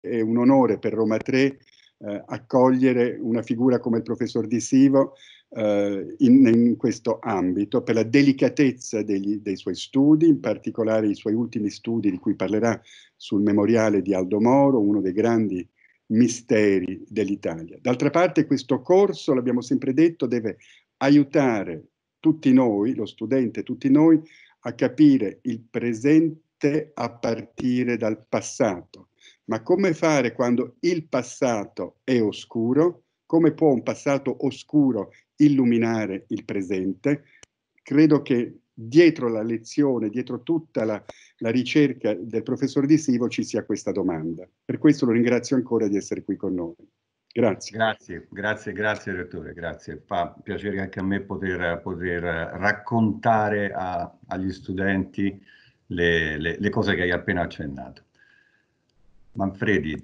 è un onore per Roma 3 eh, accogliere una figura come il professor Di Sivo eh, in, in, questo ambito, per la delicatezza degli, dei suoi studi, in particolare i suoi ultimi studi di cui parlerà sul memoriale di Aldo Moro, uno dei grandi misteri dell'Italia. D'altra parte questo corso, l'abbiamo sempre detto, deve aiutare tutti noi, lo studente, tutti noi, a capire il presente a partire dal passato ma come fare quando il passato è oscuro? Come può un passato oscuro illuminare il presente? Credo che dietro la lezione, dietro tutta la, la ricerca del professor Di Sivo ci sia questa domanda. Per questo lo ringrazio ancora di essere qui con noi. Grazie. Grazie, grazie, grazie rettore, grazie. Fa piacere anche a me poter, poter raccontare a, agli studenti le, le, le cose che hai appena accennato. Manfredi,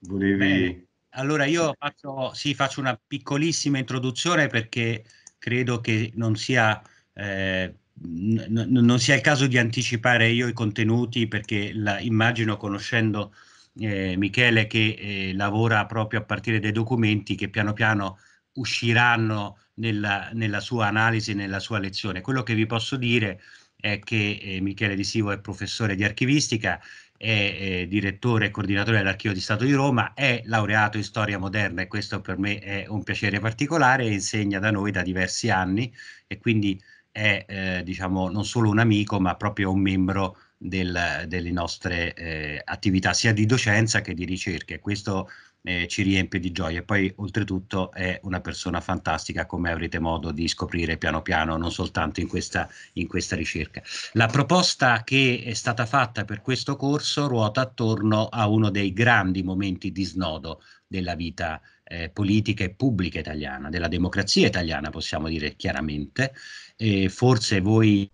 volevi... Bene. Allora io faccio, sì, faccio, una piccolissima introduzione perché credo che non sia, eh, non sia, il caso di anticipare io i contenuti perché la, immagino conoscendo eh, Michele che eh, lavora proprio a partire dai documenti che piano piano usciranno nella, nella, sua analisi, nella sua lezione. Quello che vi posso dire è che eh, Michele Di Sivo è professore di archivistica è eh, direttore e coordinatore dell'Archivio di Stato di Roma, è laureato in storia moderna e questo per me è un piacere particolare, insegna da noi da diversi anni e quindi è eh, diciamo non solo un amico ma proprio un membro del, delle nostre eh, attività sia di docenza che di ricerca e questo eh, ci riempie di gioia e poi oltretutto è una persona fantastica come avrete modo di scoprire piano piano non soltanto in questa, in questa ricerca. La proposta che è stata fatta per questo corso ruota attorno a uno dei grandi momenti di snodo della vita eh, politica e pubblica italiana, della democrazia italiana possiamo dire chiaramente, eh, forse voi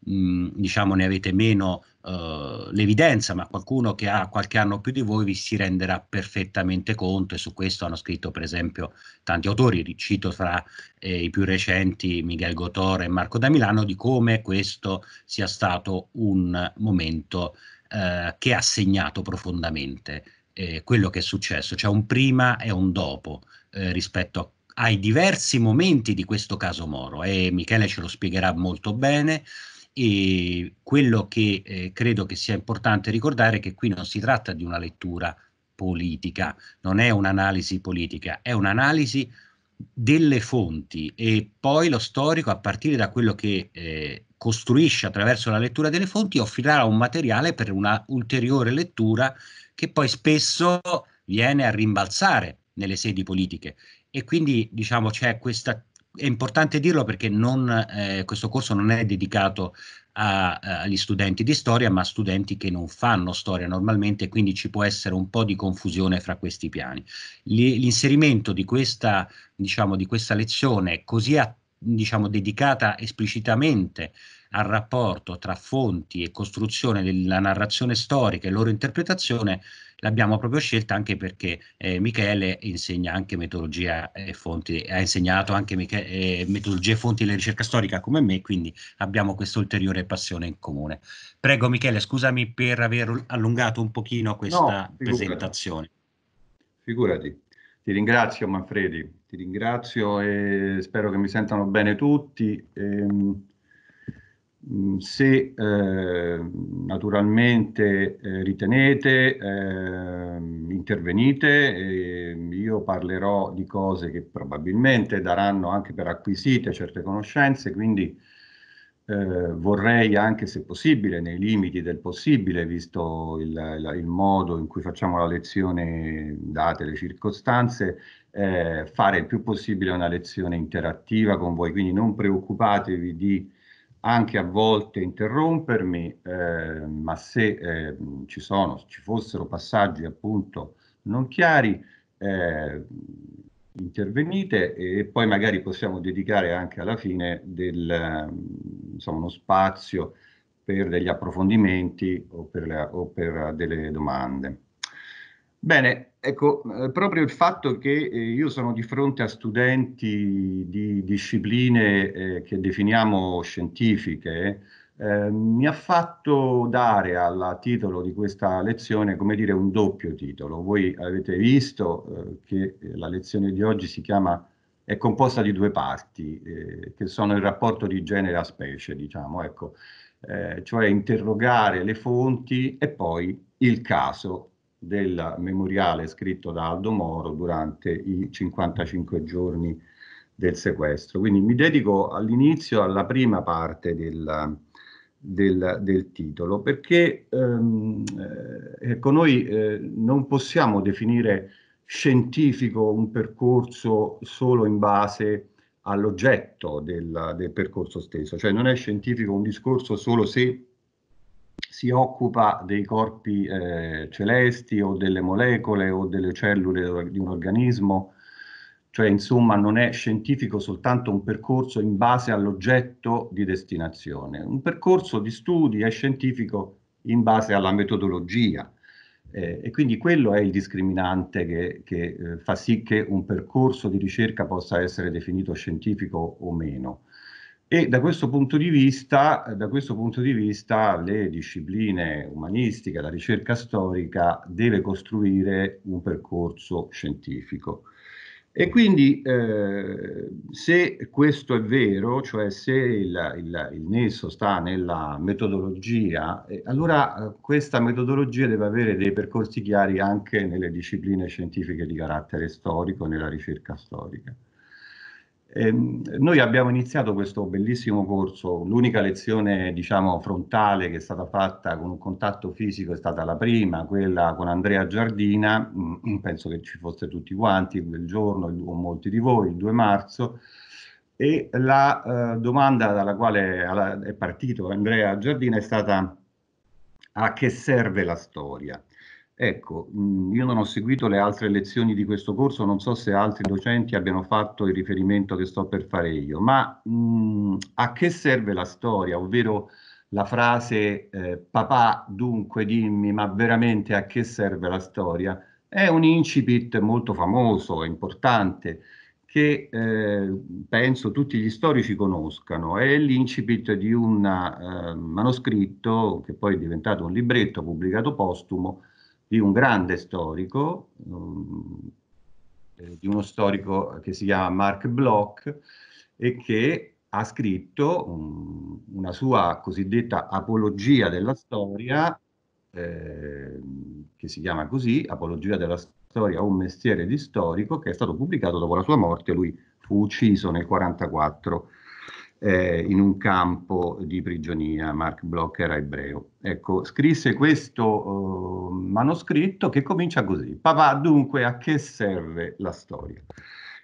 mh, diciamo ne avete meno eh, l'evidenza, ma qualcuno che ha qualche anno più di voi vi si renderà perfettamente conto e su questo hanno scritto per esempio tanti autori, cito fra eh, i più recenti Miguel Gotore e Marco da Milano, di come questo sia stato un momento eh, che ha segnato profondamente eh, quello che è successo, cioè un prima e un dopo eh, rispetto a ai diversi momenti di questo caso Moro e Michele ce lo spiegherà molto bene. E quello che eh, credo che sia importante ricordare è che qui non si tratta di una lettura politica, non è un'analisi politica, è un'analisi delle fonti e poi lo storico a partire da quello che eh, costruisce attraverso la lettura delle fonti offrirà un materiale per una ulteriore lettura che poi spesso viene a rimbalzare nelle sedi politiche e quindi diciamo c'è questa è importante dirlo perché non, eh, questo corso non è dedicato a, a, eh, agli studenti di storia, ma a studenti che non fanno storia normalmente, quindi ci può essere un po' di confusione fra questi piani. L'inserimento di questa, diciamo, di questa lezione così a, diciamo, dedicata esplicitamente al rapporto tra fonti e costruzione della narrazione storica e loro interpretazione L'abbiamo proprio scelta anche perché eh, Michele insegna anche metodologia e fonti, ha insegnato anche Michele, eh, metodologia e fonti della ricerca storica come me, quindi abbiamo questa ulteriore passione in comune. Prego Michele, scusami per aver allungato un pochino questa no, figurati. presentazione. Figurati, ti ringrazio Manfredi, ti ringrazio e spero che mi sentano bene tutti. Ehm Mm, se eh, naturalmente eh, ritenete, eh, intervenite, ehm, io parlerò di cose che probabilmente daranno anche per acquisite certe conoscenze, quindi eh, vorrei anche se possibile, nei limiti del possibile, visto il, la, il modo in cui facciamo la lezione date le circostanze, eh, fare il più possibile una lezione interattiva con voi, quindi non preoccupatevi di anche a volte interrompermi, eh, ma se eh, ci, sono, ci fossero passaggi appunto non chiari, eh, intervenite e poi magari possiamo dedicare anche alla fine del, ehm, insomma, uno spazio per degli approfondimenti o per, la, o per delle domande. Bene, ecco, eh, proprio il fatto che eh, io sono di fronte a studenti di discipline eh, che definiamo scientifiche, eh, mi ha fatto dare al titolo di questa lezione, come dire, un doppio titolo. Voi avete visto eh, che la lezione di oggi si chiama, è composta di due parti, eh, che sono il rapporto di genere a specie, diciamo, ecco, cioè interrogare le fonti e poi il caso del memoriale scritto da Aldo Moro durante i 55 giorni del sequestro. Quindi mi dedico all'inizio, alla prima parte del, del, del titolo, perché ehm, eh, ecco, noi eh, non possiamo definire scientifico un percorso solo in base all'oggetto del, del percorso stesso, cioè non è scientifico un discorso solo se si occupa dei corpi eh, celesti o delle molecole o delle cellule di un organismo, cioè insomma non è scientifico soltanto un percorso in base all'oggetto di destinazione, un percorso di studi è scientifico in base alla metodologia eh, e quindi quello è il discriminante che, che eh, fa sì che un percorso di ricerca possa essere definito scientifico o meno. E da questo, vista, eh, da questo punto di vista, le discipline umanistiche, la ricerca storica deve costruire un percorso scientifico. E quindi eh, se questo è vero, cioè se il, il, il nesso sta nella metodologia, eh, allora eh, questa metodologia deve avere dei percorsi chiari anche nelle discipline scientifiche di carattere storico, nella ricerca storica. Eh, noi abbiamo iniziato questo bellissimo corso, l'unica lezione diciamo, frontale che è stata fatta con un contatto fisico è stata la prima, quella con Andrea Giardina, mm, mm, penso che ci foste tutti quanti quel giorno, o molti di voi, il 2 marzo, e la eh, domanda dalla quale è partito Andrea Giardina è stata a che serve la storia? Ecco, mm, io non ho seguito le altre lezioni di questo corso, non so se altri docenti abbiano fatto il riferimento che sto per fare io, ma mh, mm, a che serve la storia? Ovvero la frase eh, papà dunque dimmi, ma veramente a che serve la storia? È un incipit molto famoso, importante, che eh, penso tutti gli storici conoscano, è l'incipit di un eh, manoscritto che poi è diventato un libretto pubblicato postumo di un grande storico, um, eh, di uno storico che si chiama Mark Bloch e che ha scritto um, una sua cosiddetta apologia della storia, eh, che si chiama così, Apologia della storia, un mestiere di storico, che è stato pubblicato dopo la sua morte, lui fu ucciso nel 1944 eh, in un campo di prigionia, Mark Bloch era ebreo. Ecco, scrisse questo eh, manoscritto che comincia così, papà dunque a che serve la storia?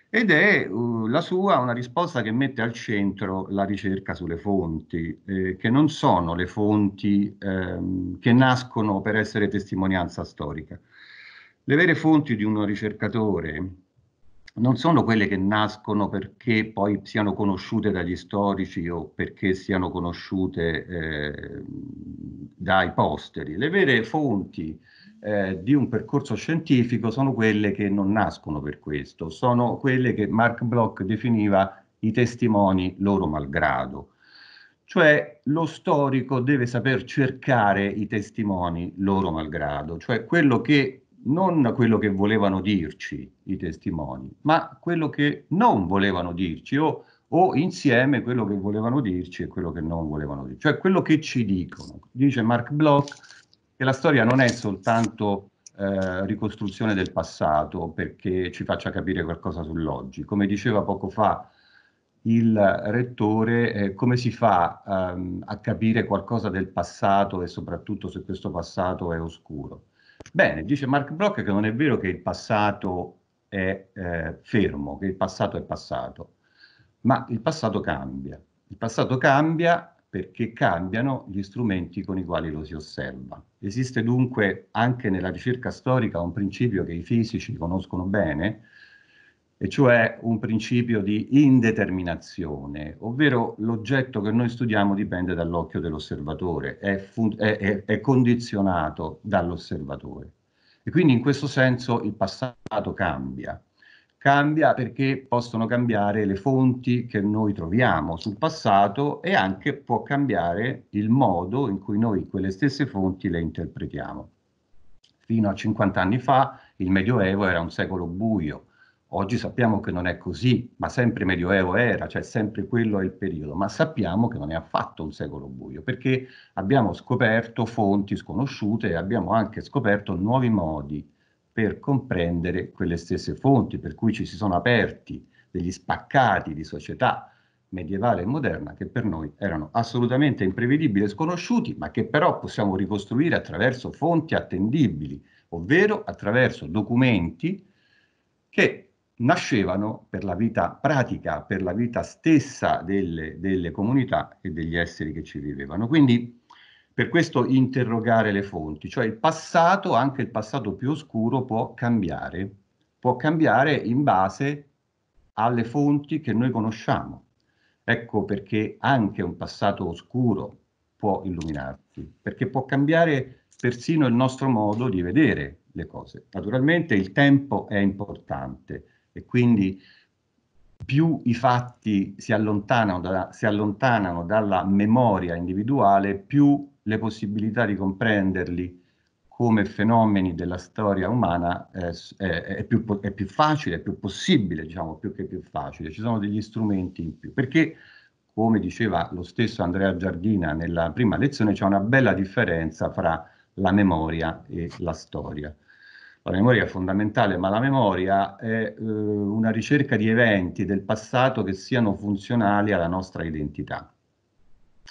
Ed è uh, la sua una risposta che mette al centro la ricerca sulle fonti, eh, che non sono le fonti ehm, che nascono per essere testimonianza storica. Le vere fonti di uno ricercatore non sono quelle che nascono perché poi siano conosciute dagli storici o perché siano conosciute eh, dai posteri. Le vere fonti eh, di un percorso scientifico sono quelle che non nascono per questo, sono quelle che Mark Bloch definiva i testimoni loro malgrado. Cioè lo storico deve saper cercare i testimoni loro malgrado, cioè quello che non quello che volevano dirci i testimoni, ma quello che non volevano dirci o, o, insieme quello che volevano dirci e quello che non volevano dirci, cioè quello che ci dicono. Dice Mark Bloch che la storia non è soltanto eh, ricostruzione del passato perché ci faccia capire qualcosa sull'oggi. Come diceva poco fa il rettore, eh, come si fa ehm, a capire qualcosa del passato e soprattutto se questo passato è oscuro? Bene, dice Mark Brock che non è vero che il passato è eh, fermo, che il passato è passato, ma il passato cambia. Il passato cambia perché cambiano gli strumenti con i quali lo si osserva. Esiste dunque anche nella ricerca storica un principio che i fisici conoscono bene, e cioè un principio di indeterminazione, ovvero l'oggetto che noi studiamo dipende dall'occhio dell'osservatore, è, è, è, è condizionato dall'osservatore. E quindi in questo senso il passato cambia. Cambia perché possono cambiare le fonti che noi troviamo sul passato e anche può cambiare il modo in cui noi quelle stesse fonti le interpretiamo. Fino a 50 anni fa il Medioevo era un secolo buio, Oggi sappiamo che non è così, ma sempre Medioevo era, cioè sempre quello è il periodo, ma sappiamo che non è affatto un secolo buio, perché abbiamo scoperto fonti sconosciute e abbiamo anche scoperto nuovi modi per comprendere quelle stesse fonti, per cui ci si sono aperti degli spaccati di società medievale e moderna che per noi erano assolutamente imprevedibili e sconosciuti, ma che però possiamo ricostruire attraverso fonti attendibili, ovvero attraverso documenti che nascevano per la vita pratica, per la vita stessa delle, delle comunità e degli esseri che ci vivevano. Quindi per questo interrogare le fonti, cioè il passato, anche il passato più oscuro, può cambiare, può cambiare in base alle fonti che noi conosciamo. Ecco perché anche un passato oscuro può illuminarsi, perché può cambiare persino il nostro modo di vedere le cose. Naturalmente il tempo è importante, e quindi più i fatti si allontanano, da, si allontanano dalla memoria individuale, più le possibilità di comprenderli come fenomeni della storia umana eh, è, è, più, è, più, facile, è più possibile, diciamo, più che più facile. Ci sono degli strumenti in più, perché, come diceva lo stesso Andrea Giardina nella prima lezione, c'è una bella differenza fra la memoria e la storia. La memoria è fondamentale, ma la memoria è eh, una ricerca di eventi del passato che siano funzionali alla nostra identità.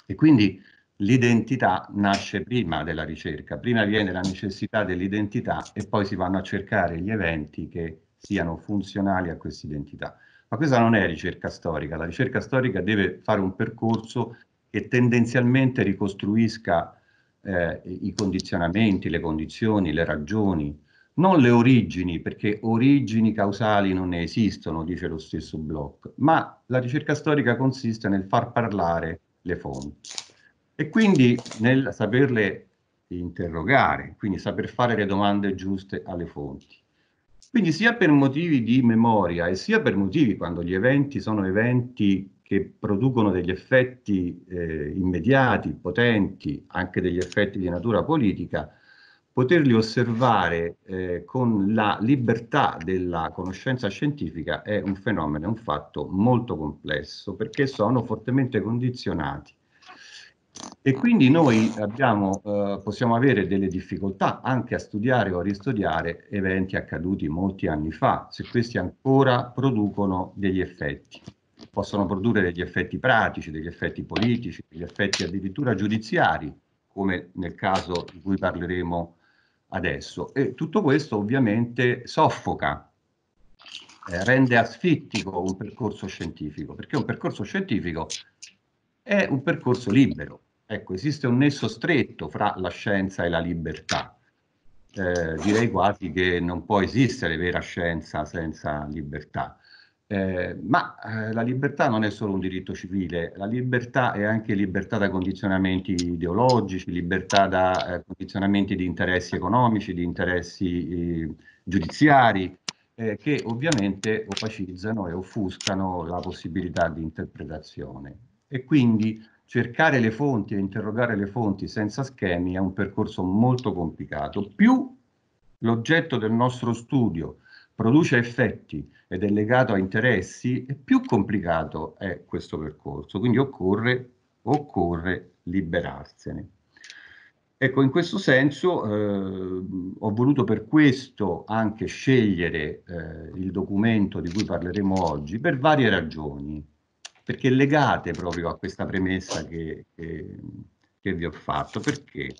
E quindi l'identità nasce prima della ricerca, prima viene la necessità dell'identità e poi si vanno a cercare gli eventi che siano funzionali a questa identità. Ma questa non è ricerca storica, la ricerca storica deve fare un percorso che tendenzialmente ricostruisca eh, i condizionamenti, le condizioni, le ragioni non le origini, perché origini causali non ne esistono, dice lo stesso Bloch, ma la ricerca storica consiste nel far parlare le fonti e quindi nel saperle interrogare, quindi saper fare le domande giuste alle fonti. Quindi sia per motivi di memoria e sia per motivi quando gli eventi sono eventi che producono degli effetti eh, immediati, potenti, anche degli effetti di natura politica, poterli osservare eh, con la libertà della conoscenza scientifica è un fenomeno, è un fatto molto complesso perché sono fortemente condizionati. E quindi noi abbiamo, eh, possiamo avere delle difficoltà anche a studiare o a ristudiare eventi accaduti molti anni fa, se questi ancora producono degli effetti. Possono produrre degli effetti pratici, degli effetti politici, degli effetti addirittura giudiziari, come nel caso di cui parleremo adesso. E tutto questo ovviamente soffoca, eh, rende asfittico un percorso scientifico, perché un percorso scientifico è un percorso libero. Ecco, esiste un nesso stretto fra la scienza e la libertà. Eh, direi quasi che non può esistere vera scienza senza libertà. Eh, ma eh, la libertà non è solo un diritto civile, la libertà è anche libertà da condizionamenti ideologici, libertà da eh, condizionamenti di interessi economici, di interessi eh, giudiziari, eh, che ovviamente opacizzano e offuscano la possibilità di interpretazione. E quindi cercare le fonti e interrogare le fonti senza schemi è un percorso molto complicato, più l'oggetto del nostro studio, produce effetti ed è legato a interessi, più complicato è questo percorso, quindi occorre, occorre liberarsene. Ecco, in questo senso eh, ho voluto per questo anche scegliere eh, il documento di cui parleremo oggi per varie ragioni, perché legate proprio a questa premessa che, che, che vi ho fatto. Perché?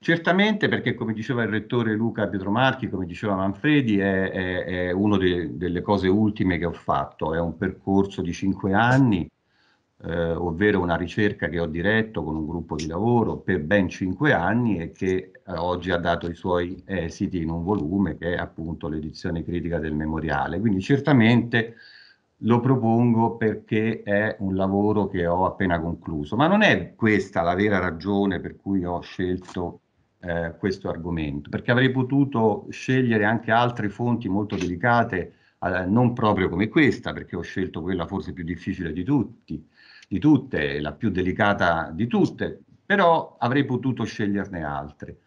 Certamente perché, come diceva il rettore Luca Pietromarchi, come diceva Manfredi, è, è, è una de, delle cose ultime che ho fatto, è un percorso di cinque anni, eh, ovvero una ricerca che ho diretto con un gruppo di lavoro per ben cinque anni e che eh, oggi ha dato i suoi esiti in un volume che è appunto l'edizione critica del memoriale. Quindi certamente lo propongo perché è un lavoro che ho appena concluso, ma non è questa la vera ragione per cui ho scelto eh, questo argomento, perché avrei potuto scegliere anche altre fonti molto delicate, eh, non proprio come questa, perché ho scelto quella forse più difficile di, tutti, di tutte, la più delicata di tutte, però avrei potuto sceglierne altre.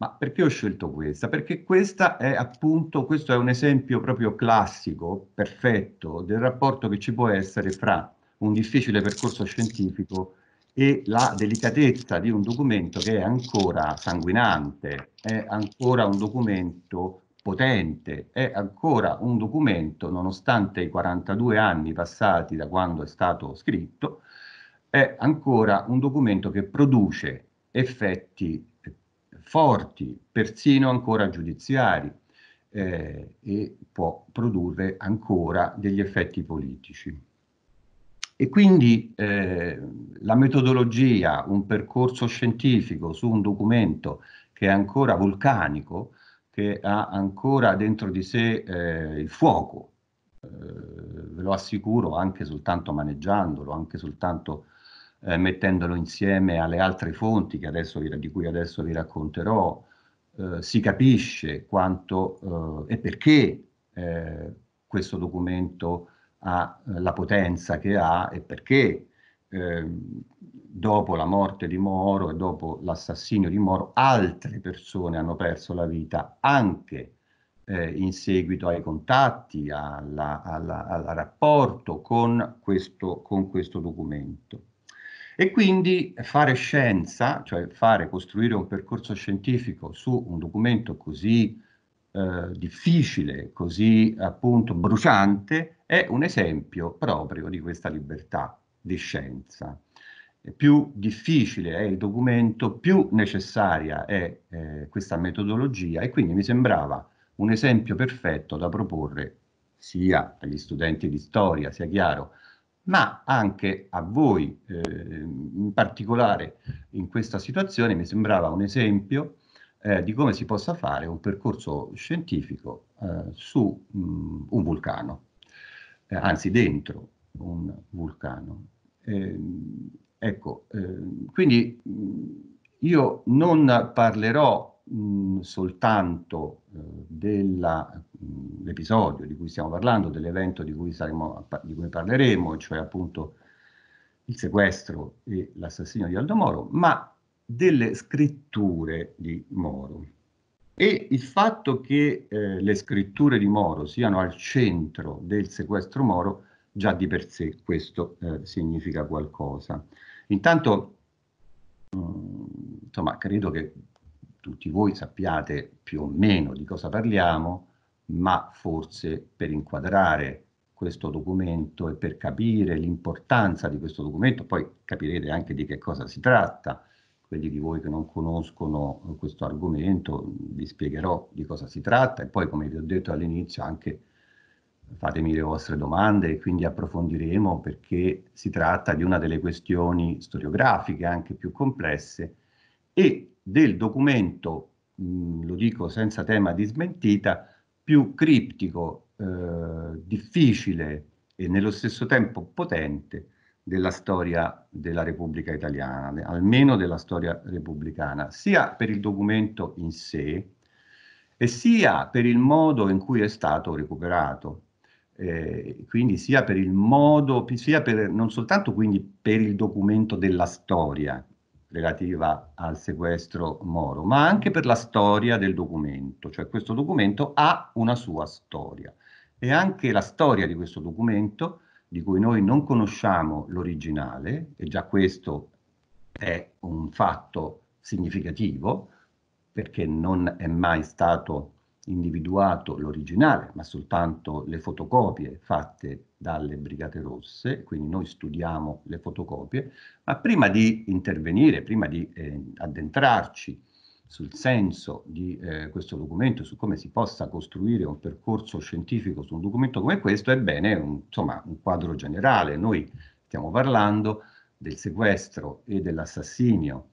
Ma perché ho scelto questa? Perché questa è appunto, questo è un esempio proprio classico, perfetto, del rapporto che ci può essere fra un difficile percorso scientifico e la delicatezza di un documento che è ancora sanguinante, è ancora un documento potente, è ancora un documento, nonostante i 42 anni passati da quando è stato scritto, è ancora un documento che produce effetti eh, forti, persino ancora giudiziari, eh, e può produrre ancora degli effetti politici. E quindi eh, la metodologia, un percorso scientifico su un documento che è ancora vulcanico, che ha ancora dentro di sé eh, il fuoco, eh, ve lo assicuro anche soltanto maneggiandolo, anche soltanto eh, mettendolo insieme alle altre fonti adesso, di cui adesso vi racconterò, eh, si capisce quanto eh, e perché questo documento ha eh, la potenza che ha e perché eh, dopo la morte di Moro e dopo l'assassinio di Moro altre persone hanno perso la vita anche eh, in seguito ai contatti, alla, alla, al rapporto con questo, con questo documento. E quindi fare scienza, cioè fare, costruire un percorso scientifico su un documento così eh, difficile, così appunto bruciante, è un esempio proprio di questa libertà di scienza. Più difficile è il documento, più necessaria è eh, questa metodologia e quindi mi sembrava un esempio perfetto da proporre sia agli studenti di storia, sia chiaro, ma anche a voi, eh, in particolare in questa situazione mi sembrava un esempio eh, di come si possa fare un percorso scientifico eh, su mh, un vulcano, eh, anzi dentro un vulcano. Ehm, ecco, ehm, quindi io non parlerò mh, soltanto eh, dell'episodio di cui stiamo parlando, dell'evento di, di cui parleremo, cioè appunto il sequestro e l'assassinio di Aldo Moro, ma delle scritture di Moro. E il fatto che eh, le scritture di Moro siano al centro del sequestro Moro, già di per sé questo eh, significa qualcosa. Intanto, mh, mm, insomma, credo che tutti voi sappiate più o meno di cosa parliamo, ma forse per inquadrare questo documento e per capire l'importanza di questo documento, poi capirete anche di che cosa si tratta, quelli di voi che non conoscono eh, questo argomento, vi spiegherò di cosa si tratta e poi, come vi ho detto all'inizio, anche fatemi le vostre domande e quindi approfondiremo perché si tratta di una delle questioni storiografiche anche più complesse e del documento, mm, lo dico senza tema di smentita, più criptico, eh, difficile e nello stesso tempo potente della storia della Repubblica Italiana, almeno della storia repubblicana, sia per il documento in sé e sia per il modo in cui è stato recuperato. Eh, quindi sia per il modo, sia per, non soltanto per il documento della storia relativa al sequestro Moro, ma anche per la storia del documento, cioè questo documento ha una sua storia e anche la storia di questo documento di cui noi non conosciamo l'originale, e già questo è un fatto significativo, perché non è mai stato individuato l'originale, ma soltanto le fotocopie fatte dalle Brigate Rosse, quindi noi studiamo le fotocopie, ma prima di intervenire, prima di eh, addentrarci sul senso di eh, questo documento, su come si possa costruire un percorso scientifico su un documento come questo, ebbene, un, insomma, un quadro generale. Noi stiamo parlando del sequestro e dell'assassinio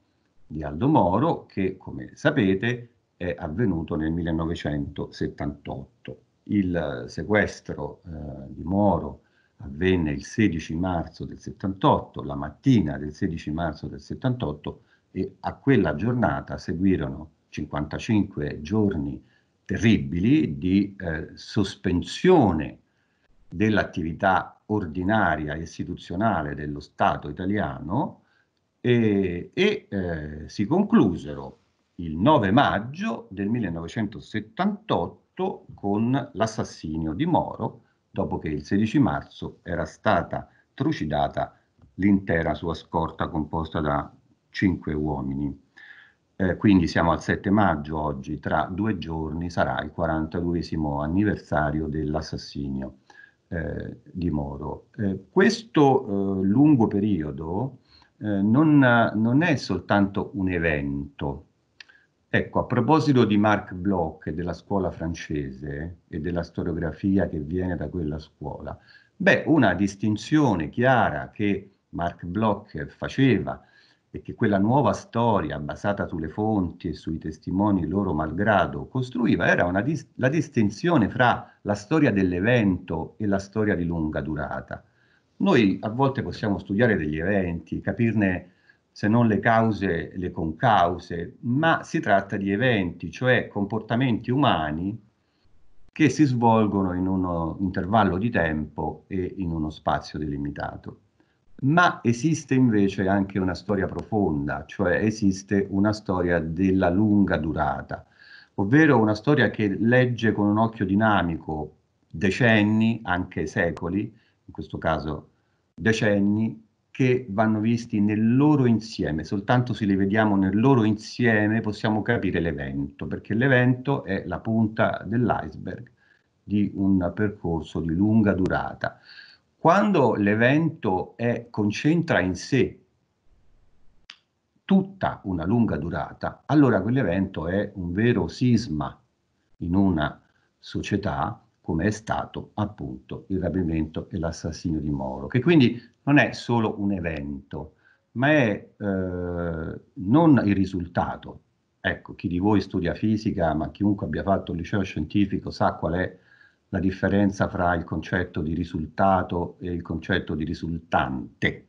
di Aldo Moro, che come sapete è avvenuto nel 1978. Il sequestro eh, di Moro avvenne il 16 marzo del 78, la mattina del 16 marzo del 78, e a quella giornata seguirono 55 giorni terribili di eh, sospensione dell'attività ordinaria istituzionale dello Stato italiano e, e eh, si conclusero il 9 maggio del 1978 con l'assassinio di Moro, dopo che il 16 marzo era stata trucidata l'intera sua scorta composta da cinque uomini. Eh, quindi siamo al 7 maggio oggi, tra due giorni sarà il 42 anniversario dell'assassinio eh, di Moro. Eh, questo eh, lungo periodo eh, non, non, è soltanto un evento. Ecco, a proposito di Marc Bloch e della scuola francese e della storiografia che viene da quella scuola, beh, una distinzione chiara che Marc Bloch faceva e che quella nuova storia basata sulle fonti e sui testimoni loro malgrado costruiva era dis- la distinzione fra la storia dell'evento e la storia di lunga durata. Noi a volte possiamo studiare degli eventi, capirne se non le cause, le concause, ma si tratta di eventi, cioè comportamenti umani che si svolgono in un intervallo di tempo e in uno spazio delimitato ma esiste invece anche una storia profonda, cioè esiste una storia della lunga durata, ovvero una storia che legge con un occhio dinamico decenni, anche secoli, in questo caso decenni, che vanno visti nel loro insieme, soltanto se li vediamo nel loro insieme possiamo capire l'evento, perché l'evento è la punta dell'iceberg di un percorso di lunga durata. Quando l'evento è, concentra in sé tutta una lunga durata, allora quell'evento è un vero sisma in una società come è stato appunto il rapimento e l'assassinio di Moro, che quindi non è solo un evento, ma è eh, non il risultato. Ecco, chi di voi studia fisica, ma chiunque abbia fatto il liceo scientifico sa qual è la differenza fra il concetto di risultato e il concetto di risultante.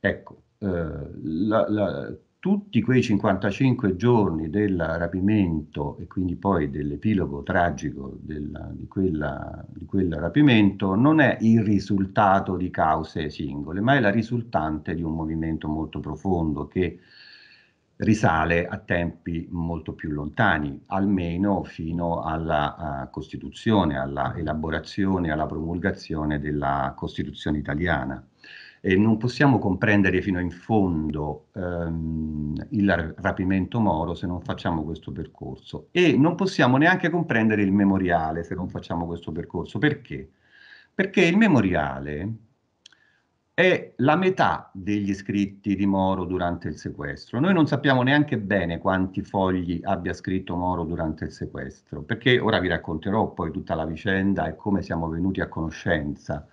Ecco, eh, la, la, tutti quei 55 giorni del rapimento e quindi poi dell'epilogo tragico della, di, quella, di, quel rapimento non è il risultato di cause singole, ma è la risultante di un movimento molto profondo che risale a tempi molto più lontani, almeno fino alla uh, Costituzione, alla elaborazione, alla promulgazione della Costituzione italiana. E non possiamo comprendere fino in fondo ehm, il rapimento moro se non facciamo questo percorso e non possiamo neanche comprendere il memoriale se non facciamo questo percorso. Perché? Perché il memoriale è la metà degli scritti di Moro durante il sequestro. Noi non sappiamo neanche bene quanti fogli abbia scritto Moro durante il sequestro, perché ora vi racconterò poi tutta la vicenda e come siamo venuti a conoscenza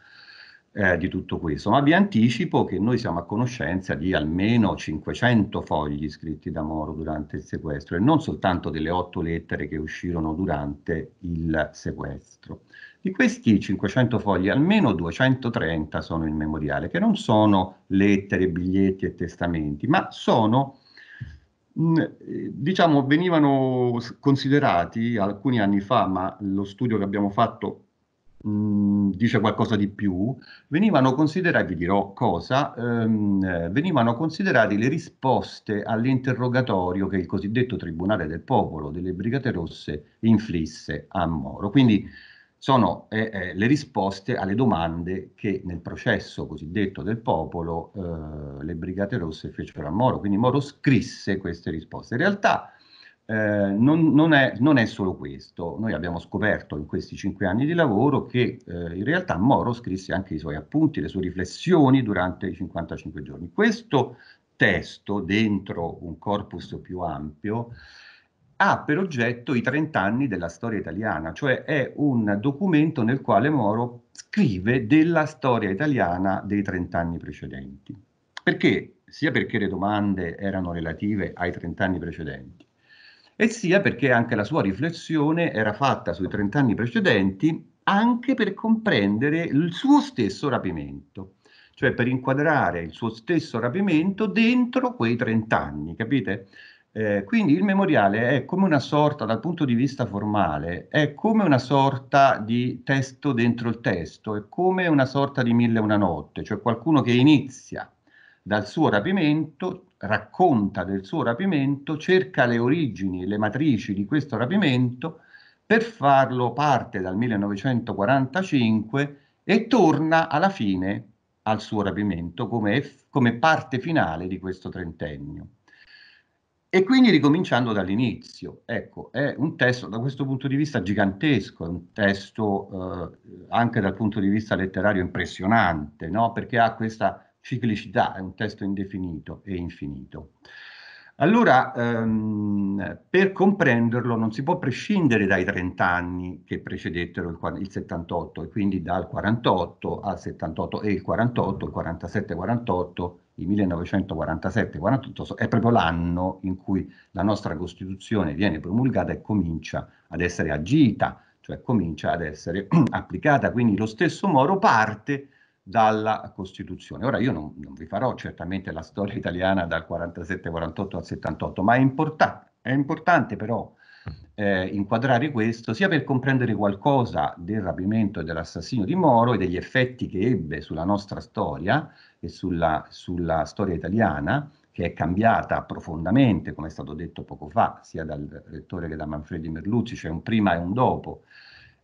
eh, di tutto questo, ma vi anticipo che noi siamo a conoscenza di almeno 500 fogli scritti da Moro durante il sequestro e non soltanto delle otto lettere che uscirono durante il sequestro. Di questi 500 fogli, almeno 230 sono il memoriale, che non sono lettere, biglietti e testamenti, ma sono, mm, eh, diciamo, venivano considerati alcuni anni fa, ma lo studio che abbiamo fatto mm, dice qualcosa di più, venivano considerati, vi dirò cosa, ehm, eh, venivano considerati le risposte all'interrogatorio che il cosiddetto Tribunale del Popolo delle Brigate Rosse inflisse a Moro. Quindi sono eh, eh, le risposte alle domande che nel processo cosiddetto del popolo eh, le Brigate Rosse fecero a Moro, quindi Moro scrisse queste risposte. In realtà eh, non, non, è, non, è, solo questo, noi abbiamo scoperto in questi cinque anni di lavoro che eh, in realtà Moro scrisse anche i suoi appunti, le sue riflessioni durante i 55 giorni. Questo testo, dentro un corpus più ampio, ha per oggetto i 30 anni della storia italiana, cioè è un documento nel quale Moro scrive della storia italiana dei 30 anni precedenti. Perché? Sia perché le domande erano relative ai 30 anni precedenti, e sia perché anche la sua riflessione era fatta sui 30 anni precedenti anche per comprendere il suo stesso rapimento, cioè per inquadrare il suo stesso rapimento dentro quei 30 anni, capite? Eh, quindi il memoriale è come una sorta, dal punto di vista formale, è come una sorta di testo dentro il testo, è come una sorta di mille e una notte, cioè qualcuno che inizia dal suo rapimento, racconta del suo rapimento, cerca le origini, le matrici di questo rapimento, per farlo parte dal 1945 e torna alla fine al suo rapimento come, come parte finale di questo trentennio. E quindi ricominciando dall'inizio, ecco, è un testo da questo punto di vista gigantesco, è un testo eh, anche dal punto di vista letterario impressionante, no? perché ha questa ciclicità, è un testo indefinito e infinito. Allora, ehm, per comprenderlo non si può prescindere dai 30 anni che precedettero il, il 78 e quindi dal 48 al 78 e il 48, il 47-48 il 1947-48 è proprio l'anno in cui la nostra Costituzione viene promulgata e comincia ad essere agita, cioè comincia ad essere applicata. Quindi lo stesso Moro parte dalla Costituzione. Ora io non, non vi farò certamente la storia italiana dal 47-48 al 78, ma è, importan- è importante però eh, inquadrare questo sia per comprendere qualcosa del rapimento e dell'assassinio di Moro e degli effetti che ebbe sulla nostra storia e sulla, sulla storia italiana, che è cambiata profondamente, come è stato detto poco fa, sia dal rettore che da Manfredi Merluzzi, cioè un prima e un dopo.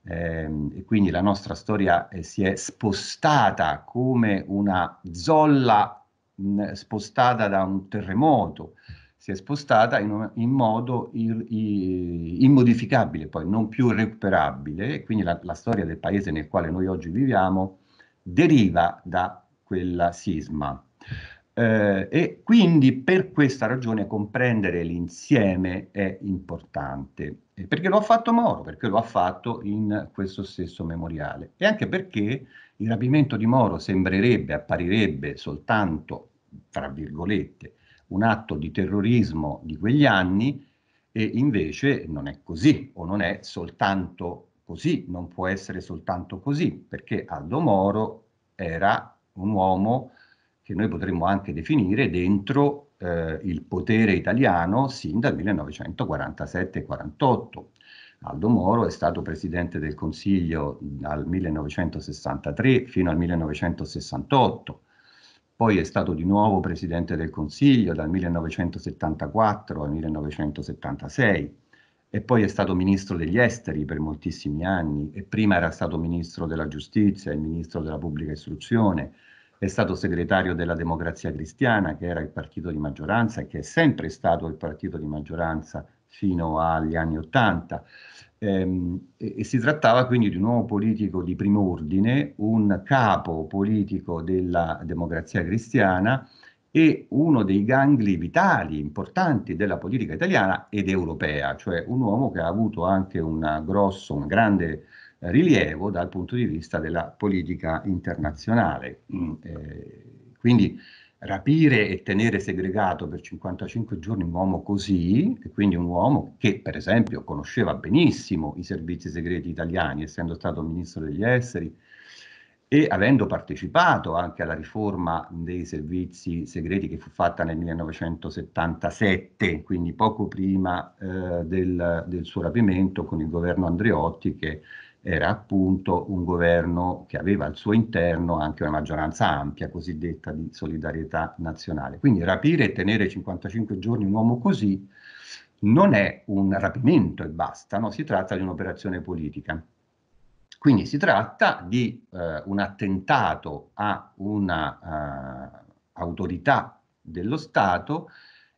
Eh, e quindi la nostra storia eh, si è spostata come una zolla mh, spostata da un terremoto si è spostata in, una, in modo il, il, immodificabile, poi non più recuperabile, e quindi la, la, storia del paese nel quale noi oggi viviamo deriva da quella sisma. Eh, e quindi per questa ragione comprendere l'insieme è importante, perché lo ha fatto Moro, perché lo ha fatto in questo stesso memoriale, e anche perché il rapimento di Moro sembrerebbe, apparirebbe soltanto, tra virgolette, un atto di terrorismo di quegli anni e invece non è così o non è soltanto così, non può essere soltanto così, perché Aldo Moro era un uomo che noi potremmo anche definire dentro eh, il potere italiano sin dal 1947-48. Aldo Moro è stato presidente del Consiglio dal 1963 fino al 1968 poi è stato di nuovo Presidente del Consiglio dal 1974 al 1976 e poi è stato Ministro degli Esteri per moltissimi anni e prima era stato Ministro della Giustizia e Ministro della Pubblica Istruzione, è stato segretario della Democrazia Cristiana che era il partito di maggioranza e che è sempre stato il partito di maggioranza fino agli anni Ottanta. Ehm, e, e, si trattava quindi di un uomo politico di primo ordine, un capo politico della democrazia cristiana e uno dei gangli vitali importanti della politica italiana ed europea, cioè un uomo che ha avuto anche un grosso, un grande eh, rilievo dal punto di vista della politica internazionale. Mm, eh, rapire e tenere segregato per 55 giorni un uomo così, e quindi un uomo che per esempio conosceva benissimo i servizi segreti italiani, essendo stato ministro degli esteri e avendo partecipato anche alla riforma dei servizi segreti che fu fatta nel 1977, quindi poco prima eh, del, del suo rapimento con il governo Andreotti che era appunto un governo che aveva al suo interno anche una maggioranza ampia, cosiddetta di solidarietà nazionale. Quindi rapire e tenere 55 giorni un uomo così non è un rapimento e basta, no? si tratta di un'operazione politica. Quindi si tratta di eh, un attentato a una eh, autorità dello Stato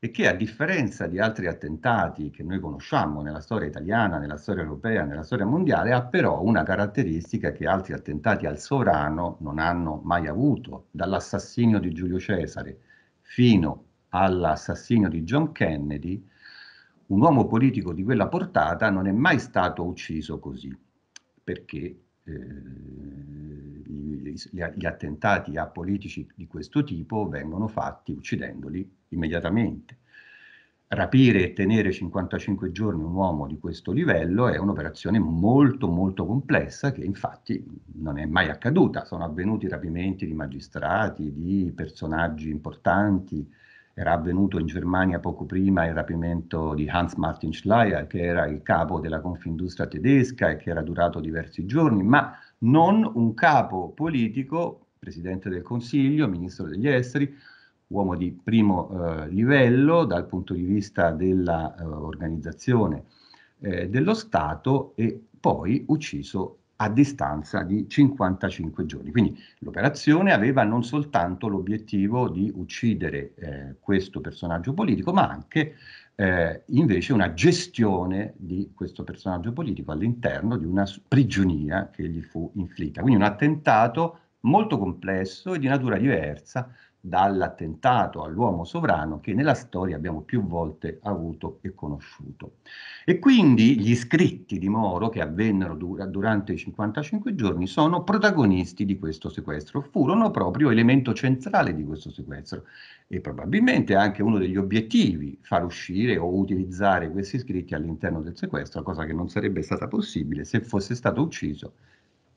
e che a differenza di altri attentati che noi conosciamo nella storia italiana, nella storia europea, nella storia mondiale, ha però una caratteristica che altri attentati al sovrano non hanno mai avuto, dall'assassinio di Giulio Cesare fino all'assassinio di John Kennedy, un uomo politico di quella portata non è mai stato ucciso così, perché eh, gli attentati a politici di questo tipo vengono fatti uccidendoli immediatamente. Rapire e tenere 55 giorni un uomo di questo livello è un'operazione molto molto complessa che infatti non è mai accaduta. Sono avvenuti rapimenti di magistrati, di personaggi importanti, era avvenuto in Germania poco prima il rapimento di Hans Martin Schleyer, che era il capo della Confindustria tedesca e che era durato diversi giorni, ma non un capo politico, presidente del Consiglio, ministro degli esteri, uomo di primo eh, livello dal punto di vista dell'organizzazione eh, eh, dello Stato e poi ucciso a distanza di 55 giorni. Quindi l'operazione aveva non soltanto l'obiettivo di uccidere eh, questo personaggio politico, ma anche eh, invece una gestione di questo personaggio politico all'interno di una prigionia che gli fu inflitta. Quindi un attentato molto complesso e di natura diversa dall'attentato all'uomo sovrano che nella storia abbiamo più volte avuto e conosciuto. E quindi gli scritti di Moro che avvennero dura, durante i 55 giorni sono protagonisti di questo sequestro, furono proprio elemento centrale di questo sequestro e probabilmente anche uno degli obiettivi far uscire o utilizzare questi scritti all'interno del sequestro, cosa che non sarebbe stata possibile se fosse stato ucciso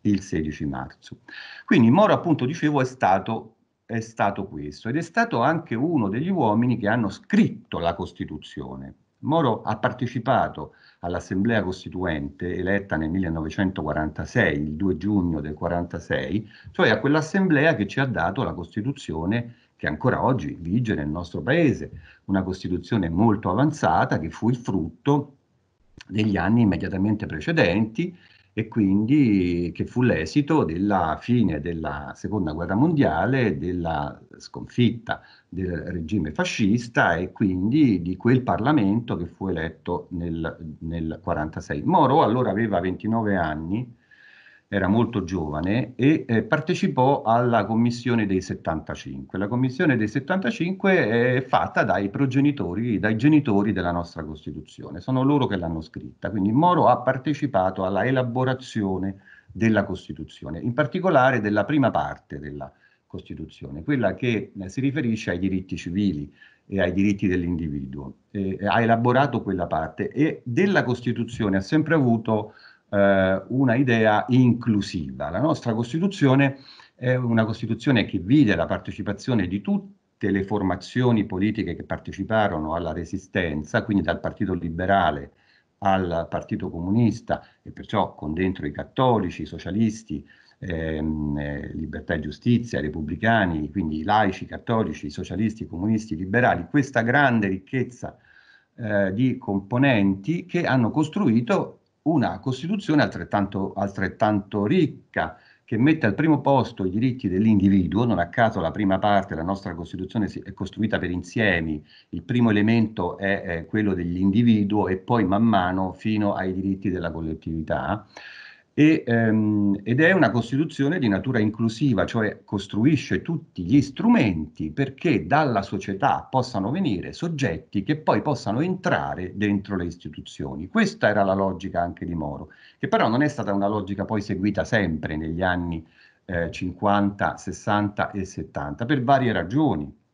il 16 marzo. Quindi Moro appunto dicevo è stato è stato questo ed è stato anche uno degli uomini che hanno scritto la Costituzione. Moro ha partecipato all'Assemblea Costituente eletta nel 1946, il 2 giugno del 1946, cioè a quell'assemblea che ci ha dato la Costituzione che ancora oggi vige nel nostro paese, una Costituzione molto avanzata che fu il frutto degli anni immediatamente precedenti e quindi che fu l'esito della fine della seconda guerra mondiale, della sconfitta del regime fascista e quindi di quel Parlamento che fu eletto nel 1946. Moro allora aveva 29 anni era molto giovane e eh, partecipò alla commissione dei 75. La commissione dei 75 è fatta dai progenitori, dai genitori della nostra Costituzione, sono loro che l'hanno scritta, quindi Moro ha partecipato alla elaborazione della Costituzione, in particolare della prima parte della Costituzione, quella che eh, si riferisce ai diritti civili e ai diritti dell'individuo. Eh, ha elaborato quella parte e della Costituzione ha sempre avuto eh, una idea inclusiva. La nostra Costituzione è una Costituzione che vide la partecipazione di tutte le formazioni politiche che parteciparono alla resistenza, quindi dal Partito Liberale al Partito Comunista e perciò con dentro i cattolici, i socialisti, ehm, eh, Libertà e Giustizia, i repubblicani, quindi laici, cattolici, socialisti, comunisti, liberali, questa grande ricchezza eh, di componenti che hanno costruito una Costituzione altrettanto, altrettanto ricca, che mette al primo posto i diritti dell'individuo, non a caso la prima parte della nostra Costituzione è costruita per insiemi, il primo elemento è, è quello dell'individuo e poi man mano fino ai diritti della collettività, e, ehm, ed è una Costituzione di natura inclusiva, cioè costruisce tutti gli strumenti perché dalla società possano venire soggetti che poi possano entrare dentro le istituzioni. Questa era la logica anche di Moro, che però non è stata una logica poi seguita sempre negli anni eh, 50, 60 e 70 per varie ragioni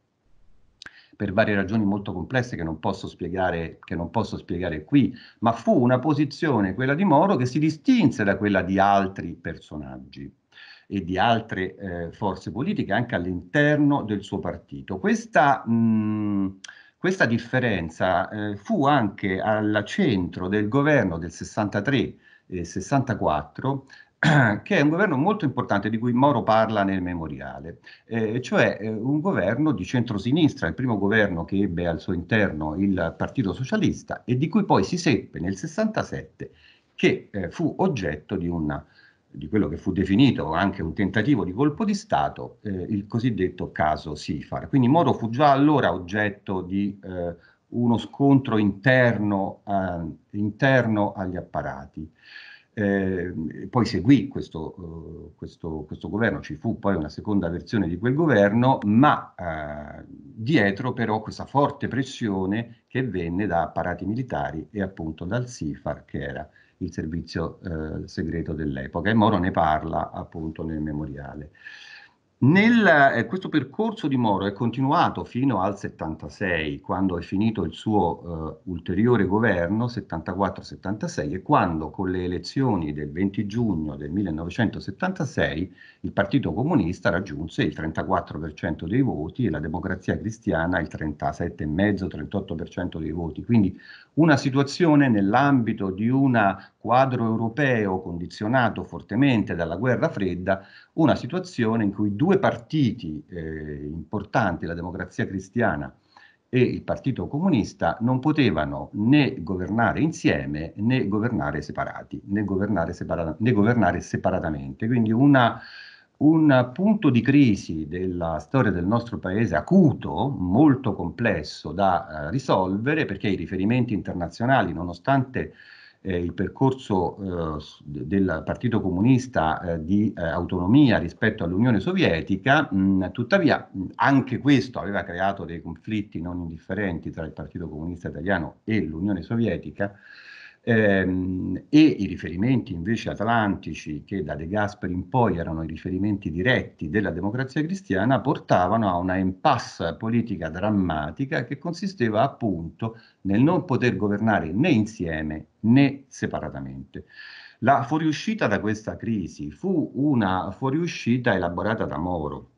per varie ragioni molto complesse che non, posso spiegare, che non posso spiegare, qui, ma fu una posizione, quella di Moro, che si distinse da quella di altri personaggi e di altre eh, forze politiche anche all'interno del suo partito. Questa, mh, mm, questa differenza eh, fu anche al centro del governo del 63 64 che è un governo molto importante di cui Moro parla nel memoriale, eh, cioè eh, un governo di centrosinistra, il primo governo che ebbe al suo interno il Partito Socialista e di cui poi si seppe nel 67 che eh, fu oggetto di, una, di, quello che fu definito anche un tentativo di colpo di Stato, eh, il cosiddetto caso Sifar. Quindi Moro fu già allora oggetto di eh, uno scontro interno, eh, interno agli apparati. Eh, poi seguì questo, eh, questo, questo, governo, ci fu poi una seconda versione di quel governo, ma eh, dietro però questa forte pressione che venne da apparati militari e appunto dal SIFAR, che era il servizio eh, segreto dell'epoca, e Moro ne parla appunto nel memoriale. Nel, eh, questo percorso di Moro è continuato fino al 76, quando è finito il suo eh, ulteriore governo, 74-76, e quando con le elezioni del 20 giugno del 1976 il Partito Comunista raggiunse il 34% dei voti e la Democrazia Cristiana il 37,5-38% dei voti, quindi una situazione nell'ambito di un quadro europeo condizionato fortemente dalla guerra fredda, una situazione in cui due partiti eh, importanti, la democrazia cristiana e il partito comunista, non potevano né governare insieme né governare separati, né governare, separa né governare separatamente. Quindi una un punto di crisi della storia del nostro paese acuto, molto complesso da eh, risolvere, perché i riferimenti internazionali, nonostante eh, il percorso eh, del Partito Comunista eh, di eh, autonomia rispetto all'Unione Sovietica, mh, mm, tuttavia mh, mm, anche questo aveva creato dei conflitti non indifferenti tra il Partito Comunista Italiano e l'Unione Sovietica, Ehm, e i riferimenti invece atlantici, che da De Gasperi in poi erano i riferimenti diretti della democrazia cristiana, portavano a una impassa politica drammatica che consisteva appunto nel non poter governare né insieme né separatamente. La fuoriuscita da questa crisi fu una fuoriuscita elaborata da Moro,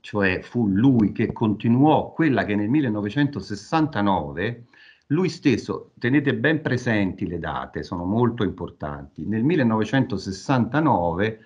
cioè fu lui che continuò quella che nel 1969 lui stesso, tenete ben presenti le date, sono molto importanti. Nel 1969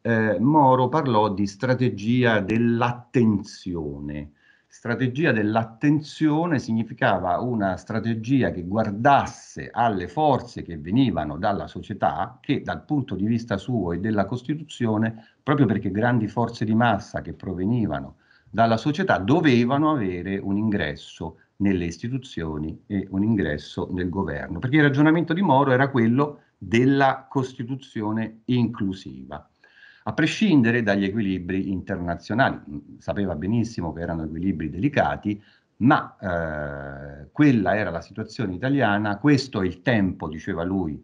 eh, Moro parlò di strategia dell'attenzione. Strategia dell'attenzione significava una strategia che guardasse alle forze che venivano dalla società, che dal punto di vista suo e della Costituzione, proprio perché grandi forze di massa che provenivano dalla società dovevano avere un ingresso nelle istituzioni e un ingresso nel governo, perché il ragionamento di Moro era quello della Costituzione inclusiva, a prescindere dagli equilibri internazionali. Mm, sapeva benissimo che erano equilibri delicati, ma eh, quella era la situazione italiana, questo è il tempo, diceva lui,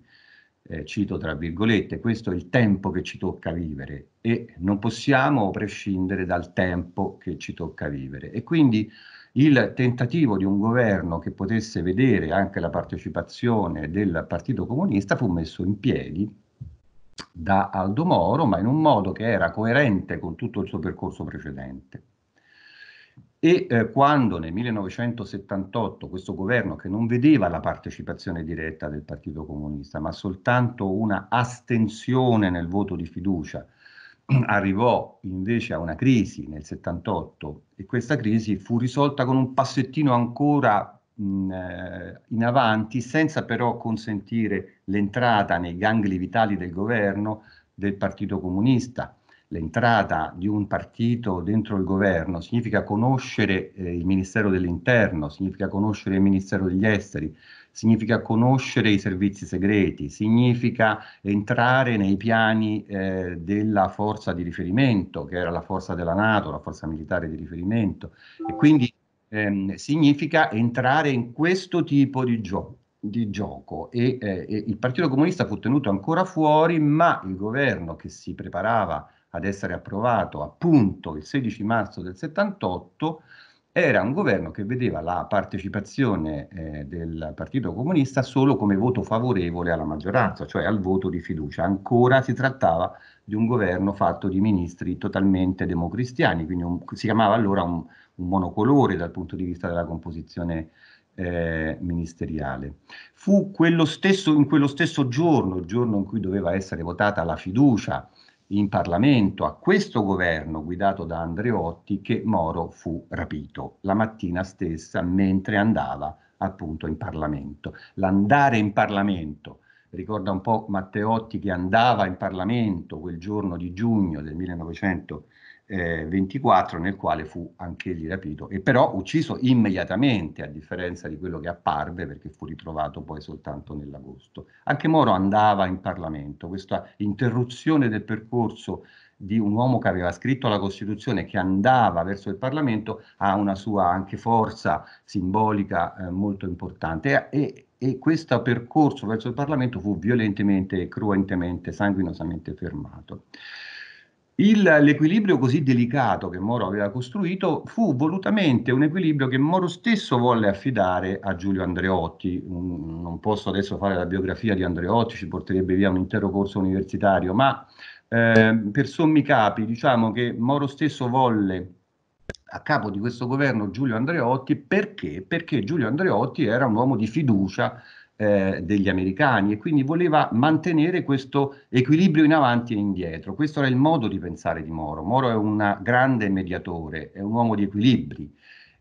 eh, cito tra virgolette, questo è il tempo che ci tocca vivere e non possiamo prescindere dal tempo che ci tocca vivere. E quindi il tentativo di un governo che potesse vedere anche la partecipazione del Partito Comunista fu messo in piedi da Aldo Moro, ma in un modo che era coerente con tutto il suo percorso precedente. E eh, quando nel 1978 questo governo, che non vedeva la partecipazione diretta del Partito Comunista, ma soltanto una astensione nel voto di fiducia, arrivò invece a una crisi nel 78 e questa crisi fu risolta con un passettino ancora mh, eh, in avanti senza però consentire l'entrata nei gangli vitali del governo del Partito Comunista. L'entrata di un partito dentro il governo significa conoscere eh, il Ministero dell'Interno, significa conoscere il Ministero degli Esteri, significa conoscere i servizi segreti, significa entrare nei piani eh, della forza di riferimento, che era la forza della Nato, la forza militare di riferimento, e quindi ehm, significa entrare in questo tipo di gioco di gioco e, eh, e, il Partito Comunista fu tenuto ancora fuori, ma il governo che si preparava ad essere approvato appunto il 16 marzo del 78 era un governo che vedeva la partecipazione eh, del Partito Comunista solo come voto favorevole alla maggioranza, cioè al voto di fiducia. Ancora si trattava di un governo fatto di ministri totalmente democristiani, quindi un, si chiamava allora un, un, monocolore dal punto di vista della composizione eh, ministeriale. Fu quello stesso, in quello stesso giorno, il giorno in cui doveva essere votata la fiducia in Parlamento a questo governo guidato da Andreotti che Moro fu rapito la mattina stessa mentre andava appunto in Parlamento. L'andare in Parlamento ricorda un po' Matteotti che andava in Parlamento quel giorno di giugno del 1900 eh, 24 nel quale fu anch'egli rapito e però ucciso immediatamente a differenza di quello che apparve perché fu ritrovato poi soltanto nell'agosto. Anche Moro andava in Parlamento, questa interruzione del percorso di un uomo che aveva scritto la Costituzione che andava verso il Parlamento ha una sua anche forza simbolica eh, molto importante e, e, questo percorso verso il Parlamento fu violentemente, cruentemente, sanguinosamente fermato. Il, l'equilibrio così delicato che Moro aveva costruito fu volutamente un equilibrio che Moro stesso volle affidare a Giulio Andreotti. Un, non posso adesso fare la biografia di Andreotti, ci porterebbe via un intero corso universitario, ma eh, per sommi capi diciamo che Moro stesso volle a capo di questo governo Giulio Andreotti perché? Perché Giulio Andreotti era un uomo di fiducia eh, degli americani e quindi voleva mantenere questo equilibrio in avanti e indietro. Questo era il modo di pensare di Moro. Moro è un grande mediatore, è un uomo di equilibri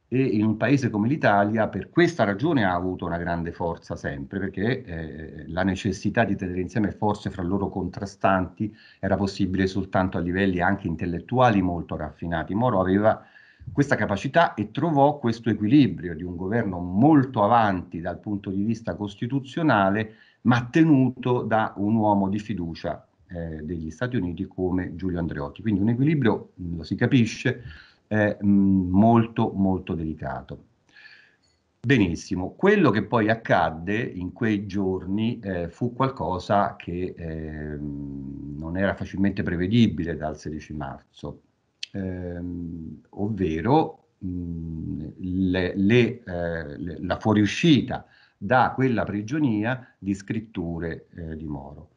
e in un paese come l'Italia per questa ragione ha avuto una grande forza sempre, perché eh, la necessità di tenere insieme forze fra loro contrastanti era possibile soltanto a livelli anche intellettuali molto raffinati. Moro aveva questa capacità e trovò questo equilibrio di un governo molto avanti dal punto di vista costituzionale, ma tenuto da un uomo di fiducia eh, degli Stati Uniti come Giulio Andreotti. Quindi un equilibrio, lo si capisce, eh, molto molto delicato. Benissimo, quello che poi accadde in quei giorni eh, fu qualcosa che eh, non era facilmente prevedibile dal 16 marzo ehm, ovvero mh, mhmm, le, le, eh, le, la fuoriuscita da quella prigionia di scritture eh, di Moro.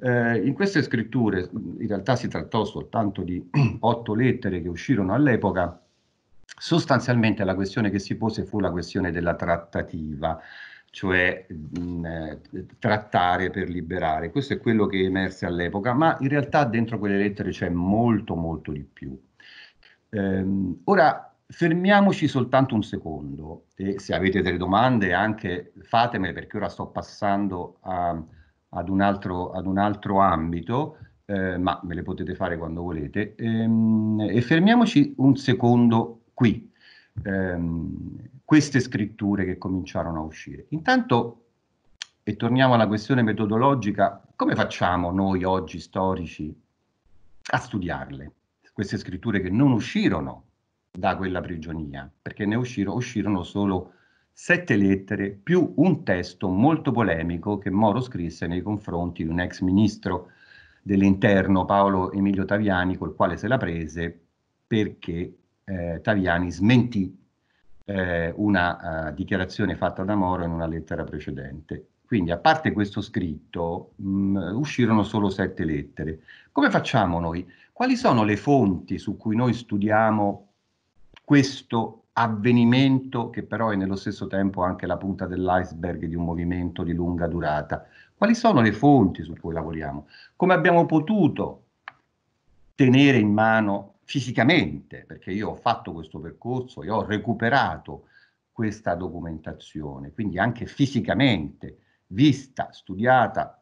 Eh, in queste scritture in realtà si trattò soltanto di otto lettere che uscirono all'epoca, sostanzialmente la questione che si pose fu la questione della trattativa, cioè mh, mhmm, eh, trattare per liberare. Questo è quello che emerse all'epoca, ma in realtà dentro quelle lettere c'è molto molto di più. Ehm, ora fermiamoci soltanto un secondo e se avete delle domande anche fatemele perché ora sto passando a, ad, un altro, ad, un altro, ambito, eh, ma me le potete fare quando volete. Ehm, e fermiamoci un secondo qui, ehm, queste scritture che cominciarono a uscire. Intanto, e torniamo alla questione metodologica, come facciamo noi oggi storici a studiarle? queste scritture che non uscirono da quella prigionia, perché ne usciro, uscirono solo sette lettere più un testo molto polemico che Moro scrisse nei confronti di un ex ministro dell'interno Paolo Emilio Taviani col quale se la prese perché eh, Taviani smentì eh, una uh, dichiarazione fatta da Moro in una lettera precedente. Quindi a parte questo scritto mh, mm, uscirono solo sette lettere. Come facciamo noi? Quali sono le fonti su cui noi studiamo questo avvenimento che però è nello stesso tempo anche la punta dell'iceberg di un movimento di lunga durata? Quali sono le fonti su cui lavoriamo? Come abbiamo potuto tenere in mano fisicamente, perché io ho fatto questo percorso e ho recuperato questa documentazione, quindi anche fisicamente vista, studiata,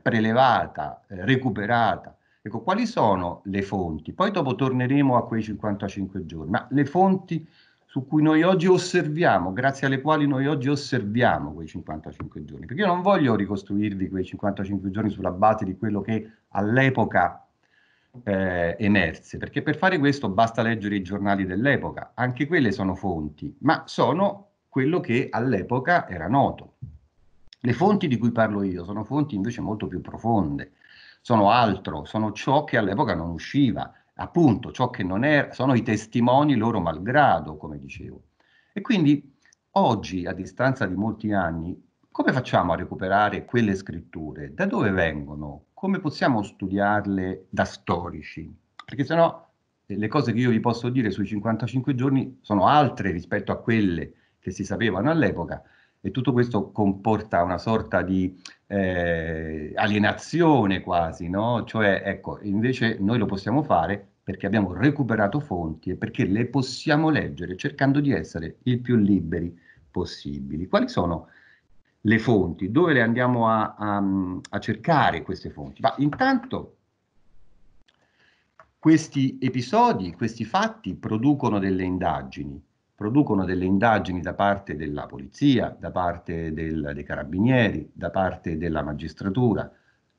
prelevata, eh, recuperata, Ecco, quali sono le fonti? Poi dopo torneremo a quei 55 giorni, ma le fonti su cui noi oggi osserviamo, grazie alle quali noi oggi osserviamo quei 55 giorni. Perché io non voglio ricostruirvi quei 55 giorni sulla base di quello che all'epoca eh, emerse, perché per fare questo basta leggere i giornali dell'epoca, anche quelle sono fonti, ma sono quello che all'epoca era noto. Le fonti di cui parlo io sono fonti invece molto più profonde, sono altro, sono ciò che all'epoca non usciva, appunto ciò che non era, sono i testimoni loro malgrado, come dicevo. E quindi oggi, a distanza di molti anni, come facciamo a recuperare quelle scritture? Da dove vengono? Come possiamo studiarle da storici? Perché sennò eh, le cose che io vi posso dire sui 55 giorni sono altre rispetto a quelle che si sapevano all'epoca e tutto questo comporta una sorta di eh, alienazione quasi, no? Cioè, ecco, invece noi lo possiamo fare perché abbiamo recuperato fonti e perché le possiamo leggere cercando di essere il più liberi possibili. Quali sono le fonti? Dove le andiamo a, a, a cercare queste fonti? Ma intanto questi episodi, questi fatti producono delle indagini producono delle indagini da parte della polizia, da parte del, dei carabinieri, da parte della magistratura,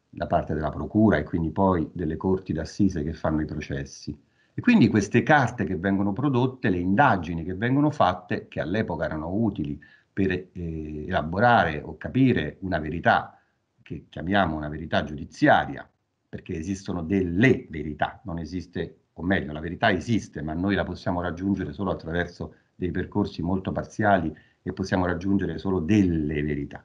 da parte della procura e quindi poi delle corti d'assise che fanno i processi. E quindi queste carte che vengono prodotte, le indagini che vengono fatte, che all'epoca erano utili per eh, elaborare o capire una verità che chiamiamo una verità giudiziaria, perché esistono delle verità, non esiste, o meglio, la verità esiste, ma noi la possiamo raggiungere solo attraverso dei percorsi molto parziali e possiamo raggiungere solo delle verità.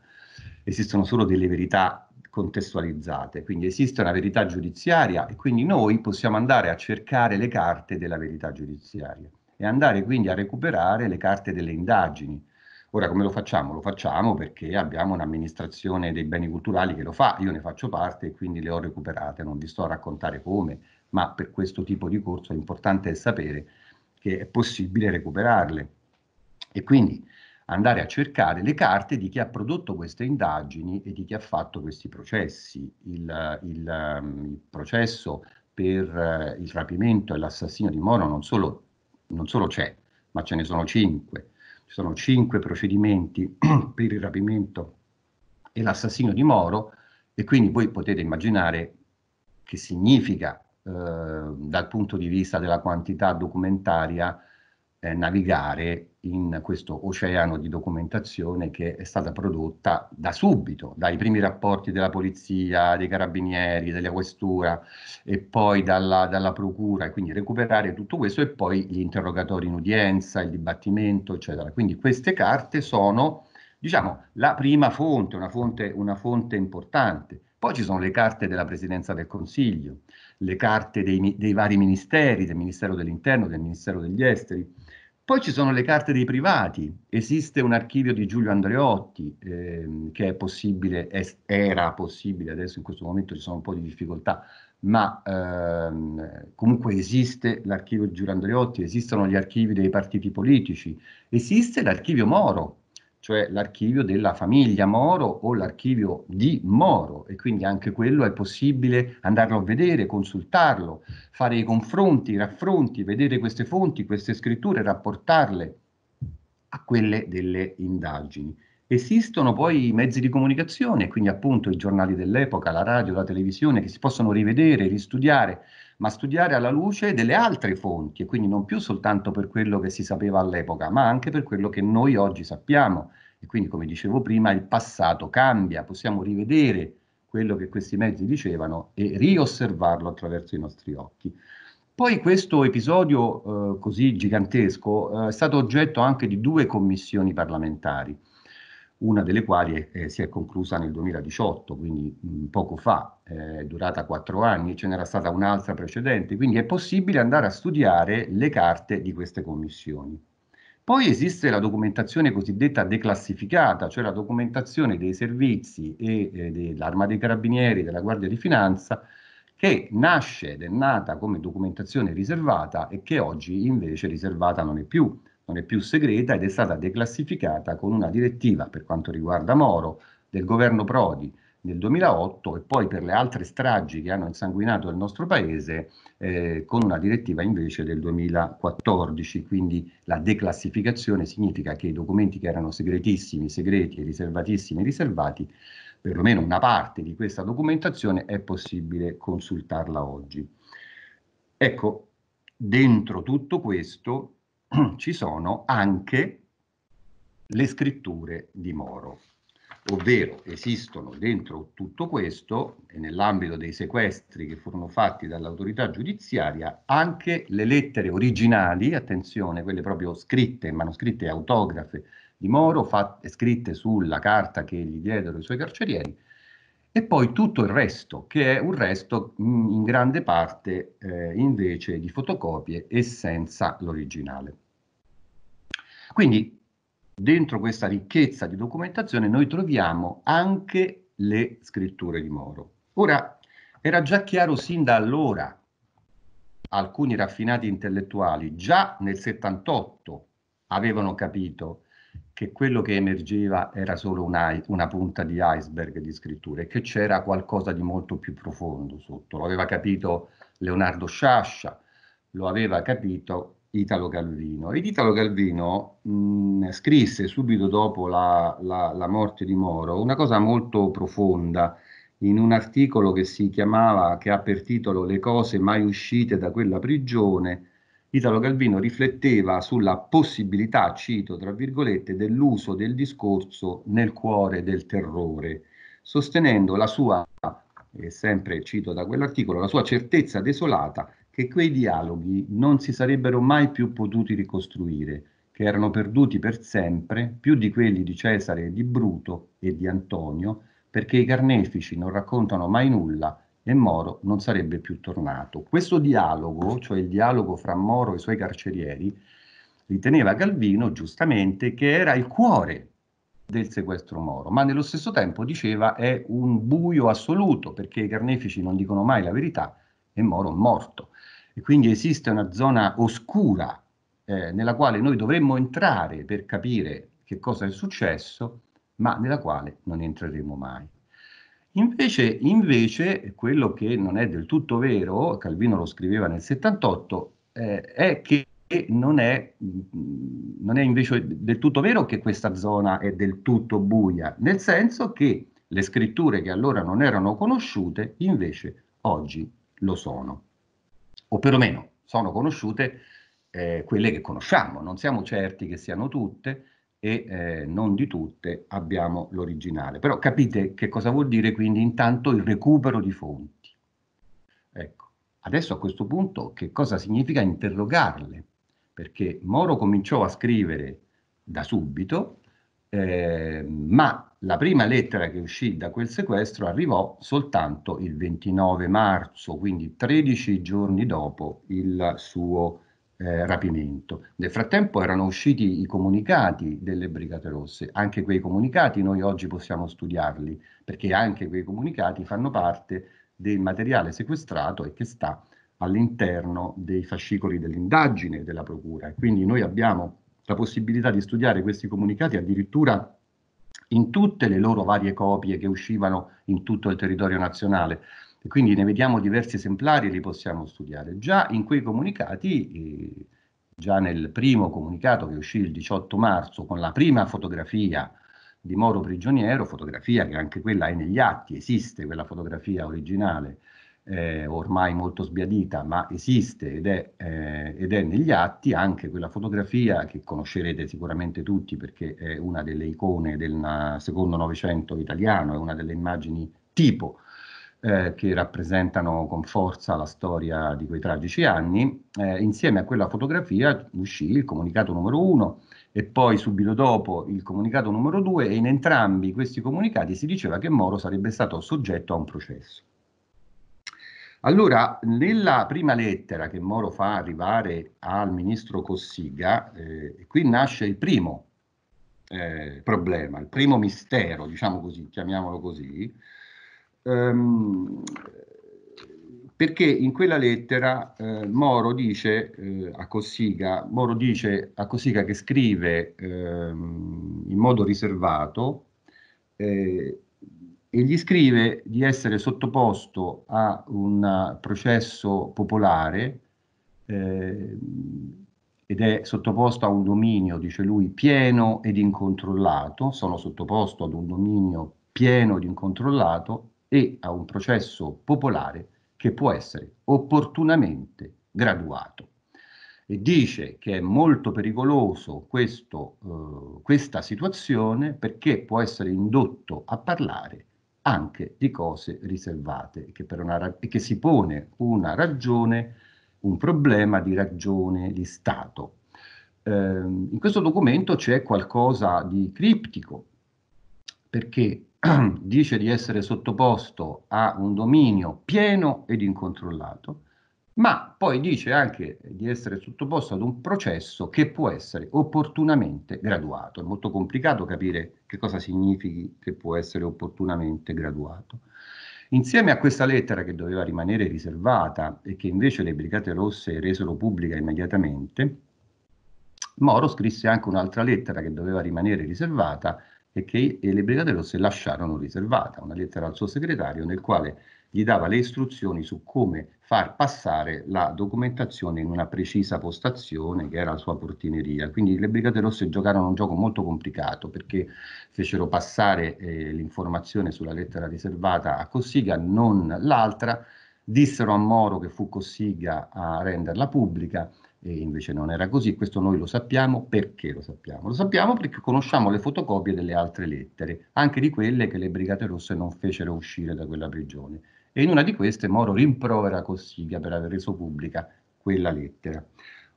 Esistono solo delle verità contestualizzate, quindi esiste una verità giudiziaria e quindi noi possiamo andare a cercare le carte della verità giudiziaria e andare quindi a recuperare le carte delle indagini. Ora come lo facciamo? Lo facciamo perché abbiamo un'amministrazione dei beni culturali che lo fa, io ne faccio parte e quindi le ho recuperate, non vi sto a raccontare come, ma per questo tipo di corso è importante sapere che è possibile recuperarle. E quindi andare a cercare le carte di chi ha prodotto queste indagini e di chi ha fatto questi processi. Il, il, il processo per eh, il rapimento e l'assassino di Moro non solo, non solo c'è, ma ce ne sono cinque. Ci sono cinque procedimenti per il rapimento e l'assassino di Moro e quindi voi potete immaginare che significa Ehm, dal punto di vista della quantità documentaria eh, navigare in questo oceano di documentazione che è stata prodotta da subito, dai primi rapporti della polizia, dei carabinieri, della questura e poi dalla, dalla procura e quindi recuperare tutto questo e poi gli interrogatori in udienza, il dibattimento eccetera. Quindi queste carte sono diciamo la prima fonte, una fonte, una fonte importante. Poi ci sono le carte della Presidenza del Consiglio, le carte dei, dei vari ministeri, del Ministero dell'Interno, del Ministero degli Esteri. Poi ci sono le carte dei privati, esiste un archivio di Giulio Andreotti ehm, che è possibile, è, era possibile, adesso in questo momento ci sono un po' di difficoltà, ma ehm, comunque esiste l'archivio di Giulio Andreotti, esistono gli archivi dei partiti politici, esiste l'archivio Moro, cioè l'archivio della famiglia Moro o l'archivio di Moro e quindi anche quello è possibile andarlo a vedere, consultarlo, fare i confronti, i raffronti, vedere queste fonti, queste scritture, rapportarle a quelle delle indagini. Esistono poi i mezzi di comunicazione, quindi appunto i giornali dell'epoca, la radio, la televisione, che si possono rivedere, ristudiare, ma studiare alla luce delle altre fonti e quindi non più soltanto per quello che si sapeva all'epoca, ma anche per quello che noi oggi sappiamo. E quindi, come dicevo prima, il passato cambia, possiamo rivedere quello che questi mezzi dicevano e riosservarlo attraverso i nostri occhi. Poi questo episodio eh, così gigantesco eh, è stato oggetto anche di due commissioni parlamentari una delle quali eh, si è conclusa nel 2018, quindi mh, poco fa, eh, è eh, durata quattro anni, ce n'era stata un'altra precedente, quindi è possibile andare a studiare le carte di queste commissioni. Poi esiste la documentazione cosiddetta declassificata, cioè la documentazione dei servizi e eh, dell'Arma dei Carabinieri, della Guardia di Finanza, che nasce ed è nata come documentazione riservata e che oggi invece riservata non è più non è più segreta ed è stata declassificata con una direttiva per quanto riguarda Moro del governo Prodi nel 2008 e poi per le altre stragi che hanno insanguinato il nostro paese eh, con una direttiva invece del 2014. Quindi la declassificazione significa che i documenti che erano segretissimi, segreti, e riservatissimi, riservati, perlomeno una parte di questa documentazione è possibile consultarla oggi. Ecco, dentro tutto questo ci sono anche le scritture di Moro, ovvero esistono dentro tutto questo e nell'ambito dei sequestri che furono fatti dall'autorità giudiziaria anche le lettere originali, attenzione, quelle proprio scritte, manoscritte e autografe di Moro, fatte, scritte sulla carta che gli diedero i suoi carcerieri, e poi tutto il resto, che è un resto in grande parte eh, invece di fotocopie e senza l'originale. Quindi dentro questa ricchezza di documentazione noi troviamo anche le scritture di Moro. Ora, era già chiaro sin da allora alcuni raffinati intellettuali già nel 78 avevano capito che quello che emergeva era solo una, una punta di iceberg di scritture, che c'era qualcosa di molto più profondo sotto. Lo aveva capito Leonardo Sciascia, lo aveva capito Italo Calvino. Ed Italo Calvino mh, scrisse subito dopo la, la, la, morte di Moro una cosa molto profonda in un articolo che si chiamava, che ha per titolo Le cose mai uscite da quella prigione. Italo Calvino rifletteva sulla possibilità, cito tra virgolette, dell'uso del discorso nel cuore del terrore, sostenendo la sua, e sempre cito da quell'articolo, la sua certezza desolata che quei dialoghi non si sarebbero mai più potuti ricostruire, che erano perduti per sempre, più di quelli di Cesare e di Bruto e di Antonio, perché i carnefici non raccontano mai nulla e Moro non sarebbe più tornato. Questo dialogo, cioè il dialogo fra Moro e i suoi carcerieri, riteneva Galvino giustamente che era il cuore del sequestro Moro, ma nello stesso tempo diceva è un buio assoluto perché i carnefici non dicono mai la verità e Moro è morto e quindi esiste una zona oscura eh, nella quale noi dovremmo entrare per capire che cosa è successo, ma nella quale non entreremo mai. Invece, invece quello che non è del tutto vero, Calvino lo scriveva nel 78, eh, è che non è, mm, non è invece del tutto vero che questa zona è del tutto buia, nel senso che le scritture che allora non erano conosciute invece oggi lo sono o perlomeno sono conosciute eh, quelle che conosciamo, non siamo certi che siano tutte e eh, non di tutte abbiamo l'originale. Però capite che cosa vuol dire quindi intanto il recupero di fonti. Ecco, adesso a questo punto che cosa significa interrogarle? Perché Moro cominciò a scrivere da subito, eh, ma la prima lettera che uscì da quel sequestro arrivò soltanto il 29 marzo, quindi 13 giorni dopo il suo eh, rapimento. Nel frattempo erano usciti i comunicati delle Brigate Rosse, anche quei comunicati noi oggi possiamo studiarli, perché anche quei comunicati fanno parte del materiale sequestrato e che sta all'interno dei fascicoli dell'indagine della Procura. Quindi noi abbiamo la possibilità di studiare questi comunicati addirittura in tutte le loro varie copie che uscivano in tutto il territorio nazionale. E quindi ne vediamo diversi esemplari e li possiamo studiare. Già in quei comunicati, eh, già nel primo comunicato che uscì il 18 marzo con la prima fotografia di Moro prigioniero, fotografia che anche quella è negli atti, esiste quella fotografia originale eh, ormai molto sbiadita, ma esiste ed è, eh, ed è, negli atti anche quella fotografia che conoscerete sicuramente tutti perché è una delle icone del secondo novecento italiano, è una delle immagini tipo eh, che rappresentano con forza la storia di quei tragici anni. Eh, insieme a quella fotografia uscì il comunicato numero uno e poi subito dopo il comunicato numero due e in entrambi questi comunicati si diceva che Moro sarebbe stato soggetto a un processo. Allora, nella prima lettera che Moro fa arrivare al ministro Cossiga, eh, qui nasce il primo eh, problema, il primo mistero, diciamo così, chiamiamolo così, ehm, perché in quella lettera eh, Moro, dice, eh, Cossiga, Moro dice a Cossiga, che scrive eh, in modo riservato eh, e gli scrive di essere sottoposto a un processo popolare eh, ed è sottoposto a un dominio, dice lui, pieno ed incontrollato, sono sottoposto ad un dominio pieno ed incontrollato e a un processo popolare che può essere opportunamente graduato. E dice che è molto pericoloso questo, eh, questa situazione perché può essere indotto a parlare anche di cose riservate, che, una, che si pone una ragione, un problema di ragione di Stato. Eh, in questo documento c'è qualcosa di criptico, perché dice di essere sottoposto a un dominio pieno ed incontrollato, ma poi dice anche di essere sottoposto ad un processo che può essere opportunamente graduato. È molto complicato capire che cosa significhi che può essere opportunamente graduato. Insieme a questa lettera che doveva rimanere riservata e che invece le Brigate Rosse resero pubblica immediatamente, Moro scrisse anche un'altra lettera che doveva rimanere riservata e che le Brigate Rosse lasciarono riservata, una lettera al suo segretario nel quale gli dava le istruzioni su come far passare la documentazione in una precisa postazione che era la sua portineria. Quindi le Brigate Rosse giocarono un gioco molto complicato perché fecero passare eh, l'informazione sulla lettera riservata a Cossiga, non l'altra, dissero a Moro che fu Cossiga a renderla pubblica e invece non era così, questo noi lo sappiamo perché lo sappiamo? Lo sappiamo perché conosciamo le fotocopie delle altre lettere, anche di quelle che le Brigate Rosse non fecero uscire da quella prigione e in una di queste Moro rimprovera Cossiga per aver reso pubblica quella lettera.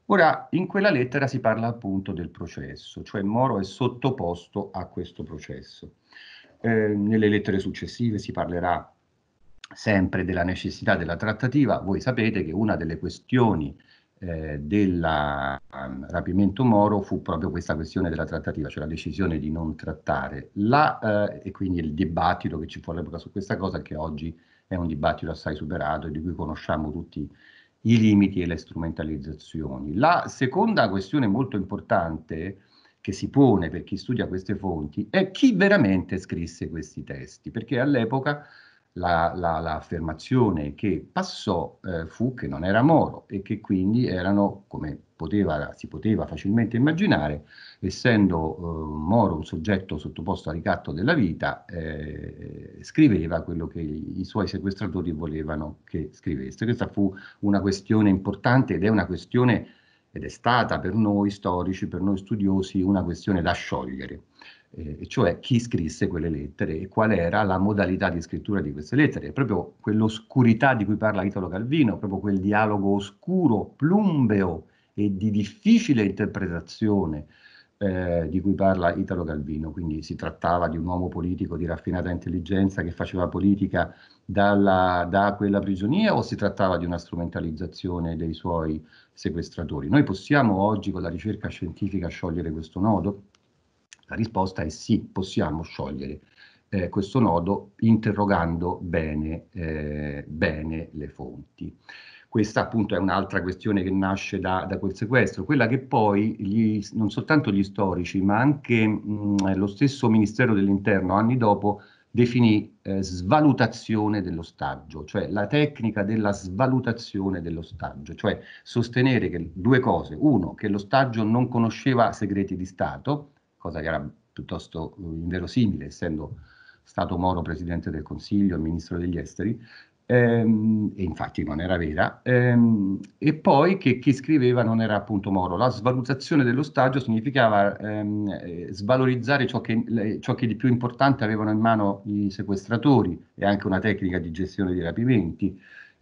Ora, in quella lettera si parla appunto del processo, cioè Moro è sottoposto a questo processo. Eh, nelle lettere successive si parlerà sempre della necessità della trattativa. Voi sapete che una delle questioni eh, del um, ehm, rapimento Moro fu proprio questa questione della trattativa, cioè la decisione di non trattare, la, eh, e quindi il dibattito che ci fu all'epoca su questa cosa che oggi è un dibattito assai superato e di cui conosciamo tutti i limiti e le strumentalizzazioni. La seconda questione molto importante che si pone per chi studia queste fonti è chi veramente scrisse questi testi, perché all'epoca l'affermazila, la, che Passò eh, fu che non era Moro e che quindi erano, come poteva, si poteva facilmente immaginare, essendo eh, Moro un soggetto sottoposto a ricatto della vita, eh, scriveva quello che i suoi sequestratori volevano che scrivesse. Questa fu una questione importante ed è una questione ed è stata per noi storici, per noi studiosi, una questione da sciogliere eh, cioè chi scrisse quelle lettere e qual era la modalità di scrittura di queste lettere, proprio quell'oscurità di cui parla Italo Calvino, proprio quel dialogo oscuro, plumbeo e di difficile interpretazione eh, di cui parla Italo Calvino, quindi si trattava di un uomo politico di raffinata intelligenza che faceva politica dalla, da quella prigionia o si trattava di una strumentalizzazione dei suoi sequestratori? Noi possiamo oggi con la ricerca scientifica sciogliere questo nodo? La risposta è sì, possiamo sciogliere eh, questo nodo interrogando bene, eh, bene le fonti. Questa appunto è un'altra questione che nasce da, da, quel sequestro, quella che poi gli, non soltanto gli storici ma anche mh, mm, lo stesso Ministero dell'Interno anni dopo definì eh, svalutazione dell'ostaggio, cioè la tecnica della svalutazione dell'ostaggio, cioè sostenere che due cose, uno che l'ostaggio non conosceva segreti di Stato cosa che era piuttosto eh, inverosimile, essendo stato Moro presidente del Consiglio e ministro degli esteri, ehm, e infatti non era vera, ehm, e poi che chi scriveva non era appunto Moro. La svalutazione dello stagio significava ehm, eh, svalorizzare ciò che, ciò che, di più importante avevano in mano i sequestratori, e anche una tecnica di gestione dei rapimenti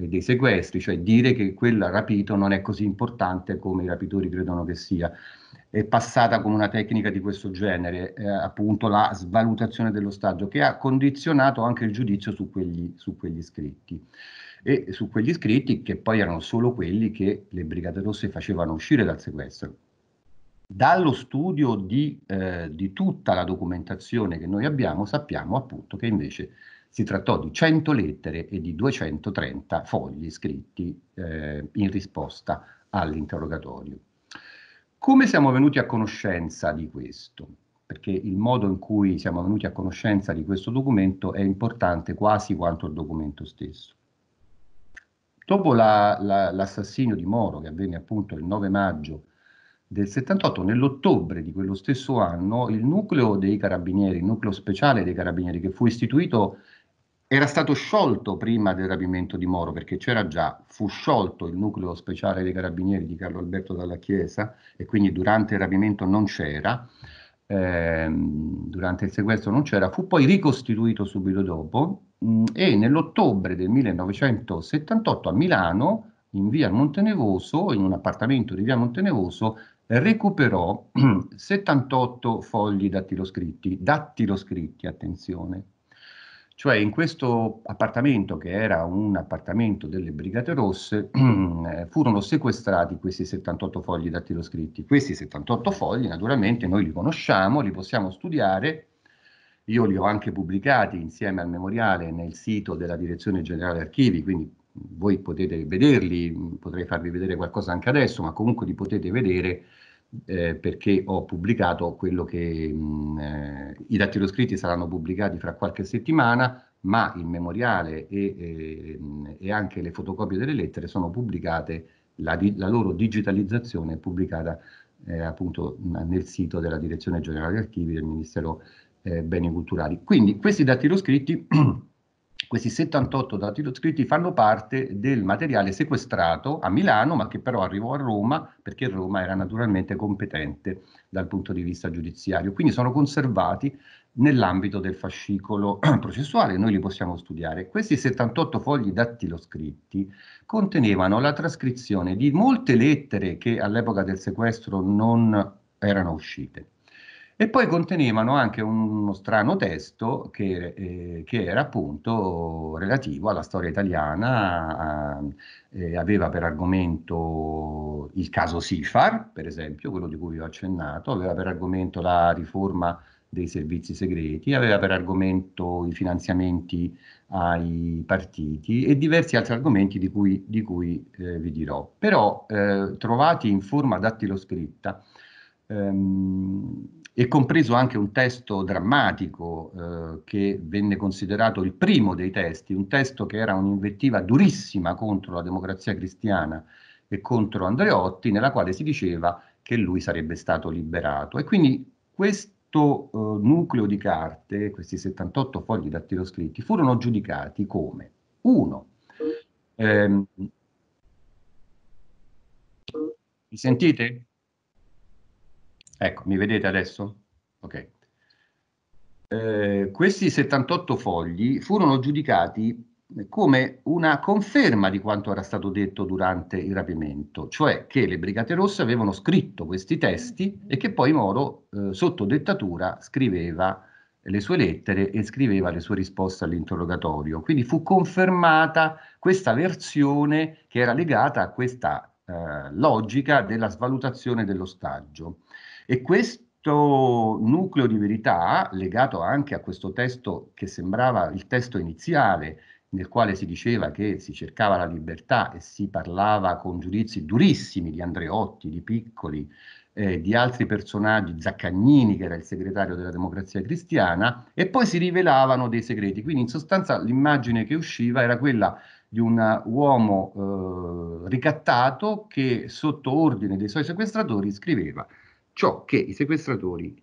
dei sequestri, cioè dire che quel rapito non è così importante come i rapitori credono che sia. È passata come una tecnica di questo genere, eh, appunto la svalutazione dello stadio, che ha condizionato anche il giudizio su quegli, su quegli scritti e su quegli scritti che poi erano solo quelli che le Brigate Rosse facevano uscire dal sequestro. Dallo studio di, eh, di tutta la documentazione che noi abbiamo sappiamo appunto che invece si trattò di 100 lettere e di 230 fogli scritti eh, in risposta all'interrogatorio. Come siamo venuti a conoscenza di questo? Perché il modo in cui siamo venuti a conoscenza di questo documento è importante quasi quanto il documento stesso. Dopo la, la, l'assassinio di Moro, che avvenne appunto il 9 maggio del 78, nell'ottobre di quello stesso anno, il nucleo dei carabinieri, il nucleo speciale dei carabinieri, che fu istituito era stato sciolto prima del rapimento di Moro perché c'era già, fu sciolto il nucleo speciale dei carabinieri di Carlo Alberto dalla Chiesa e quindi durante il rapimento non c'era, ehm, durante il sequestro non c'era, fu poi ricostituito subito dopo mh, mm, e nell'ottobre del 1978 a Milano, in via Montenevoso, in un appartamento di via Montenevoso, recuperò 78 fogli dattiloscritti, dattiloscritti, attenzione, cioè in questo appartamento, che era un appartamento delle Brigate Rosse, eh, furono sequestrati questi 78 fogli dattiloscritti. Questi 78 fogli, naturalmente, noi li conosciamo, li possiamo studiare, io li ho anche pubblicati insieme al memoriale nel sito della Direzione Generale Archivi, quindi voi potete vederli, potrei farvi vedere qualcosa anche adesso, ma comunque li potete vedere eh, perché ho pubblicato quello che mh, mm, eh, i scritti saranno pubblicati fra qualche settimana, ma il memoriale e, e, eh, e anche le fotocopie delle lettere sono pubblicate, la, la loro digitalizzazione è pubblicata eh, appunto nel sito della Direzione Generale Archivi del Ministero eh, Beni Culturali. Quindi questi dati scritti questi 78 dati scritti fanno parte del materiale sequestrato a Milano, ma che però arrivò a Roma perché Roma era naturalmente competente dal punto di vista giudiziario. Quindi sono conservati nell'ambito del fascicolo processuale, noi li possiamo studiare. Questi 78 fogli dattiloscritti contenevano la trascrizione di molte lettere che all'epoca del sequestro non erano uscite e poi contenevano anche uno strano testo che, eh, che era appunto relativo alla storia italiana, eh, eh aveva per argomento il caso Sifar, per esempio, quello di cui vi ho accennato, aveva per argomento la riforma dei servizi segreti, aveva per argomento i finanziamenti ai partiti e diversi altri argomenti di cui, di cui eh, vi dirò. Però eh, trovati in forma dattiloscritta, ehm, e compreso anche un testo drammatico eh, che venne considerato il primo dei testi, un testo che era un'invettiva durissima contro la democrazia cristiana e contro Andreotti, nella quale si diceva che lui sarebbe stato liberato. E quindi questo eh, nucleo di carte, questi 78 fogli da dattiloscritti, furono giudicati come uno. Ehm, mi sentite? Ecco, mi vedete adesso? Ok. Eh, questi 78 fogli furono giudicati come una conferma di quanto era stato detto durante il rapimento, cioè che le Brigate Rosse avevano scritto questi testi e che poi Moro, eh, sotto dettatura, scriveva le sue lettere e scriveva le sue risposte all'interrogatorio. Quindi fu confermata questa versione che era legata a questa eh, logica della svalutazione dell'ostaggio. E questo nucleo di verità, legato anche a questo testo che sembrava il testo iniziale, nel quale si diceva che si cercava la libertà e si parlava con giudizi durissimi di Andreotti, di Piccoli, eh, di altri personaggi, Zaccagnini che era il segretario della democrazia cristiana, e poi si rivelavano dei segreti. Quindi in sostanza l'immagine che usciva era quella di un uomo eh, ricattato che sotto ordine dei suoi sequestratori scriveva ciò che i sequestratori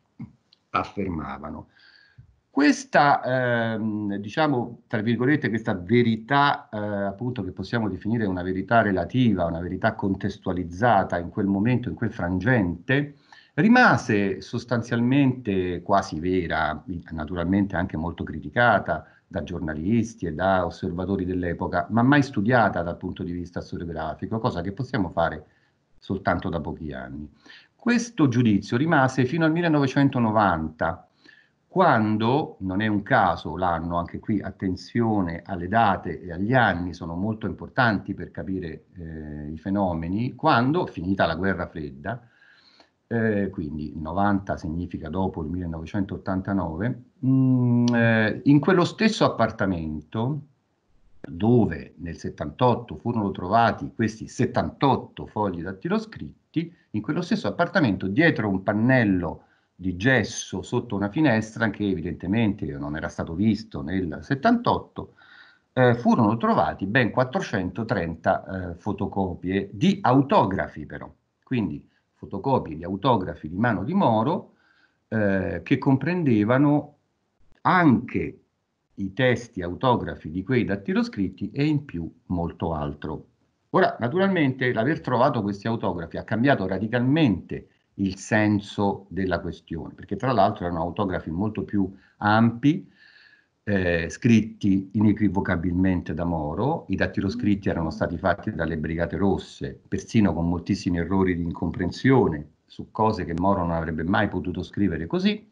affermavano. Questa, ehm, diciamo, tra virgolette, questa verità, eh, appunto, che possiamo definire una verità relativa, una verità contestualizzata in quel momento, in quel frangente, rimase sostanzialmente quasi vera, naturalmente anche molto criticata da giornalisti e da osservatori dell'epoca, ma mai studiata dal punto di vista storiografico, cosa che possiamo fare soltanto da pochi anni. Questo giudizio rimase fino al 1990, quando, non è un caso l'anno, anche qui attenzione alle date e agli anni, sono molto importanti per capire eh, i fenomeni, quando, finita la guerra fredda, eh, quindi 90 significa dopo il 1989, mh, mm, eh, in quello stesso appartamento dove nel 78 furono trovati questi 78 fogli dattiloscritti, in quello stesso appartamento, dietro un pannello di gesso sotto una finestra che evidentemente non era stato visto nel 78, eh, furono trovati ben 430 eh, fotocopie di autografi però, quindi fotocopie di autografi di mano di Moro eh, che comprendevano anche i testi autografi di quei dattiloscritti e in più molto altro. Ora, naturalmente, l'aver trovato questi autografi ha cambiato radicalmente il senso della questione, perché tra l'altro erano autografi molto più ampi, eh, scritti inequivocabilmente da Moro, i dattiloscritti mm. erano stati fatti dalle Brigate Rosse, persino con moltissimi errori di incomprensione su cose che Moro non avrebbe mai potuto scrivere così,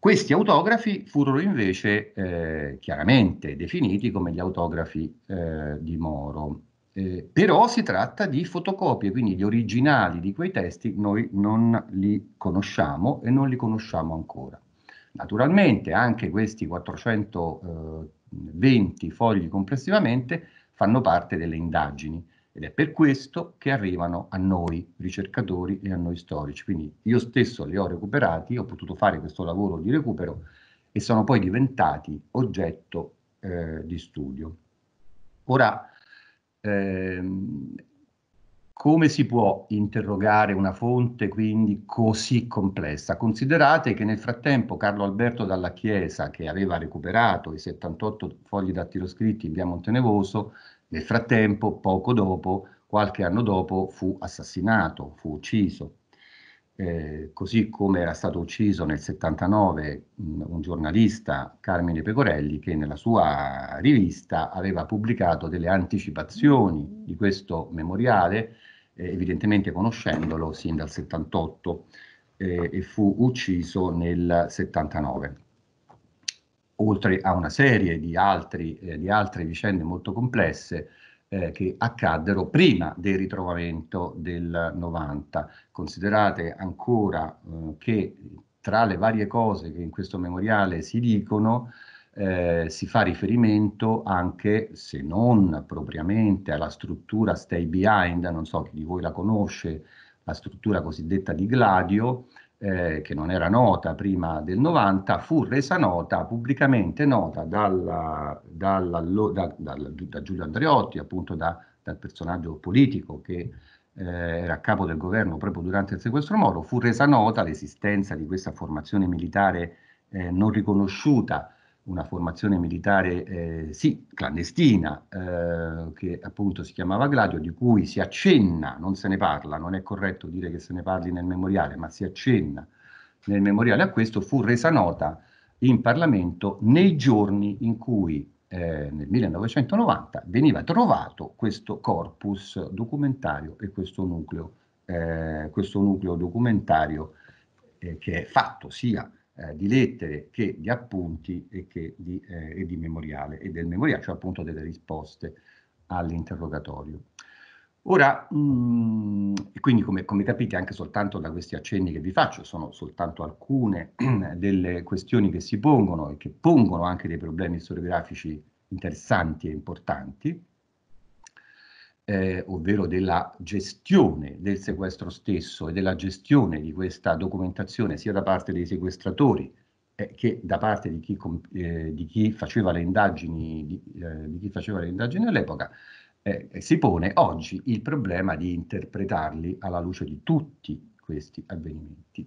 questi autografi furono invece eh, chiaramente definiti come gli autografi eh, di Moro, eh, però si tratta di fotocopie, quindi gli originali di quei testi noi non li conosciamo e non li conosciamo ancora. Naturalmente anche questi 420 eh, fogli complessivamente fanno parte delle indagini ed è per questo che arrivano a noi ricercatori e a noi storici. Quindi io stesso li ho recuperati, ho potuto fare questo lavoro di recupero e sono poi diventati oggetto eh, di studio. Ora, ehm, come si può interrogare una fonte quindi così complessa? Considerate che nel frattempo Carlo Alberto Dalla Chiesa, che aveva recuperato i 78 fogli scritti in via Montenevoso, nel frattempo, poco dopo, qualche anno dopo, fu assassinato, fu ucciso. Eh, così come era stato ucciso nel 79 mh, mm, un giornalista, Carmine Pecorelli, che nella sua rivista aveva pubblicato delle anticipazioni di questo memoriale, eh, evidentemente conoscendolo sin dal 78, eh, e fu ucciso nel 79 oltre a una serie di, altri, eh, di altre vicende molto complesse eh, che accaddero prima del ritrovamento del 90. Considerate ancora eh, che tra le varie cose che in questo memoriale si dicono eh, si fa riferimento anche, se non propriamente, alla struttura Stay Behind, non so chi di voi la conosce, la struttura cosiddetta di Gladio, eh, che non era nota prima del 90, fu resa nota, pubblicamente nota dalla, dalla, da, da, da, Giulio Andreotti, appunto da, dal personaggio politico che eh, era capo del governo proprio durante il sequestro Moro, fu resa nota l'esistenza di questa formazione militare eh, non riconosciuta una formazione militare, eh, sì, clandestina, eh, che appunto si chiamava Gladio, di cui si accenna, non se ne parla, non è corretto dire che se ne parli nel memoriale, ma si accenna nel memoriale a questo, fu resa nota in Parlamento nei giorni in cui eh, nel 1990 veniva trovato questo corpus documentario e questo nucleo, eh, questo nucleo documentario eh, che è fatto sia eh, di lettere che di appunti e, che di, eh, e di memoriale e del memoriale, cioè appunto delle risposte all'interrogatorio. Ora, mh, mm, quindi come, come, capite anche soltanto da questi accenni che vi faccio, sono soltanto alcune delle questioni che si pongono e che pongono anche dei problemi storiografici interessanti e importanti, eh, ovvero della gestione del sequestro stesso e della gestione di questa documentazione sia da parte dei sequestratori eh, che da parte di chi, eh, di chi faceva le indagini, di, eh, di chi faceva le indagini all'epoca, eh, eh, si pone oggi il problema di interpretarli alla luce di tutti questi avvenimenti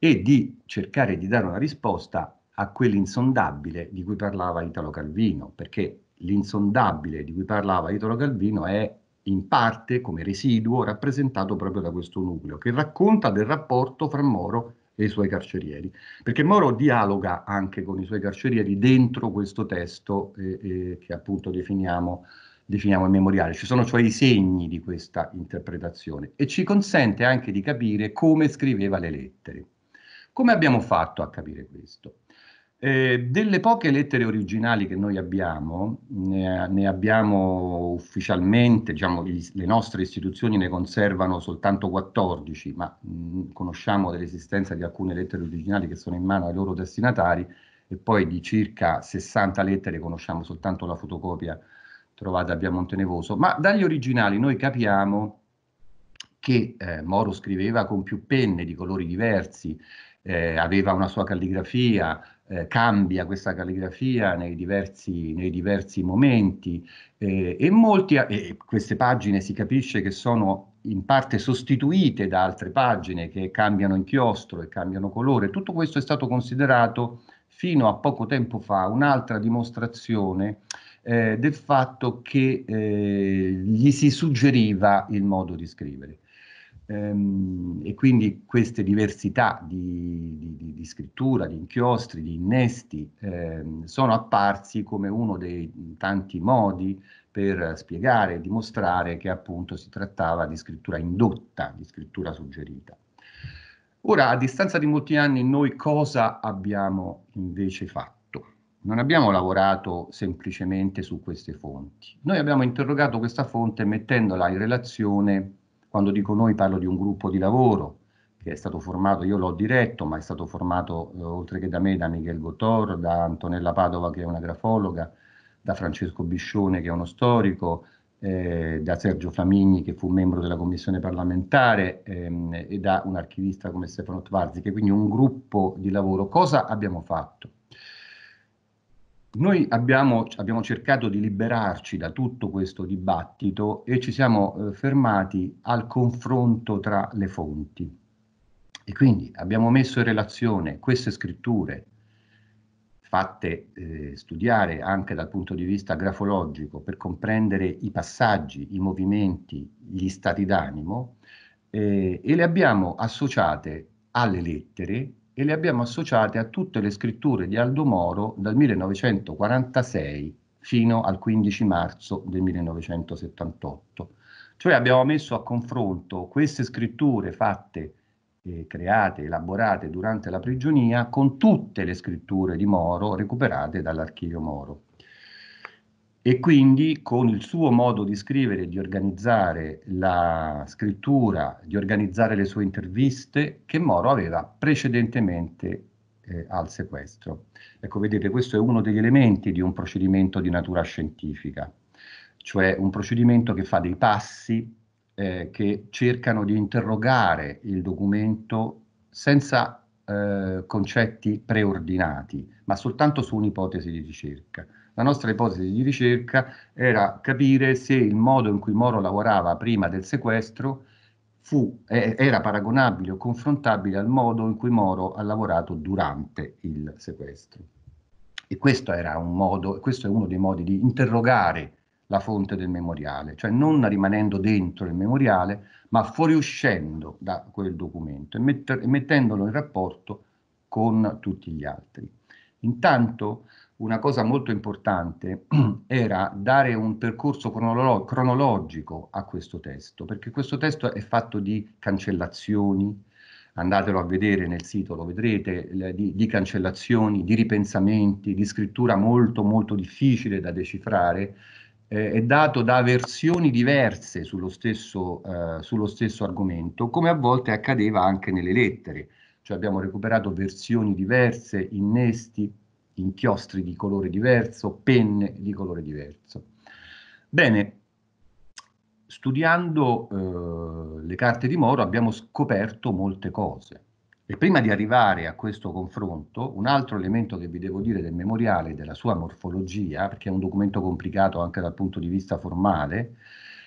e di cercare di dare una risposta a quell'insondabile di cui parlava Italo Calvino, perché l'insondabile di cui parlava Italo Calvino è in parte come residuo rappresentato proprio da questo nucleo, che racconta del rapporto fra Moro e i suoi carcerieri, perché Moro dialoga anche con i suoi carcerieri dentro questo testo eh, eh, che appunto definiamo, definiamo memoriale, ci sono cioè i segni di questa interpretazione e ci consente anche di capire come scriveva le lettere. Come abbiamo fatto a capire questo? Eh, delle poche lettere originali che noi abbiamo, ne, ne abbiamo ufficialmente, diciamo, gli, le nostre istituzioni ne conservano soltanto 14, ma mh, mm, conosciamo dell'esistenza di alcune lettere originali che sono in mano ai loro destinatari e poi di circa 60 lettere conosciamo soltanto la fotocopia trovata a Via Montenevoso, ma dagli originali noi capiamo che eh, Moro scriveva con più penne di colori diversi, eh, aveva una sua calligrafia, eh, cambia questa calligrafia nei diversi, nei diversi momenti eh, e, molti, eh, queste pagine si capisce che sono in parte sostituite da altre pagine che cambiano inchiostro e cambiano colore. Tutto questo è stato considerato fino a poco tempo fa un'altra dimostrazione eh, del fatto che eh, gli si suggeriva il modo di scrivere. Ehm, e quindi queste diversità di, di, di, scrittura, di inchiostri, di innesti eh, sono apparsi come uno dei tanti modi per spiegare e dimostrare che appunto si trattava di scrittura indotta, di scrittura suggerita. Ora, a distanza di molti anni, noi cosa abbiamo invece fatto? Non abbiamo lavorato semplicemente su queste fonti, noi abbiamo interrogato questa fonte mettendola in relazione quando dico noi parlo di un gruppo di lavoro che è stato formato, io l'ho diretto, ma è stato formato eh, oltre che da me, da Miguel Gotor, da Antonella Padova che è una grafologa, da Francesco Biscione che è uno storico, eh, da Sergio Flamigni che fu membro della commissione parlamentare ehm, e da un archivista come Stefano Tvarzi, che quindi un gruppo di lavoro. Cosa abbiamo fatto? Noi abbiamo, abbiamo, cercato di liberarci da tutto questo dibattito e ci siamo eh, fermati al confronto tra le fonti. E quindi abbiamo messo in relazione queste scritture, fatte eh, studiare anche dal punto di vista grafologico per comprendere i passaggi, i movimenti, gli stati d'animo, eh, e le abbiamo associate alle lettere e le abbiamo associate a tutte le scritture di Aldo Moro dal 1946 fino al 15 marzo del 1978. Cioè abbiamo messo a confronto queste scritture fatte, eh, create, elaborate durante la prigionia con tutte le scritture di Moro recuperate dall'archivio Moro e quindi con il suo modo di scrivere, di organizzare la scrittura, di organizzare le sue interviste che Moro aveva precedentemente eh, al sequestro. Ecco, vedete, questo è uno degli elementi di un procedimento di natura scientifica, cioè un procedimento che fa dei passi eh, che cercano di interrogare il documento senza eh, concetti preordinati, ma soltanto su un'ipotesi di ricerca la nostra ipotesi di ricerca era capire se il modo in cui Moro lavorava prima del sequestro fu, eh, era paragonabile o confrontabile al modo in cui Moro ha lavorato durante il sequestro. E questo, era un modo, questo è uno dei modi di interrogare la fonte del memoriale, cioè non rimanendo dentro il memoriale, ma fuoriuscendo da quel documento e, metter, e mettendolo in rapporto con tutti gli altri. Intanto una cosa molto importante era dare un percorso cronolo cronologico a questo testo, perché questo testo è fatto di cancellazioni, andatelo a vedere nel sito, lo vedrete, di, di cancellazioni, di ripensamenti, di scrittura molto molto difficile da decifrare, eh, è dato da versioni diverse sullo stesso, eh, sullo stesso argomento, come a volte accadeva anche nelle lettere, cioè abbiamo recuperato versioni diverse, innesti, inchiostri di colore diverso, penne di colore diverso. Bene, studiando eh, le carte di Moro abbiamo scoperto molte cose. E prima di arrivare a questo confronto, un altro elemento che vi devo dire del memoriale della sua morfologia, perché è un documento complicato anche dal punto di vista formale,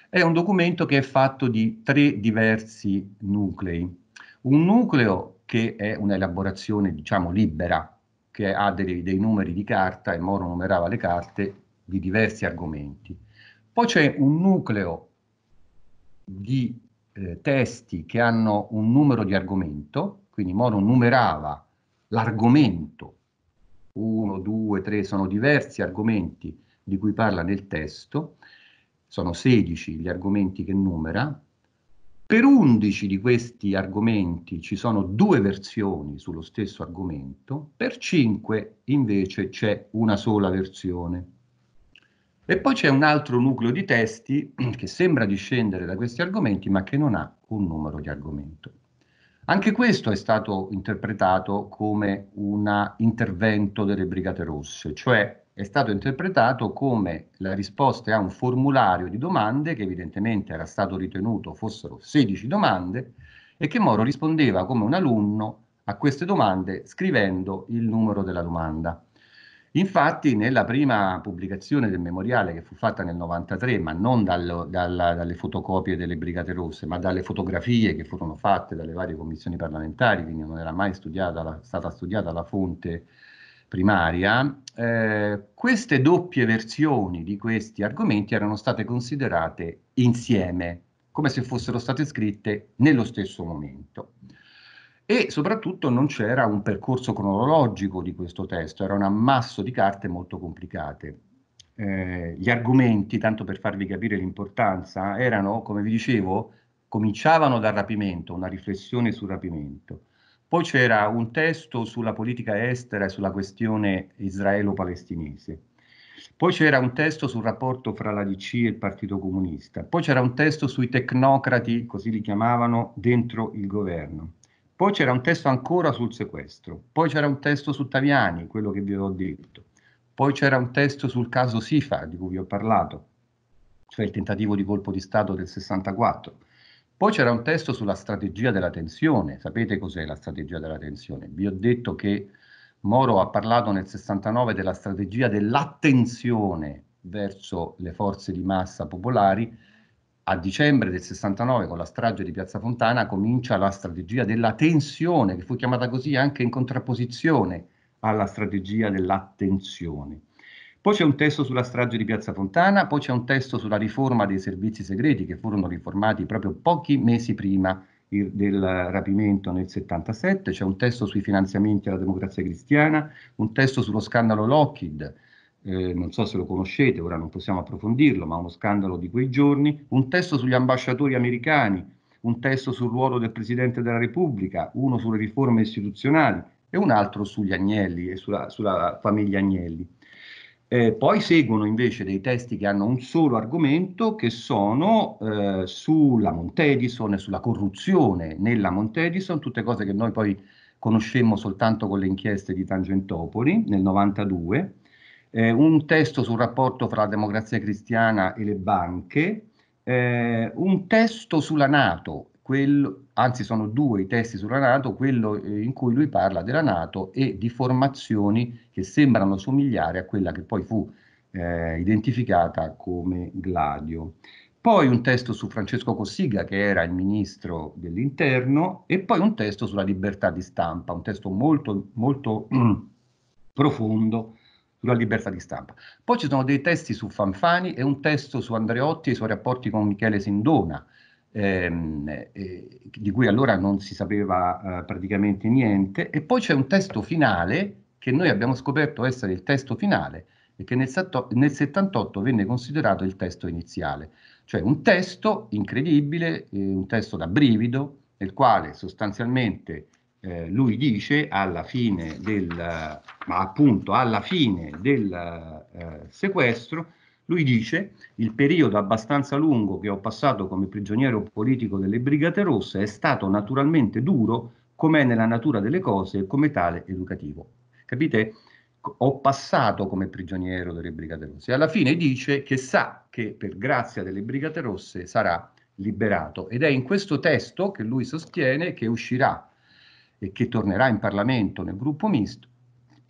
è un documento che è fatto di tre diversi nuclei. Un nucleo che è un'elaborazione, diciamo, libera, che ha dei, dei numeri di carta, e Moro numerava le carte, di diversi argomenti. Poi c'è un nucleo di eh, testi che hanno un numero di argomento, quindi Moro numerava l'argomento, uno, due, tre, sono diversi argomenti di cui parla nel testo, sono 16 gli argomenti che numera, per 11 di questi argomenti ci sono due versioni sullo stesso argomento, per 5 invece c'è una sola versione. E poi c'è un altro nucleo di testi che sembra discendere da questi argomenti, ma che non ha un numero di argomento. Anche questo è stato interpretato come un intervento delle Brigate Rosse, cioè è stato interpretato come la risposta a un formulario di domande che evidentemente era stato ritenuto fossero 16 domande e che Moro rispondeva come un alunno a queste domande scrivendo il numero della domanda. Infatti nella prima pubblicazione del memoriale che fu fatta nel 93, ma non dal, dalla, dalle fotocopie delle Brigate Rosse, ma dalle fotografie che furono fatte dalle varie commissioni parlamentari, quindi non era mai studiata, stata studiata la fonte primaria, eh, queste doppie versioni di questi argomenti erano state considerate insieme, come se fossero state scritte nello stesso momento. E soprattutto non c'era un percorso cronologico di questo testo, era un ammasso di carte molto complicate. Eh, gli argomenti, tanto per farvi capire l'importanza, erano, come vi dicevo, cominciavano dal rapimento, una riflessione sul rapimento, poi c'era un testo sulla politica estera e sulla questione israelo-palestinese. Poi c'era un testo sul rapporto fra la DC e il Partito Comunista. Poi c'era un testo sui tecnocrati, così li chiamavano, dentro il governo. Poi c'era un testo ancora sul sequestro. Poi c'era un testo su Taviani, quello che vi ho detto. Poi c'era un testo sul caso Sifa, di cui vi ho parlato, cioè il tentativo di colpo di Stato del 64 poi c'era un testo sulla strategia della tensione, sapete cos'è la strategia della tensione? Vi ho detto che Moro ha parlato nel 69 della strategia dell'attenzione verso le forze di massa popolari, a dicembre del 69 con la strage di Piazza Fontana comincia la strategia della tensione, che fu chiamata così anche in contrapposizione alla strategia dell'attenzione. Poi c'è un testo sulla strage di Piazza Fontana, poi c'è un testo sulla riforma dei servizi segreti che furono riformati proprio pochi mesi prima il, del rapimento nel 77, c'è un testo sui finanziamenti alla democrazia cristiana, un testo sullo scandalo Lockheed, eh, non so se lo conoscete, ora non possiamo approfondirlo, ma uno scandalo di quei giorni, un testo sugli ambasciatori americani, un testo sul ruolo del Presidente della Repubblica, uno sulle riforme istituzionali e un altro sugli Agnelli e sulla, sulla famiglia Agnelli. Eh, poi seguono invece dei testi che hanno un solo argomento, che sono eh, sulla Montedison e sulla corruzione nella Montedison, tutte cose che noi poi conoscemmo soltanto con le inchieste di Tangentopoli nel 92, eh, un testo sul rapporto fra la democrazia cristiana e le banche, eh, un testo sulla Nato quello, anzi sono due i testi sulla Nato, quello eh, in cui lui parla della Nato e di formazioni che sembrano somigliare a quella che poi fu eh, identificata come Gladio. Poi un testo su Francesco Cossiga, che era il ministro dell'interno, e poi un testo sulla libertà di stampa, un testo molto, molto mm, profondo sulla libertà di stampa. Poi ci sono dei testi su Fanfani e un testo su Andreotti e i suoi rapporti con Michele Sindona, ehm, eh, di cui allora non si sapeva eh, praticamente niente, e poi c'è un testo finale che noi abbiamo scoperto essere il testo finale e che nel, nel 78 venne considerato il testo iniziale, cioè un testo incredibile, eh, un testo da brivido, nel quale sostanzialmente eh, lui dice alla fine del, ma appunto alla fine del eh, sequestro, lui dice: Il periodo abbastanza lungo che ho passato come prigioniero politico delle Brigate Rosse è stato naturalmente duro, come è nella natura delle cose e come tale educativo. Capite? Ho passato come prigioniero delle Brigate Rosse. E Alla fine dice che sa che per grazia delle Brigate Rosse sarà liberato. Ed è in questo testo che lui sostiene che uscirà e che tornerà in Parlamento nel gruppo misto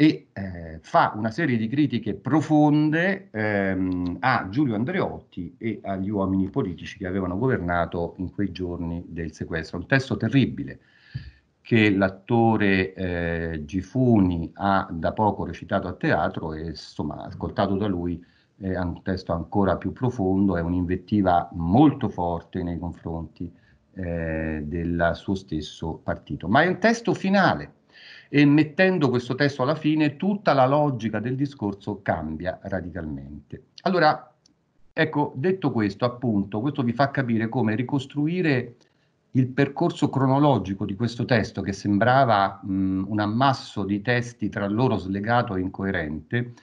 e eh, fa una serie di critiche profonde ehm, a Giulio Andreotti e agli uomini politici che avevano governato in quei giorni del sequestro. Un testo terribile che l'attore eh, Gifuni ha da poco recitato a teatro e insomma, ascoltato da lui è un testo ancora più profondo, è un'invettiva molto forte nei confronti eh, del suo stesso partito. Ma è un testo finale e mettendo questo testo alla fine tutta la logica del discorso cambia radicalmente. Allora, ecco, detto questo, appunto, questo vi fa capire come ricostruire il percorso cronologico di questo testo, che sembrava mh, un ammasso di testi tra loro slegato e incoerente,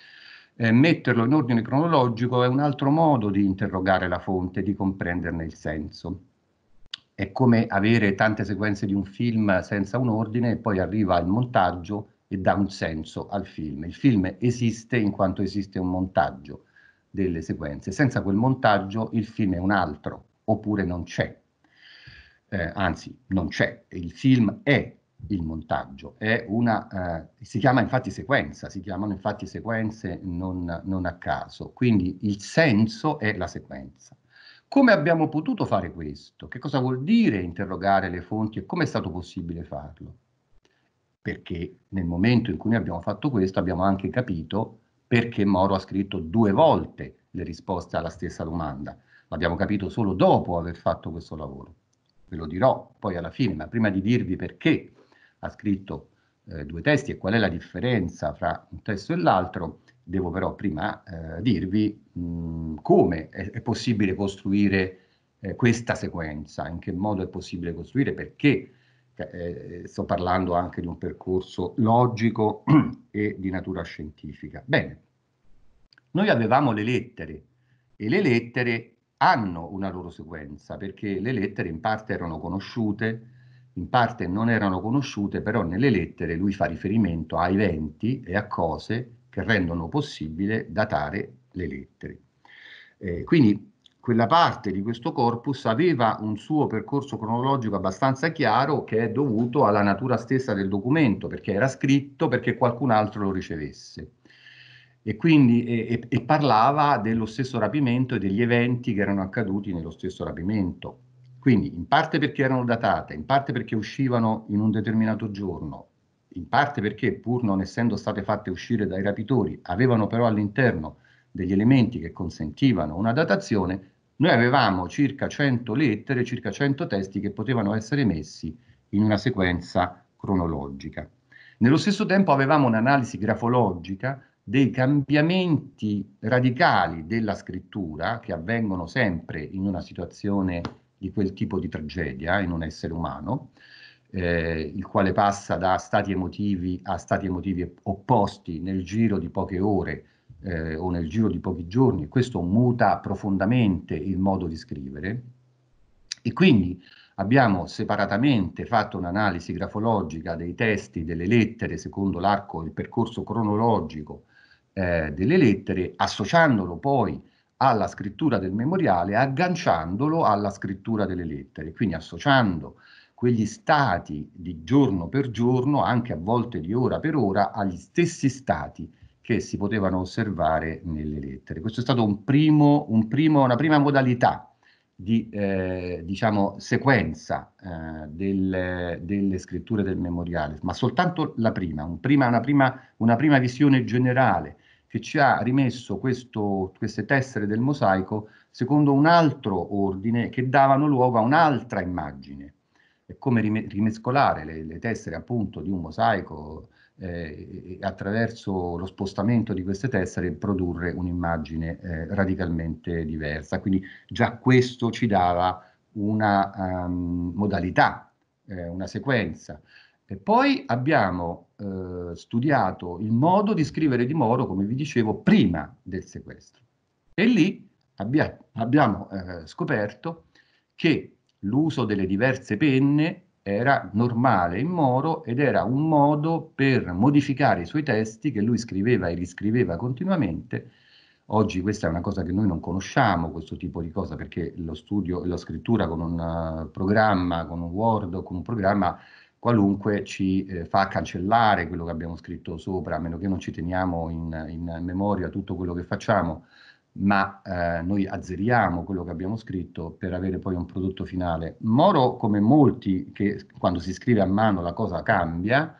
eh, metterlo in ordine cronologico è un altro modo di interrogare la fonte, di comprenderne il senso è come avere tante sequenze di un film senza un ordine e poi arriva il montaggio e dà un senso al film. Il film esiste in quanto esiste un montaggio delle sequenze. Senza quel montaggio il film è un altro, oppure non c'è. Eh, anzi, non c'è. Il film è il montaggio, è una, eh, si chiama infatti sequenza, si chiamano infatti sequenze non, non a caso. Quindi il senso è la sequenza. Come abbiamo potuto fare questo? Che cosa vuol dire interrogare le fonti e come è stato possibile farlo? Perché nel momento in cui noi abbiamo fatto questo abbiamo anche capito perché Moro ha scritto due volte le risposte alla stessa domanda. L'abbiamo capito solo dopo aver fatto questo lavoro. Ve lo dirò poi alla fine, ma prima di dirvi perché ha scritto eh, due testi e qual è la differenza fra un testo e l'altro, Devo però prima eh, dirvi mh, come è, è, possibile costruire eh, questa sequenza, in che modo è possibile costruire, perché eh, eh sto parlando anche di un percorso logico e di natura scientifica. Bene, noi avevamo le lettere e le lettere hanno una loro sequenza, perché le lettere in parte erano conosciute, in parte non erano conosciute, però nelle lettere lui fa riferimento a eventi e a cose che rendono possibile datare le lettere. Eh, quindi quella parte di questo corpus aveva un suo percorso cronologico abbastanza chiaro che è dovuto alla natura stessa del documento, perché era scritto perché qualcun altro lo ricevesse. E quindi e, e parlava dello stesso rapimento e degli eventi che erano accaduti nello stesso rapimento. Quindi in parte perché erano datate, in parte perché uscivano in un determinato giorno, in parte perché pur non essendo state fatte uscire dai rapitori, avevano però all'interno degli elementi che consentivano una datazione, noi avevamo circa 100 lettere, circa 100 testi che potevano essere messi in una sequenza cronologica. Nello stesso tempo avevamo un'analisi grafologica dei cambiamenti radicali della scrittura che avvengono sempre in una situazione di quel tipo di tragedia in un essere umano, eh, il quale passa da stati emotivi a stati emotivi opposti nel giro di poche ore eh, o nel giro di pochi giorni, questo muta profondamente il modo di scrivere e quindi abbiamo separatamente fatto un'analisi grafologica dei testi, delle lettere, secondo l'arco, il percorso cronologico eh, delle lettere, associandolo poi alla scrittura del memoriale, agganciandolo alla scrittura delle lettere, quindi associando quegli stati di giorno per giorno, anche a volte di ora per ora, agli stessi stati che si potevano osservare nelle lettere. Questo è stato un primo, un primo, una prima modalità di eh, diciamo, sequenza eh, del, delle scritture del memoriale, ma soltanto la prima, un prima, una, prima una, prima visione generale che ci ha rimesso questo, queste tessere del mosaico secondo un altro ordine che davano luogo a un'altra immagine e come rimescolare le, le tessere appunto di un mosaico eh, attraverso lo spostamento di queste tessere produrre un'immagine eh, radicalmente diversa. Quindi già questo ci dava una um, modalità, eh, una sequenza. E poi abbiamo eh, studiato il modo di scrivere di Moro, come vi dicevo, prima del sequestro. E lì abbia, abbiamo eh, scoperto che l'uso delle diverse penne era normale in Moro ed era un modo per modificare i suoi testi che lui scriveva e riscriveva continuamente. Oggi questa è una cosa che noi non conosciamo, questo tipo di cosa, perché lo studio e la scrittura con un eh, programma, con un Word o con un programma qualunque ci eh, fa cancellare quello che abbiamo scritto sopra, a meno che non ci teniamo in, in memoria tutto quello che facciamo ma eh, noi azzeriamo quello che abbiamo scritto per avere poi un prodotto finale. Moro, come molti, che quando si scrive a mano la cosa cambia,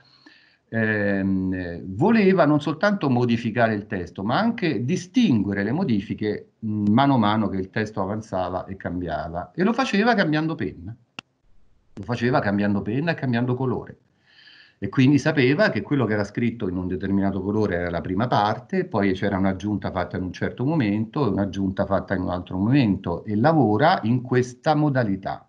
ehm, voleva non soltanto modificare il testo, ma anche distinguere le modifiche mano a mano che il testo avanzava e cambiava, e lo faceva cambiando penna. Lo faceva cambiando penna e cambiando colore e quindi sapeva che quello che era scritto in un determinato colore era la prima parte, poi c'era un'aggiunta fatta in un certo momento e un'aggiunta fatta in un altro momento e lavora in questa modalità.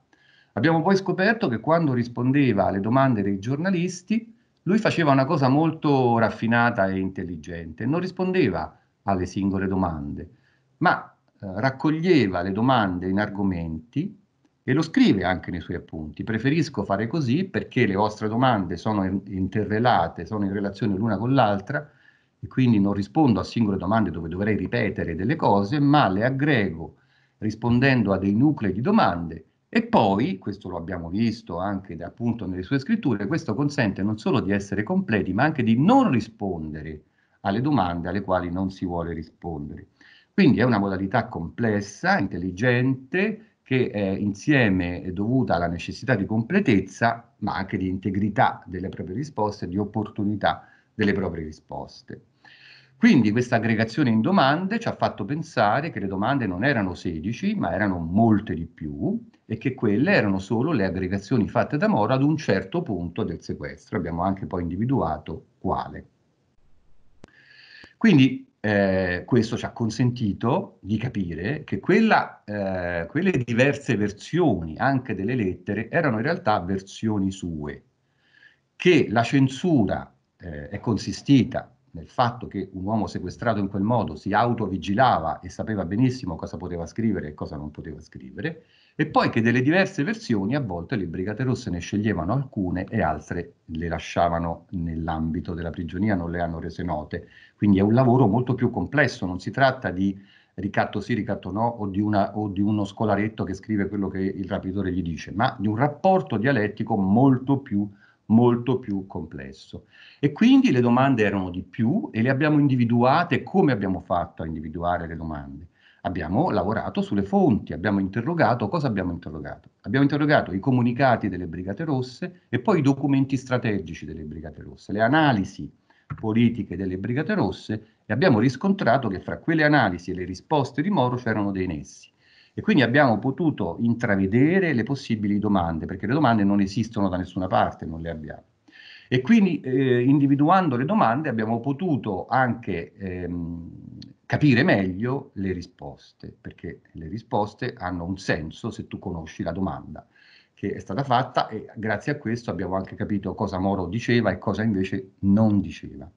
Abbiamo poi scoperto che quando rispondeva alle domande dei giornalisti, lui faceva una cosa molto raffinata e intelligente, non rispondeva alle singole domande, ma eh, raccoglieva le domande in argomenti e lo scrive anche nei suoi appunti. Preferisco fare così perché le vostre domande sono interrelate, sono in relazione l'una con l'altra e quindi non rispondo a singole domande dove dovrei ripetere delle cose, ma le aggrego rispondendo a dei nuclei di domande e poi, questo lo abbiamo visto anche appunto nelle sue scritture, questo consente non solo di essere completi, ma anche di non rispondere alle domande alle quali non si vuole rispondere. Quindi è una modalità complessa, intelligente, che eh, insieme è dovuta alla necessità di completezza, ma anche di integrità delle proprie risposte, di opportunità delle proprie risposte. Quindi questa aggregazione in domande ci ha fatto pensare che le domande non erano 16, ma erano molte di più e che quelle erano solo le aggregazioni fatte da Moro ad un certo punto del sequestro. Abbiamo anche poi individuato quale. Quindi eh, questo ci ha consentito di capire che quella, eh, quelle diverse versioni anche delle lettere erano in realtà versioni sue, che la censura eh, è consistita nel fatto che un uomo sequestrato in quel modo si autovigilava e sapeva benissimo cosa poteva scrivere e cosa non poteva scrivere, e poi che delle diverse versioni a volte le Brigate Rosse ne sceglievano alcune e altre le lasciavano nell'ambito della prigionia, non le hanno rese note quindi è un lavoro molto più complesso, non si tratta di ricatto sì, ricatto no, o di, una, o di uno scolaretto che scrive quello che il rapitore gli dice, ma di un rapporto dialettico molto più, molto più complesso. E quindi le domande erano di più e le abbiamo individuate, come abbiamo fatto a individuare le domande? Abbiamo lavorato sulle fonti, abbiamo interrogato, cosa abbiamo interrogato? Abbiamo interrogato i comunicati delle Brigate Rosse e poi i documenti strategici delle Brigate Rosse, le analisi politiche delle Brigate Rosse e abbiamo riscontrato che fra quelle analisi e le risposte di Moro c'erano dei nessi. E quindi abbiamo potuto intravedere le possibili domande, perché le domande non esistono da nessuna parte, non le abbiamo. E quindi eh, individuando le domande abbiamo potuto anche ehm, capire meglio le risposte, perché le risposte hanno un senso se tu conosci la domanda che è stata fatta e grazie a questo abbiamo anche capito cosa Moro diceva e cosa invece non diceva.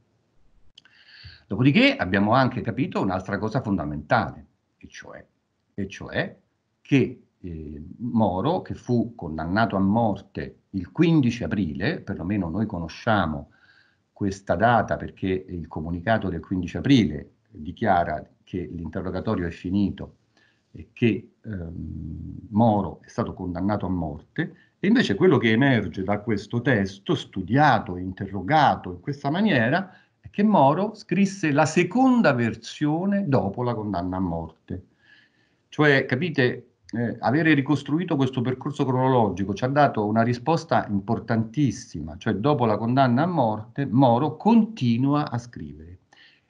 Dopodiché abbiamo anche capito un'altra cosa fondamentale, e cioè, e cioè che eh, Moro, che fu condannato a morte il 15 aprile, perlomeno noi conosciamo questa data perché il comunicato del 15 aprile dichiara che l'interrogatorio è finito che ehm, Moro è stato condannato a morte, e invece quello che emerge da questo testo, studiato e interrogato in questa maniera, è che Moro scrisse la seconda versione dopo la condanna a morte. Cioè, capite, eh, avere ricostruito questo percorso cronologico ci ha dato una risposta importantissima, cioè dopo la condanna a morte Moro continua a scrivere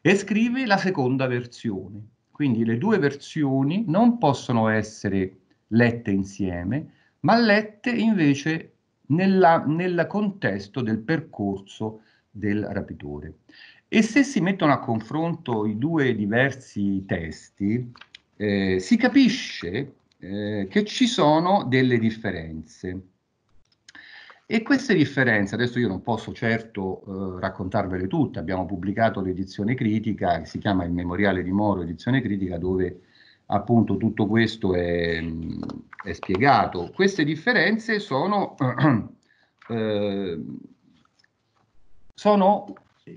e scrive la seconda versione quindi le due versioni non possono essere lette insieme, ma lette invece nel contesto del percorso del rapitore. E se si mettono a confronto i due diversi testi, eh, si capisce eh, che ci sono delle differenze. E queste differenze, adesso io non posso certo eh, raccontarvele tutte, abbiamo pubblicato l'edizione critica, si chiama Il Memoriale di Moro, edizione critica, dove appunto tutto questo è, mm, è spiegato. Queste differenze sono, eh, sono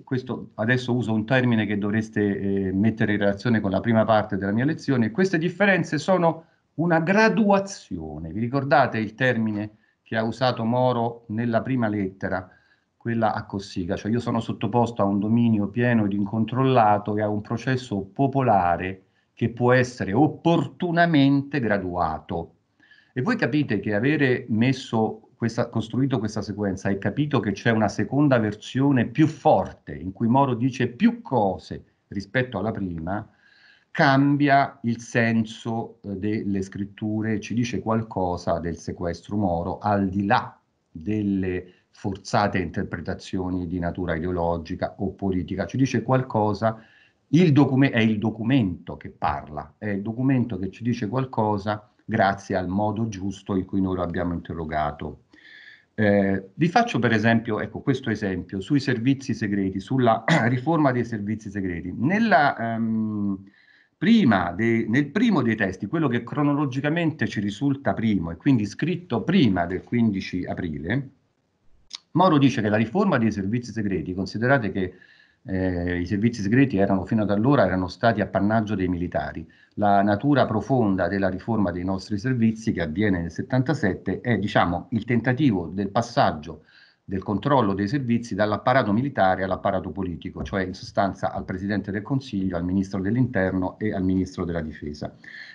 questo, adesso uso un termine che dovreste eh, mettere in relazione con la prima parte della mia lezione, queste differenze sono una graduazione. Vi ricordate il termine che ha usato Moro nella prima lettera, quella a Cossiga, cioè io sono sottoposto a un dominio pieno ed incontrollato e a un processo popolare che può essere opportunamente graduato. E voi capite che avere messo questa, costruito questa sequenza e capito che c'è una seconda versione più forte, in cui Moro dice più cose rispetto alla prima, cambia il senso eh, delle scritture, ci dice qualcosa del sequestro Moro al di là delle forzate interpretazioni di natura ideologica o politica, ci dice qualcosa, il è il documento che parla, è il documento che ci dice qualcosa grazie al modo giusto in cui noi lo abbiamo interrogato. Eh, vi faccio per esempio ecco, questo esempio sui servizi segreti, sulla riforma dei servizi segreti. Nella, ehm, de, nel primo dei testi, quello che cronologicamente ci risulta primo e quindi scritto prima del 15 aprile, Moro dice che la riforma dei servizi segreti, considerate che eh, i servizi segreti erano fino ad allora erano stati appannaggio dei militari. La natura profonda della riforma dei nostri servizi che avviene nel 77 è diciamo il tentativo del passaggio del controllo dei servizi dall'apparato militare all'apparato politico, cioè in sostanza al Presidente del Consiglio, al Ministro dell'Interno e al Ministro della Difesa.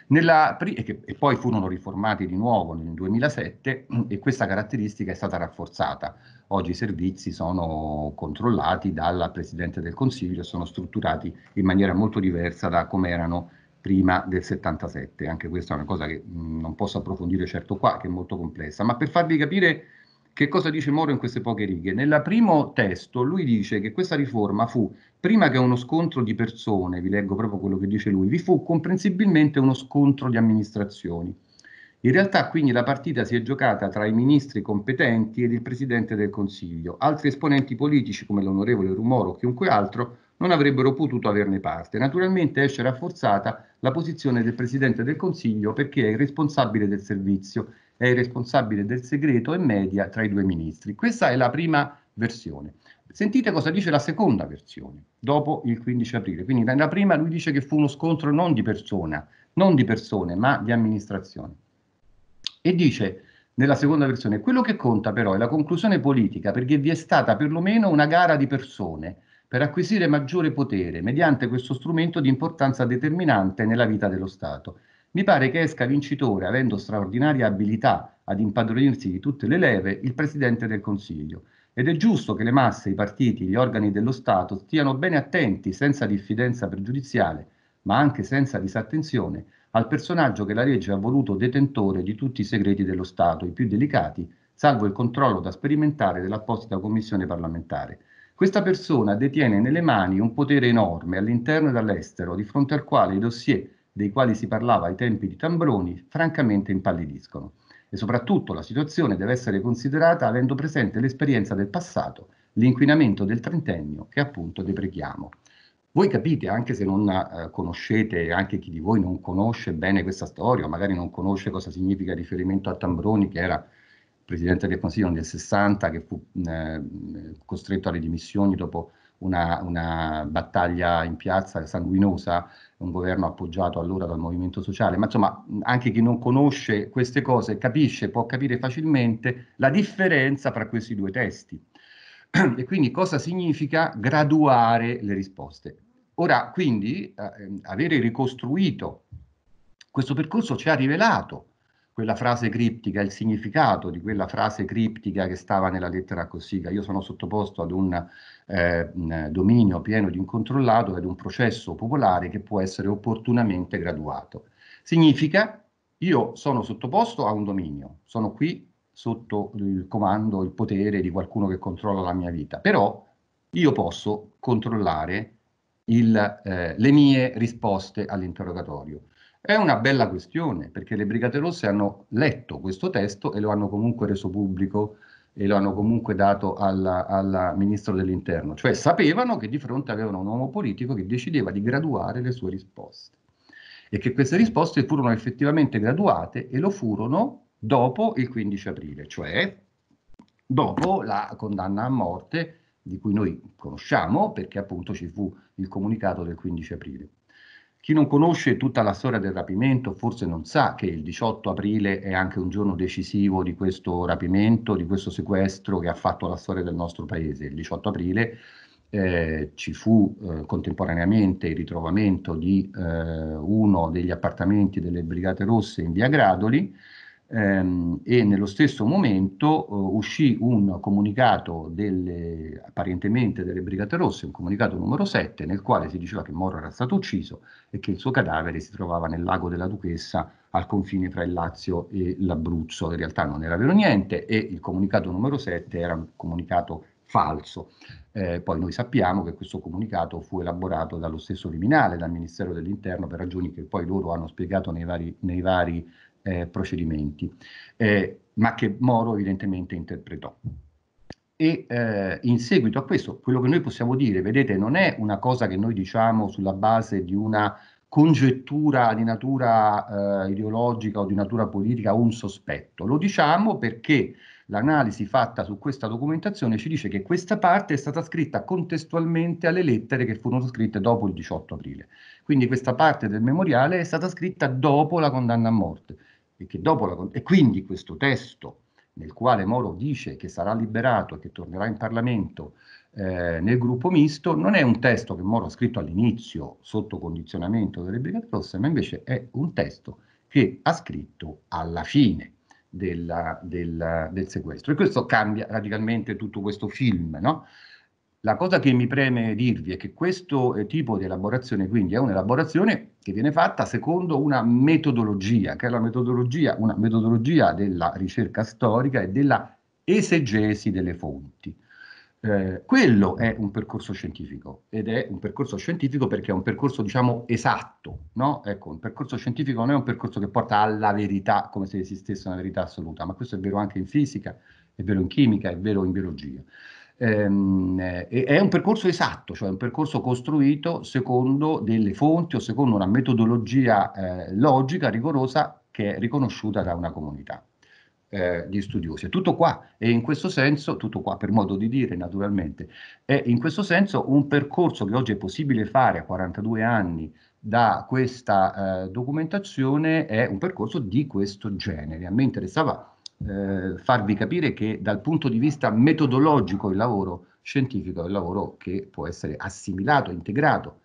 Nella, e, che, e poi furono riformati di nuovo nel 2007 e questa caratteristica è stata rafforzata. Oggi i servizi sono controllati dal Presidente del Consiglio e sono strutturati in maniera molto diversa da come erano prima del 77. Anche questa è una cosa che mh, non posso approfondire certo qua, che è molto complessa, ma per farvi capire che cosa dice Moro in queste poche righe? Nel primo testo lui dice che questa riforma fu, prima che uno scontro di persone, vi leggo proprio quello che dice lui, vi fu comprensibilmente uno scontro di amministrazioni. In realtà quindi la partita si è giocata tra i ministri competenti ed il Presidente del Consiglio. Altri esponenti politici come l'onorevole Rumoro o chiunque altro non avrebbero potuto averne parte. Naturalmente esce rafforzata la posizione del Presidente del Consiglio perché è il responsabile del servizio è il responsabile del segreto e media tra i due ministri. Questa è la prima versione. Sentite cosa dice la seconda versione, dopo il 15 aprile. Quindi nella prima lui dice che fu uno scontro non di persona, non di persone, ma di amministrazione. E dice nella seconda versione, quello che conta però è la conclusione politica, perché vi è stata perlomeno una gara di persone per acquisire maggiore potere mediante questo strumento di importanza determinante nella vita dello Stato mi pare che esca vincitore, avendo straordinaria abilità ad impadronirsi di tutte le leve, il Presidente del Consiglio. Ed è giusto che le masse, i partiti, gli organi dello Stato stiano bene attenti, senza diffidenza pregiudiziale, ma anche senza disattenzione, al personaggio che la legge ha voluto detentore di tutti i segreti dello Stato, i più delicati, salvo il controllo da sperimentare dell'apposita commissione parlamentare. Questa persona detiene nelle mani un potere enorme all'interno e all'estero, di fronte al quale i dossier dei quali si parlava ai tempi di Tambroni, francamente impallidiscono. E soprattutto la situazione deve essere considerata avendo presente l'esperienza del passato, l'inquinamento del trentennio che appunto deprechiamo. Voi capite, anche se non eh, conoscete, anche chi di voi non conosce bene questa storia, o magari non conosce cosa significa riferimento a Tambroni, che era presidente del Consiglio nel 60, che fu eh, costretto alle dimissioni dopo una, una battaglia in piazza sanguinosa, un governo appoggiato allora dal movimento sociale, ma insomma anche chi non conosce queste cose capisce, può capire facilmente la differenza tra questi due testi. E quindi cosa significa graduare le risposte? Ora, quindi, eh, avere ricostruito questo percorso ci ha rivelato quella frase criptica, il significato di quella frase criptica che stava nella lettera cossiga. Io sono sottoposto ad un eh, dominio pieno di incontrollato ed un processo popolare che può essere opportunamente graduato. Significa io sono sottoposto a un dominio, sono qui sotto il comando, il potere di qualcuno che controlla la mia vita, però io posso controllare il, eh, le mie risposte all'interrogatorio. È una bella questione perché le Brigate Rosse hanno letto questo testo e lo hanno comunque reso pubblico e lo hanno comunque dato al ministro dell'interno, cioè sapevano che di fronte avevano un uomo politico che decideva di graduare le sue risposte e che queste risposte furono effettivamente graduate e lo furono dopo il 15 aprile, cioè dopo la condanna a morte di cui noi conosciamo perché appunto ci fu il comunicato del 15 aprile. Chi non conosce tutta la storia del rapimento forse non sa che il 18 aprile è anche un giorno decisivo di questo rapimento, di questo sequestro che ha fatto la storia del nostro paese. Il 18 aprile eh, ci fu eh, contemporaneamente il ritrovamento di eh, uno degli appartamenti delle Brigate Rosse in via Gradoli, ehm, e nello stesso momento eh, uscì un comunicato delle, apparentemente delle Brigate Rosse, un comunicato numero 7, nel quale si diceva che Moro era stato ucciso e che il suo cadavere si trovava nel lago della Duchessa al confine tra il Lazio e l'Abruzzo. In realtà non era vero niente e il comunicato numero 7 era un comunicato falso. Eh, poi noi sappiamo che questo comunicato fu elaborato dallo stesso criminale, dal Ministero dell'Interno, per ragioni che poi loro hanno spiegato nei vari, nei vari eh, procedimenti, eh, ma che Moro evidentemente interpretò. E eh, in seguito a questo, quello che noi possiamo dire, vedete, non è una cosa che noi diciamo sulla base di una congettura di natura eh, ideologica o di natura politica o un sospetto, lo diciamo perché l'analisi fatta su questa documentazione ci dice che questa parte è stata scritta contestualmente alle lettere che furono scritte dopo il 18 aprile. Quindi questa parte del memoriale è stata scritta dopo la condanna a morte e, che dopo la, e quindi questo testo nel quale Moro dice che sarà liberato e che tornerà in Parlamento eh, nel gruppo misto, non è un testo che Moro ha scritto all'inizio sotto condizionamento delle Brigate Rosse, ma invece è un testo che ha scritto alla fine della, della, del sequestro. E questo cambia radicalmente tutto questo film, no? La cosa che mi preme dirvi è che questo eh, tipo di elaborazione, quindi, è un'elaborazione che viene fatta secondo una metodologia, che è la metodologia, una metodologia della ricerca storica e della esegesi delle fonti. Eh, quello è un percorso scientifico ed è un percorso scientifico perché è un percorso diciamo esatto, no? Ecco, un percorso scientifico non è un percorso che porta alla verità come se esistesse una verità assoluta, ma questo è vero anche in fisica, è vero in chimica, è vero in biologia. Ehm, è un percorso esatto, cioè un percorso costruito secondo delle fonti o secondo una metodologia eh, logica, rigorosa, che è riconosciuta da una comunità eh, di studiosi. È tutto qua, e in questo senso, tutto qua per modo di dire naturalmente, è in questo senso un percorso che oggi è possibile fare a 42 anni da questa eh, documentazione è un percorso di questo genere. A me interessava eh, farvi capire che dal punto di vista metodologico il lavoro scientifico è un lavoro che può essere assimilato, integrato.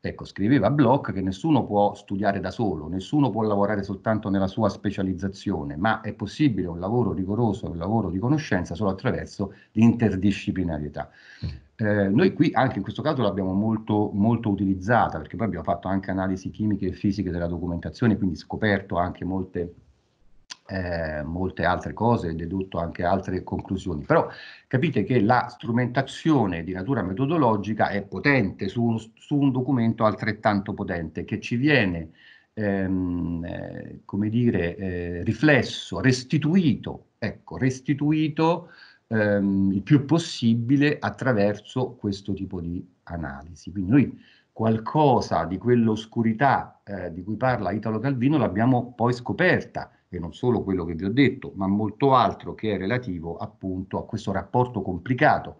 Ecco, scriveva Bloch che nessuno può studiare da solo, nessuno può lavorare soltanto nella sua specializzazione, ma è possibile un lavoro rigoroso, un lavoro di conoscenza solo attraverso l'interdisciplinarietà. Mm. Eh, noi qui anche in questo caso l'abbiamo molto, molto utilizzata perché poi abbiamo fatto anche analisi chimiche e fisiche della documentazione, quindi scoperto anche molte eh, molte altre cose, dedotto anche altre conclusioni, però capite che la strumentazione di natura metodologica è potente su, uno, su un documento altrettanto potente che ci viene, ehm, eh, come dire, eh, riflesso, restituito, ecco, restituito ehm, il più possibile attraverso questo tipo di analisi. Quindi noi qualcosa di quell'oscurità eh, di cui parla Italo Calvino l'abbiamo poi scoperta, e non solo quello che vi ho detto, ma molto altro che è relativo appunto a questo rapporto complicato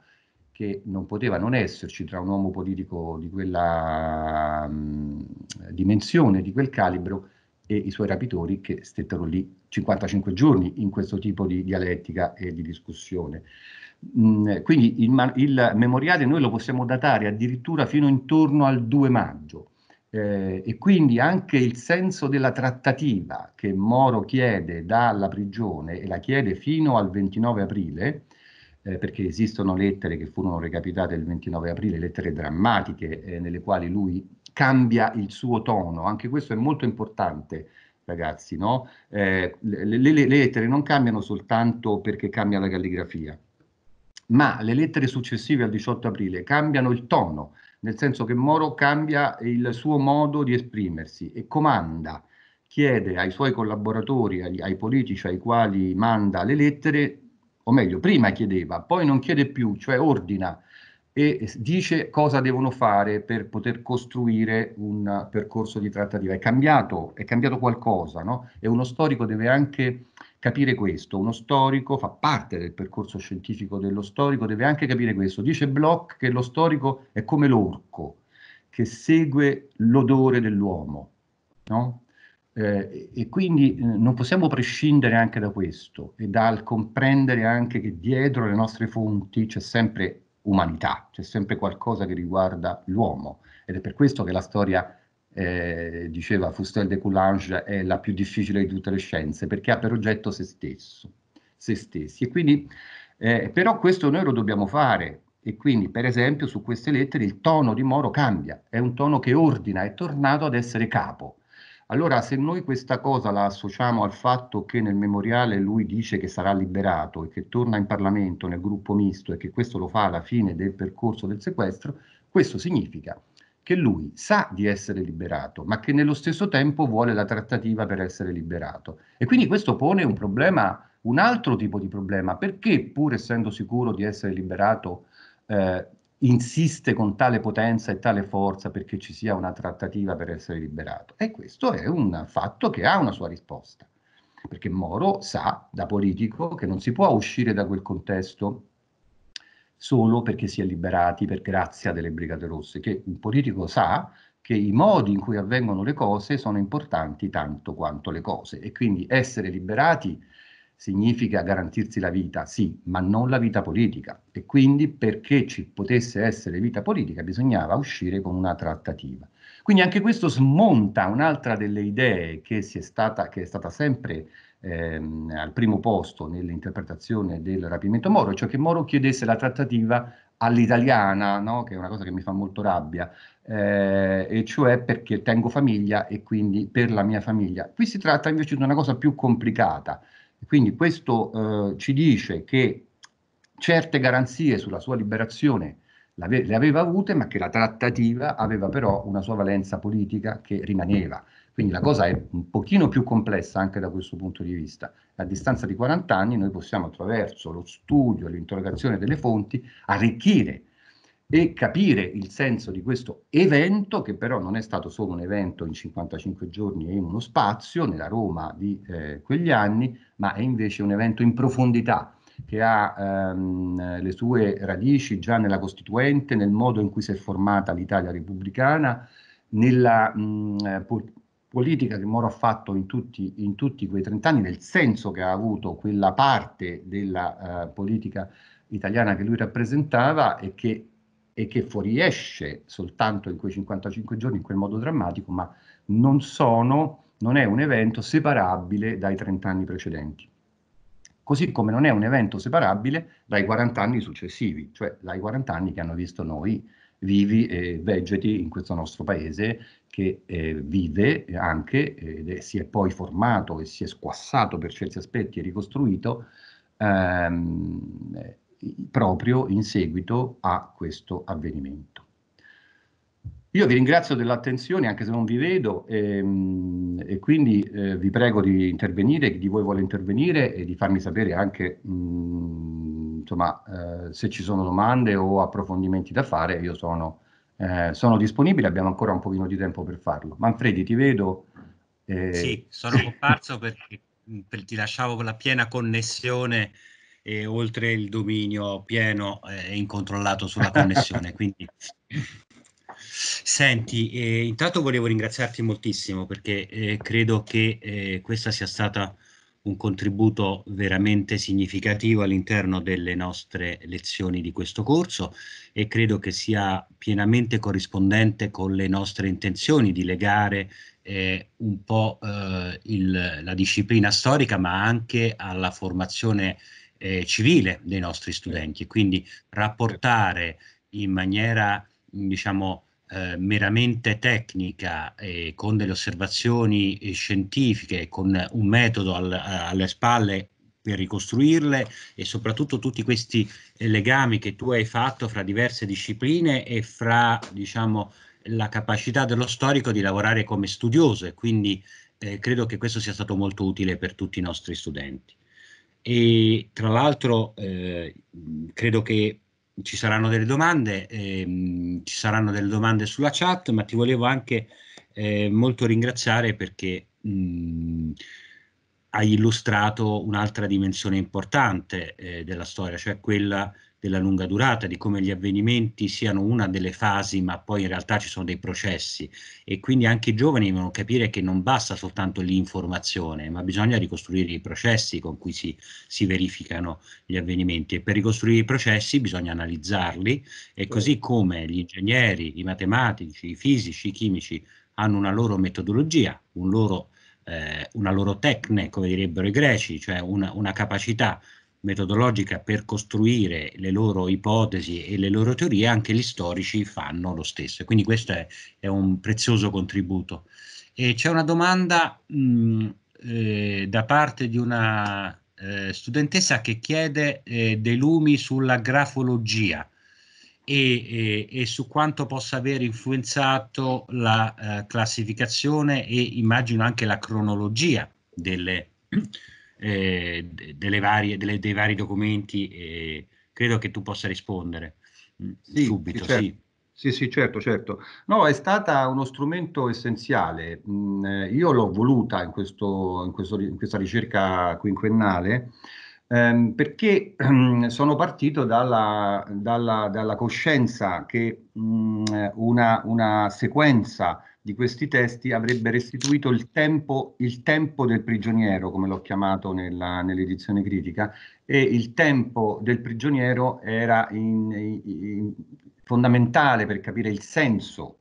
che non poteva non esserci tra un uomo politico di quella mh, dimensione, di quel calibro e i suoi rapitori che stettero lì 55 giorni in questo tipo di dialettica e di discussione. quindi il, il memoriale noi lo possiamo datare addirittura fino intorno al 2 maggio eh, e quindi anche il senso della trattativa che Moro chiede dalla prigione e la chiede fino al 29 aprile, eh, perché esistono lettere che furono recapitate il 29 aprile, lettere drammatiche eh, nelle quali lui cambia il suo tono, anche questo è molto importante ragazzi, no? Eh, le, le, le lettere non cambiano soltanto perché cambia la calligrafia, ma le lettere successive al 18 aprile cambiano il tono, nel senso che Moro cambia il suo modo di esprimersi e comanda, chiede ai suoi collaboratori, ai, ai politici ai quali manda le lettere, o meglio, prima chiedeva, poi non chiede più, cioè ordina e dice cosa devono fare per poter costruire un percorso di trattativa. È cambiato, è cambiato qualcosa, no? E uno storico deve anche capire questo, uno storico fa parte del percorso scientifico dello storico, deve anche capire questo. Dice Bloch che lo storico è come l'orco che segue l'odore dell'uomo, no? Eh, e quindi eh, non possiamo prescindere anche da questo e dal comprendere anche che dietro le nostre fonti c'è sempre umanità, c'è sempre qualcosa che riguarda l'uomo ed è per questo che la storia eh, diceva Fustel de Coulanges, è la più difficile di tutte le scienze perché ha per oggetto se stesso, se stessi. E quindi, eh, però questo noi lo dobbiamo fare e quindi per esempio su queste lettere il tono di Moro cambia, è un tono che ordina, è tornato ad essere capo. Allora, se noi questa cosa la associamo al fatto che nel memoriale lui dice che sarà liberato e che torna in Parlamento nel gruppo misto e che questo lo fa alla fine del percorso del sequestro, questo significa che lui sa di essere liberato, ma che nello stesso tempo vuole la trattativa per essere liberato. E quindi questo pone un problema, un altro tipo di problema, perché pur essendo sicuro di essere liberato eh, insiste con tale potenza e tale forza perché ci sia una trattativa per essere liberato. E questo è un fatto che ha una sua risposta, perché Moro sa da politico che non si può uscire da quel contesto solo perché si è liberati per grazia delle Brigate Rosse, che un politico sa che i modi in cui avvengono le cose sono importanti tanto quanto le cose e quindi essere liberati significa garantirsi la vita, sì, ma non la vita politica. E quindi perché ci potesse essere vita politica bisognava uscire con una trattativa. Quindi anche questo smonta un'altra delle idee che, è stata, che è stata sempre ehm, al primo posto nell'interpretazione del rapimento Moro, cioè che Moro chiedesse la trattativa all'italiana, no? che è una cosa che mi fa molto rabbia, eh, e cioè perché tengo famiglia e quindi per la mia famiglia. Qui si tratta invece di una cosa più complicata, quindi questo eh, ci dice che certe garanzie sulla sua liberazione le aveva avute, ma che la trattativa aveva però una sua valenza politica che rimaneva. Quindi la cosa è un pochino più complessa anche da questo punto di vista. A distanza di 40 anni noi possiamo attraverso lo studio, l'interrogazione delle fonti, arricchire e capire il senso di questo evento, che però non è stato solo un evento in 55 giorni e in uno spazio, nella Roma di eh, quegli anni, ma è invece un evento in profondità, che ha ehm, le sue radici già nella Costituente, nel modo in cui si è formata l'Italia repubblicana, nella mh, politica che Moro ha fatto in tutti, in tutti quei trent'anni, nel senso che ha avuto quella parte della eh, politica italiana che lui rappresentava e che, e che fuoriesce soltanto in quei 55 giorni in quel modo drammatico, ma non, sono, non è un evento separabile dai trent'anni precedenti così come non è un evento separabile dai 40 anni successivi, cioè dai 40 anni che hanno visto noi vivi e vegeti in questo nostro paese che eh, vive anche ed eh, si è poi formato e si è squassato per certi aspetti e ricostruito ehm, eh, proprio in seguito a questo avvenimento. Io vi ringrazio dell'attenzione anche se non vi vedo ehm, e quindi eh, vi prego di intervenire, chi di voi vuole intervenire e di farmi sapere anche mh, mm, insomma, eh, se ci sono domande o approfondimenti da fare, io sono, eh, sono, disponibile, abbiamo ancora un pochino di tempo per farlo. Manfredi ti vedo. Sì, sono comparso perché mm, per, ti lasciavo con la piena connessione e oltre il dominio pieno eh, e incontrollato sulla connessione, quindi Senti, eh, intanto volevo ringraziarti moltissimo perché eh, credo che eh, questa sia stata un contributo veramente significativo all'interno delle nostre lezioni di questo corso e credo che sia pienamente corrispondente con le nostre intenzioni di legare eh, un po' eh, il, la disciplina storica ma anche alla formazione eh, civile dei nostri studenti e quindi rapportare in maniera diciamo eh, meramente tecnica e con delle osservazioni eh, scientifiche, con un metodo al, alle spalle per ricostruirle e soprattutto tutti questi eh, legami che tu hai fatto fra diverse discipline e fra diciamo, la capacità dello storico di lavorare come studioso e quindi eh, credo che questo sia stato molto utile per tutti i nostri studenti. E tra l'altro eh, credo che ci saranno delle domande, ehm, ci saranno delle domande sulla chat, ma ti volevo anche eh, molto ringraziare perché mh, mm, hai illustrato un'altra dimensione importante eh, della storia, cioè quella della lunga durata, di come gli avvenimenti siano una delle fasi, ma poi in realtà ci sono dei processi e quindi anche i giovani devono capire che non basta soltanto l'informazione, ma bisogna ricostruire i processi con cui si, si verificano gli avvenimenti e per ricostruire i processi bisogna analizzarli e così come gli ingegneri, i matematici, i fisici, i chimici hanno una loro metodologia, un loro, eh, una loro tecne, come direbbero i greci, cioè una, una capacità metodologica per costruire le loro ipotesi e le loro teorie, anche gli storici fanno lo stesso. Quindi questo è, è un prezioso contributo. E c'è una domanda mh, mm, eh, da parte di una eh, studentessa che chiede eh, dei lumi sulla grafologia e, e, e, su quanto possa aver influenzato la eh, classificazione e immagino anche la cronologia delle eh, delle varie, delle, dei vari documenti e credo che tu possa rispondere mm, sì, subito. Certo. Sì. Sì, sì, certo, certo. No, è stata uno strumento essenziale. Mm, eh, io l'ho voluta in, questo, in, questo, in, questa ricerca quinquennale ehm, perché ehm, sono partito dalla, dalla, dalla coscienza che mh, mm, una, una, sequenza di questi testi avrebbe restituito il tempo, il tempo del prigioniero, come l'ho chiamato nell'edizione nell critica, e il tempo del prigioniero era in, in, fondamentale per capire il senso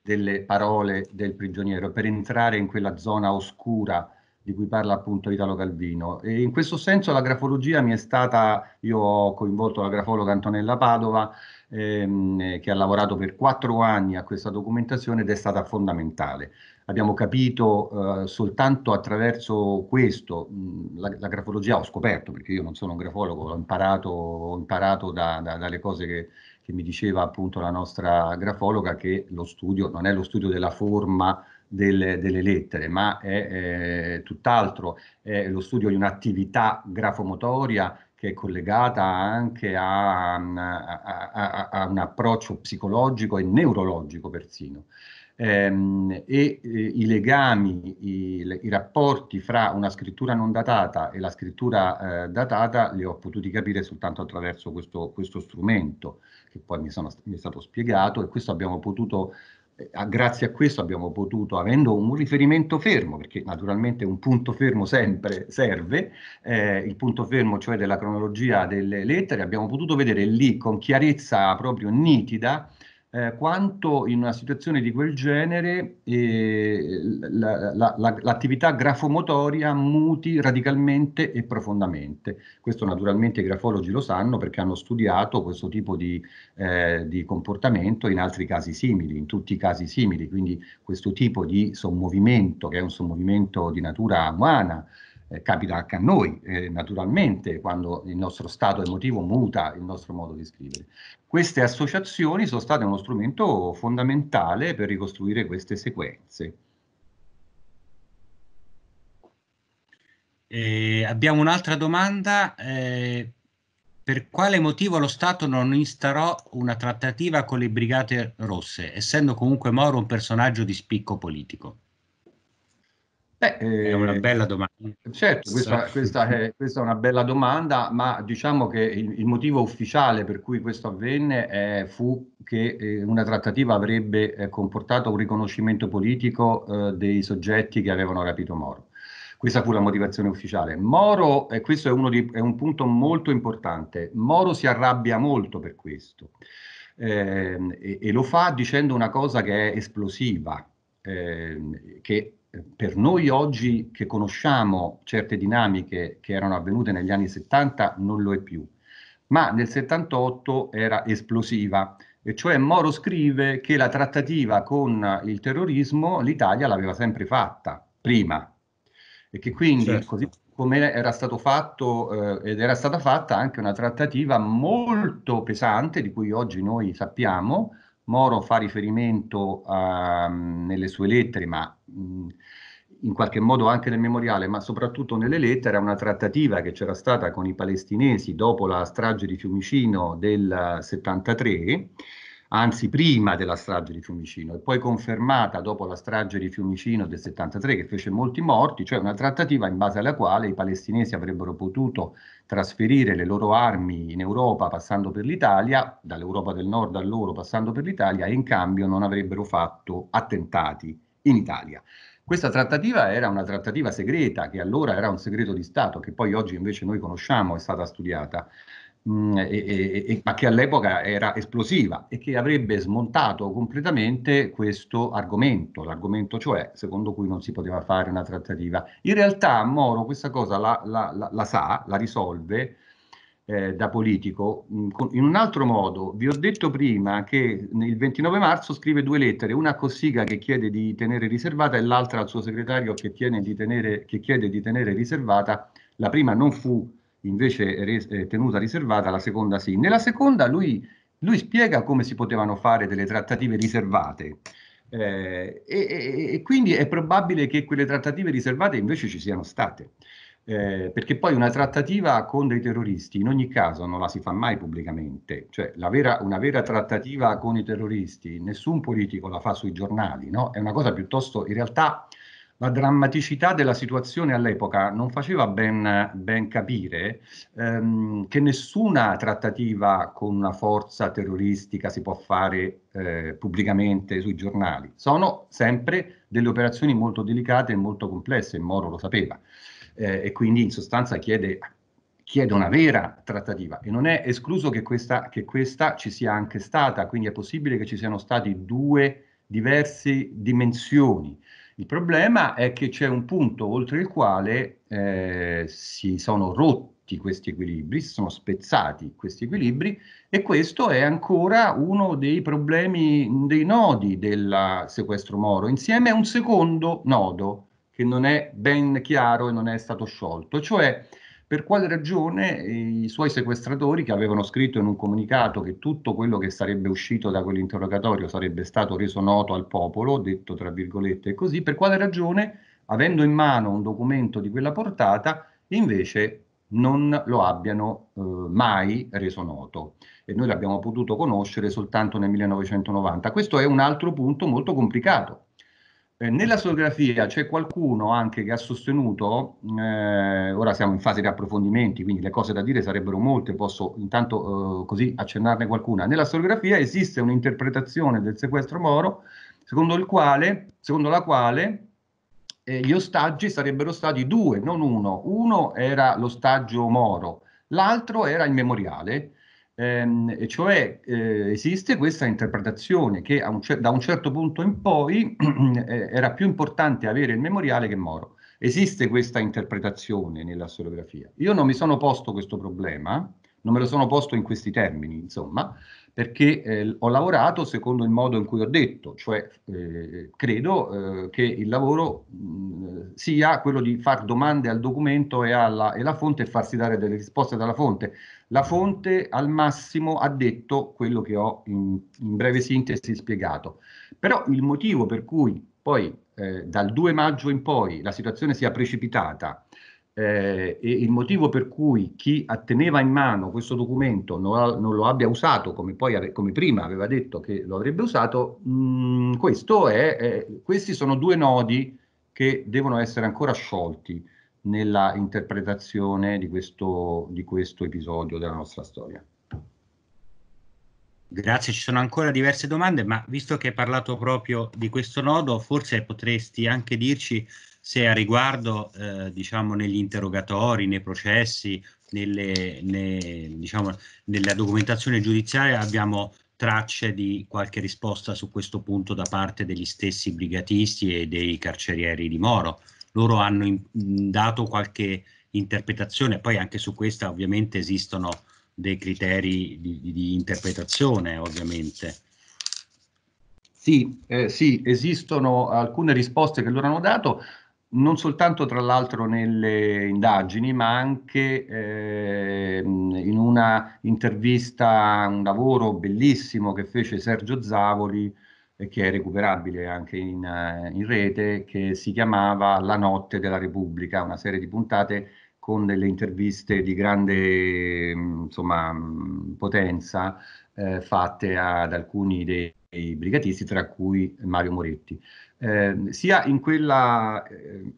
delle parole del prigioniero, per entrare in quella zona oscura di cui parla appunto Italo Calvino. E in questo senso la grafologia mi è stata, io ho coinvolto la grafologa Antonella Padova, ehm, che ha lavorato per quattro anni a questa documentazione ed è stata fondamentale. Abbiamo capito eh, soltanto attraverso questo, mh, la, la, grafologia ho scoperto, perché io non sono un grafologo, l'ho imparato, ho imparato da, da, dalle cose che, che mi diceva appunto la nostra grafologa, che lo studio non è lo studio della forma, delle, delle, lettere, ma è, è tutt'altro, è lo studio di un'attività grafomotoria che è collegata anche mm, a, a, a, a un approccio psicologico e neurologico persino. Ehm, e, e i legami, i, i, rapporti fra una scrittura non datata e la scrittura eh, datata li ho potuti capire soltanto attraverso questo, questo strumento che poi mi, sono, mi, è stato spiegato e questo abbiamo potuto eh, grazie a questo abbiamo potuto, avendo un riferimento fermo, perché naturalmente un punto fermo sempre serve, eh, il punto fermo cioè della cronologia delle lettere, abbiamo potuto vedere lì con chiarezza proprio nitida eh, quanto in una situazione di quel genere eh, la, la, l'attività grafomotoria muti radicalmente e profondamente. Questo naturalmente i grafologi lo sanno perché hanno studiato questo tipo di, eh, di comportamento in altri casi simili, in tutti i casi simili, quindi questo tipo di sommovimento che è un sommovimento di natura umana, eh, capita anche a noi, eh, naturalmente, quando il nostro stato emotivo muta il nostro modo di scrivere. Queste associazioni sono state uno strumento fondamentale per ricostruire queste sequenze. Eh, abbiamo un'altra domanda. Eh, per quale motivo lo Stato non instaurò una trattativa con le Brigate Rosse, essendo comunque Moro un personaggio di spicco politico? Eh, è una eh, bella domanda. Certo, questa, questa, è, questa, è, una bella domanda, ma diciamo che il, il motivo ufficiale per cui questo avvenne eh, fu che eh, una trattativa avrebbe eh, comportato un riconoscimento politico eh, dei soggetti che avevano rapito Moro. Questa fu la motivazione ufficiale. Moro, e questo è, di, è un punto molto importante, Moro si arrabbia molto per questo ehm, e, e lo fa dicendo una cosa che è esplosiva. Eh, che per noi oggi che conosciamo certe dinamiche che erano avvenute negli anni 70 non lo è più, ma nel 78 era esplosiva, e cioè Moro scrive che la trattativa con il terrorismo l'Italia l'aveva sempre fatta prima e che quindi certo. così come era stato fatto eh, ed era stata fatta anche una trattativa molto pesante di cui oggi noi sappiamo Moro fa riferimento a, ehm, nelle sue lettere, ma mh, in qualche modo anche nel memoriale, ma soprattutto nelle lettere, a una trattativa che c'era stata con i palestinesi dopo la strage di Fiumicino del 73, anzi prima della strage di Fiumicino e poi confermata dopo la strage di Fiumicino del 73 che fece molti morti, cioè una trattativa in base alla quale i palestinesi avrebbero potuto trasferire le loro armi in Europa passando per l'Italia, dall'Europa del Nord a loro passando per l'Italia, e in cambio non avrebbero fatto attentati in Italia. Questa trattativa era una trattativa segreta, che allora era un segreto di Stato, che poi oggi invece noi conosciamo, è stata studiata mh, mm, e, e, ma che all'epoca era esplosiva e che avrebbe smontato completamente questo argomento, l'argomento cioè secondo cui non si poteva fare una trattativa. In realtà Moro questa cosa la, la, la, la sa, la risolve, eh, da politico. Mm, in un altro modo, vi ho detto prima che il 29 marzo scrive due lettere, una a Cossiga che chiede di tenere riservata e l'altra al suo segretario che, di tenere, che chiede di tenere riservata. La prima non fu invece è eh, tenuta riservata, la seconda sì. Nella seconda lui, lui spiega come si potevano fare delle trattative riservate. Eh, e, e, e, quindi è probabile che quelle trattative riservate invece ci siano state. Eh, perché poi una trattativa con dei terroristi in ogni caso non la si fa mai pubblicamente, cioè vera, una vera trattativa con i terroristi nessun politico la fa sui giornali, no? è una cosa piuttosto in realtà la drammaticità della situazione all'epoca non faceva ben, ben capire ehm, che nessuna trattativa con una forza terroristica si può fare eh, pubblicamente sui giornali. Sono sempre delle operazioni molto delicate e molto complesse, Moro lo sapeva, eh, e quindi in sostanza chiede, chiede, una vera trattativa e non è escluso che questa, che questa ci sia anche stata, quindi è possibile che ci siano stati due diverse dimensioni il problema è che c'è un punto oltre il quale eh, si sono rotti questi equilibri, si sono spezzati questi equilibri e questo è ancora uno dei problemi, dei nodi del sequestro Moro, insieme a un secondo nodo che non è ben chiaro e non è stato sciolto, cioè per quale ragione eh, i suoi sequestratori, che avevano scritto in un comunicato che tutto quello che sarebbe uscito da quell'interrogatorio sarebbe stato reso noto al popolo, detto tra virgolette così, per quale ragione, avendo in mano un documento di quella portata, invece non lo abbiano eh, mai reso noto e noi l'abbiamo potuto conoscere soltanto nel 1990. Questo è un altro punto molto complicato eh, nella storiografia c'è qualcuno anche che ha sostenuto, eh, ora siamo in fase di approfondimenti, quindi le cose da dire sarebbero molte, posso intanto eh, così accennarne qualcuna. Nella storiografia esiste un'interpretazione del sequestro Moro secondo, quale, secondo la quale eh, gli ostaggi sarebbero stati due, non uno. Uno era l'ostaggio Moro, l'altro era il memoriale Ehm, cioè eh, esiste questa interpretazione che un cer- da un certo punto in poi eh, era più importante avere il memoriale che Moro. Esiste questa interpretazione nella storiografia. Io non mi sono posto questo problema, non me lo sono posto in questi termini, insomma, perché eh, ho lavorato secondo il modo in cui ho detto, cioè eh, credo eh, che il lavoro mh, sia quello di fare domande al documento e alla, e alla fonte e farsi dare delle risposte dalla fonte. La fonte al massimo ha detto quello che ho in, in breve sintesi spiegato, però il motivo per cui poi eh, dal 2 maggio in poi la situazione sia precipitata eh, e il motivo per cui chi atteneva in mano questo documento non, non lo abbia usato come, poi, come, prima aveva detto che lo avrebbe usato, mh, mm, è, è, questi sono due nodi che devono essere ancora sciolti nella interpretazione di questo, di questo episodio della nostra storia. Grazie, ci sono ancora diverse domande, ma visto che hai parlato proprio di questo nodo, forse potresti anche dirci se a riguardo eh, diciamo, negli interrogatori, nei processi, nelle, ne, diciamo, nella documentazione giudiziaria abbiamo tracce di qualche risposta su questo punto da parte degli stessi brigatisti e dei carcerieri di Moro. Loro hanno in, dato qualche interpretazione, poi anche su questa ovviamente esistono dei criteri di, di, di interpretazione, ovviamente. Sì, eh, sì, esistono alcune risposte che loro hanno dato non soltanto tra l'altro nelle indagini, ma anche eh, in una intervista, un lavoro bellissimo che fece Sergio Zavoli, eh, che è recuperabile anche in, eh, in, rete, che si chiamava La notte della Repubblica, una serie di puntate con delle interviste di grande mm, insomma, mm, potenza eh, fatte ad alcuni dei brigatisti, tra cui Mario Moretti eh, sia in quella eh,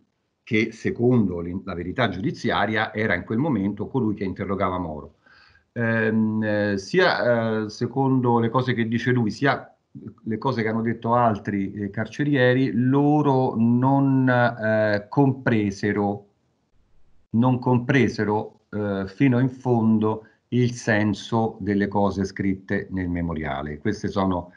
che secondo la verità giudiziaria era in quel momento colui che interrogava Moro. Ehm, eh, sia secondo le cose che dice lui, sia le cose che hanno detto altri eh, carcerieri, loro non eh, compresero, non compresero eh, fino in fondo il senso delle cose scritte nel memoriale. Queste sono eh,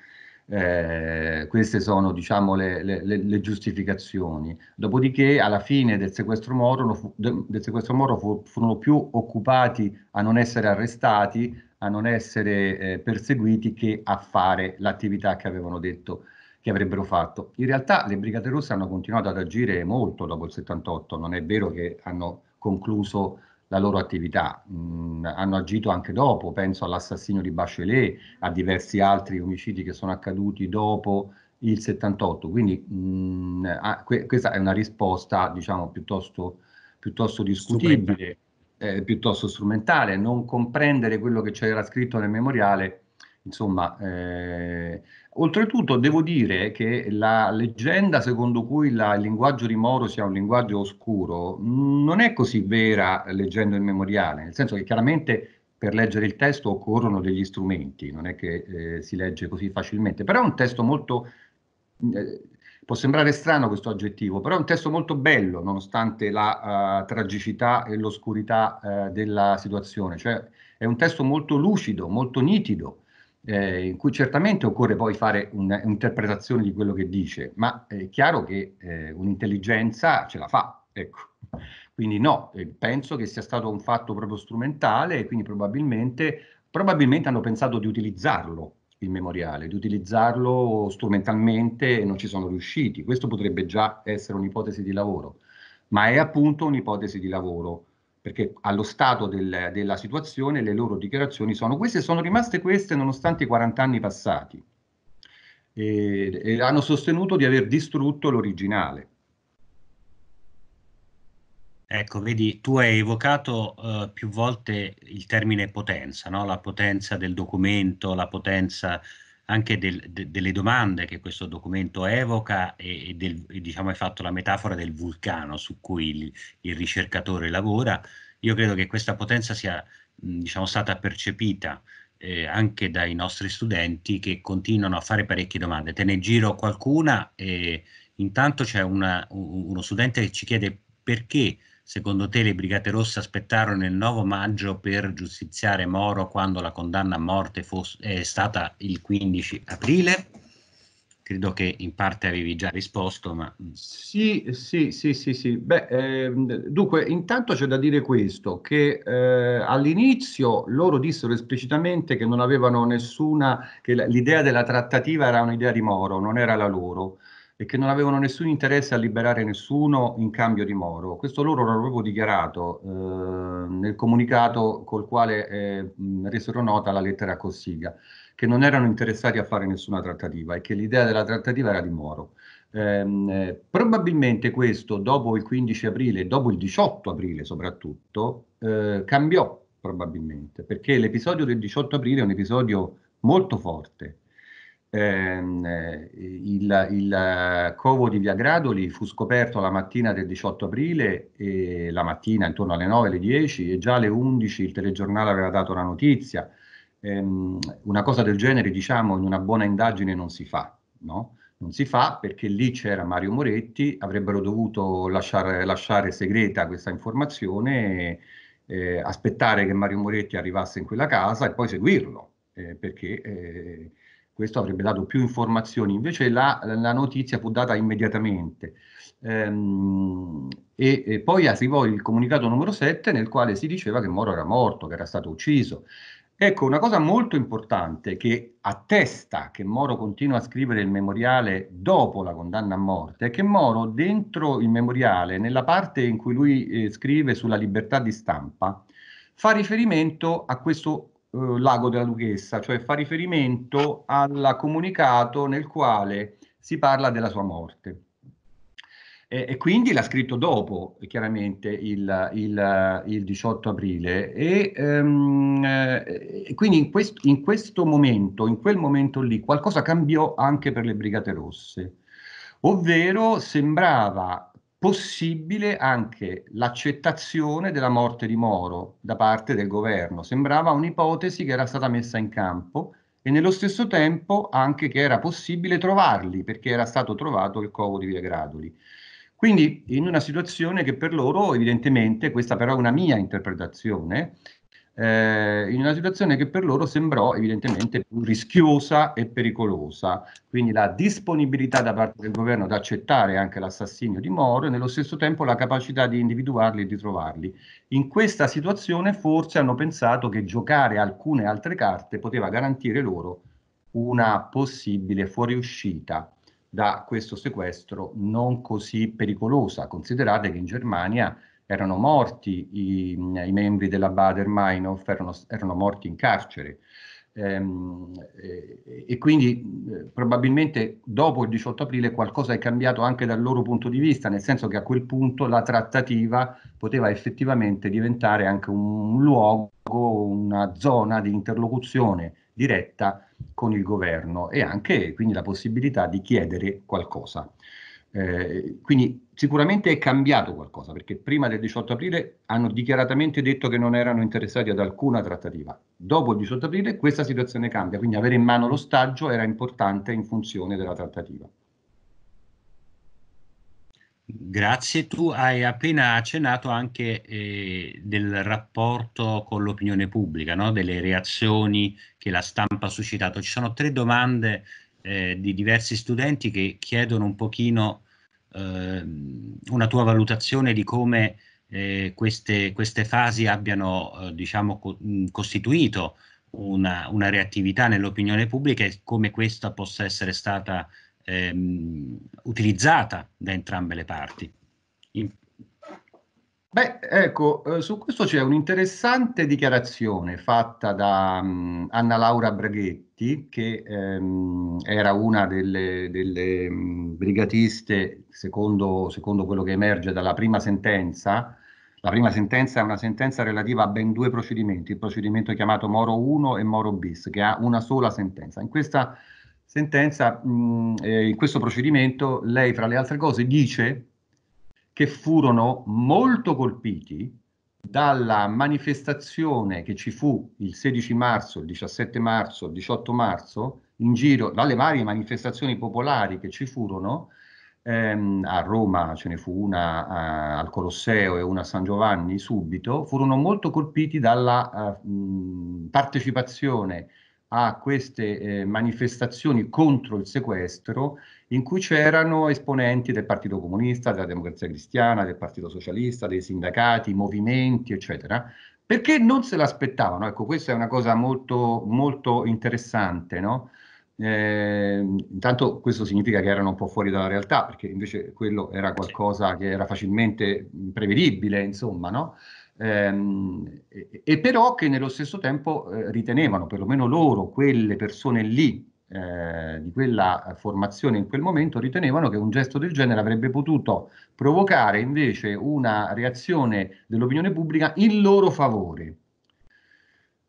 eh, queste sono diciamo, le, le, le, giustificazioni. Dopodiché alla fine del sequestro moro, del sequestro moro fu, furono più occupati a non essere arrestati, a non essere eh, perseguiti che a fare l'attività che avevano detto che avrebbero fatto. In realtà le Brigate Rosse hanno continuato ad agire molto dopo il 78, non è vero che hanno concluso la loro attività. Mh, mm, hanno agito anche dopo, penso all'assassinio di Bachelet, a diversi altri omicidi che sono accaduti dopo il 78. Quindi mh, mm, ah, que- questa è una risposta, diciamo, piuttosto, piuttosto discutibile, eh, piuttosto strumentale. Non comprendere quello che c'era scritto nel memoriale, insomma, eh, Oltretutto devo dire che la leggenda secondo cui la, il linguaggio di Moro sia un linguaggio oscuro non è così vera leggendo il memoriale, nel senso che chiaramente per leggere il testo occorrono degli strumenti, non è che eh, si legge così facilmente, però è un testo molto, mm, eh, può sembrare strano questo aggettivo, però è un testo molto bello nonostante la uh, tragicità e l'oscurità uh, della situazione, cioè è un testo molto lucido, molto nitido, eh, in cui certamente occorre poi fare un'interpretazione di quello che dice, ma è chiaro che eh, un'intelligenza ce la fa, ecco. Quindi no, eh, penso che sia stato un fatto proprio strumentale e quindi probabilmente, probabilmente hanno pensato di utilizzarlo il memoriale, di utilizzarlo strumentalmente e non ci sono riusciti. Questo potrebbe già essere un'ipotesi di lavoro, ma è appunto un'ipotesi di lavoro perché allo stato del, della situazione le loro dichiarazioni sono queste, sono rimaste queste nonostante i 40 anni passati. E, e hanno sostenuto di aver distrutto l'originale. Ecco, vedi, tu hai evocato uh, più volte il termine potenza, no? la potenza del documento, la potenza anche del, de, delle domande che questo documento evoca e, e, del, e diciamo hai fatto la metafora del vulcano su cui il, il ricercatore lavora, io credo che questa potenza sia mh, diciamo, stata percepita eh, anche dai nostri studenti che continuano a fare parecchie domande. Te ne giro qualcuna e intanto c'è uno studente che ci chiede perché Secondo te le Brigate Rosse aspettarono il 9 maggio per giustiziare Moro quando la condanna a morte è stata il 15 aprile? Credo che in parte avevi già risposto, ma... Mm. Sì, sì, sì, sì, sì. Beh, eh, dunque, intanto c'è da dire questo, che eh, all'inizio loro dissero esplicitamente che non avevano nessuna... che l'idea della trattativa era un'idea di Moro, non era la loro e che non avevano nessun interesse a liberare nessuno in cambio di Moro. Questo loro l'hanno proprio dichiarato eh, nel comunicato col quale è eh, resero nota la lettera a Cossiga, che non erano interessati a fare nessuna trattativa e che l'idea della trattativa era di Moro. Ehm, eh, probabilmente questo, dopo il 15 aprile, dopo il 18 aprile soprattutto, eh, cambiò probabilmente, perché l'episodio del 18 aprile è un episodio molto forte, ehm, eh, il, il, covo di Via Gradoli fu scoperto la mattina del 18 aprile, e la mattina intorno alle 9, alle 10 e già alle 11 il telegiornale aveva dato la notizia. Ehm, una cosa del genere, diciamo, in una buona indagine non si fa, no? non si fa perché lì c'era Mario Moretti, avrebbero dovuto lasciare, lasciare segreta questa informazione, eh, aspettare che Mario Moretti arrivasse in quella casa e poi seguirlo, eh, perché eh, questo avrebbe dato più informazioni, invece la, la notizia fu data immediatamente. Ehm, e, e, poi arrivò il comunicato numero 7 nel quale si diceva che Moro era morto, che era stato ucciso. Ecco, una cosa molto importante che attesta che Moro continua a scrivere il memoriale dopo la condanna a morte è che Moro dentro il memoriale, nella parte in cui lui eh, scrive sulla libertà di stampa, fa riferimento a questo eh, Lago della Duchessa, cioè fa riferimento al comunicato nel quale si parla della sua morte. E, e quindi l'ha scritto dopo, chiaramente, il, il, il 18 aprile. E, ehm, eh, e quindi in, quest, in questo momento, in quel momento lì, qualcosa cambiò anche per le Brigate Rosse. Ovvero sembrava possibile anche l'accettazione della morte di Moro da parte del governo. Sembrava un'ipotesi che era stata messa in campo e nello stesso tempo anche che era possibile trovarli perché era stato trovato il covo di Via Gradoli. Quindi in una situazione che per loro evidentemente, questa però è una mia interpretazione, eh, in una situazione che per loro sembrò evidentemente più rischiosa e pericolosa. Quindi la disponibilità da parte del governo ad accettare anche l'assassinio di Moro e nello stesso tempo la capacità di individuarli e di trovarli. In questa situazione forse hanno pensato che giocare alcune altre carte poteva garantire loro una possibile fuoriuscita da questo sequestro non così pericolosa. Considerate che in Germania erano morti i, i membri della Bader-Meinhof, erano, erano, morti in carcere. Ehm, e, e quindi eh, probabilmente dopo il 18 aprile qualcosa è cambiato anche dal loro punto di vista, nel senso che a quel punto la trattativa poteva effettivamente diventare anche un luogo, una zona di interlocuzione diretta con il governo e anche quindi la possibilità di chiedere qualcosa. Eh, quindi sicuramente è cambiato qualcosa perché prima del 18 aprile hanno dichiaratamente detto che non erano interessati ad alcuna trattativa. Dopo il 18 aprile questa situazione cambia, quindi avere in mano l'ostaggio era importante in funzione della trattativa. Grazie, tu hai appena accennato anche eh, del rapporto con l'opinione pubblica, no? delle reazioni che la stampa ha suscitato. Ci sono tre domande eh, di diversi studenti che chiedono un pochino eh, una tua valutazione di come eh, queste, queste, fasi abbiano eh, diciamo, co costituito una, una reattività nell'opinione pubblica e come questa possa essere stata ehm, utilizzata da entrambe le parti. In, Beh, ecco, eh, su questo c'è un'interessante dichiarazione fatta da um, Anna Laura Braghetti, che ehm, era una delle, delle um, brigatiste, secondo, secondo, quello che emerge dalla prima sentenza. La prima sentenza è una sentenza relativa a ben due procedimenti, il procedimento chiamato Moro 1 e Moro bis, che ha una sola sentenza. In questa sentenza, mh, mm, eh, in questo procedimento, lei fra le altre cose dice che furono molto colpiti dalla manifestazione che ci fu il 16 marzo, il 17 marzo, il 18 marzo, in giro, dalle varie manifestazioni popolari che ci furono, ehm, a Roma ce ne fu una a, al Colosseo e una a San Giovanni subito, furono molto colpiti dalla a, eh, mh, partecipazione a queste eh, manifestazioni contro il sequestro in cui c'erano esponenti del Partito Comunista, della Democrazia Cristiana, del Partito Socialista, dei sindacati, movimenti, eccetera, perché non se l'aspettavano. Ecco, questa è una cosa molto, molto interessante, no? Eh, intanto questo significa che erano un po' fuori dalla realtà, perché invece quello era qualcosa che era facilmente prevedibile, insomma, no? Ehm, e, però che nello stesso tempo eh, ritenevano, perlomeno loro, quelle persone lì eh, di quella formazione in quel momento, ritenevano che un gesto del genere avrebbe potuto provocare invece una reazione dell'opinione pubblica in loro favore.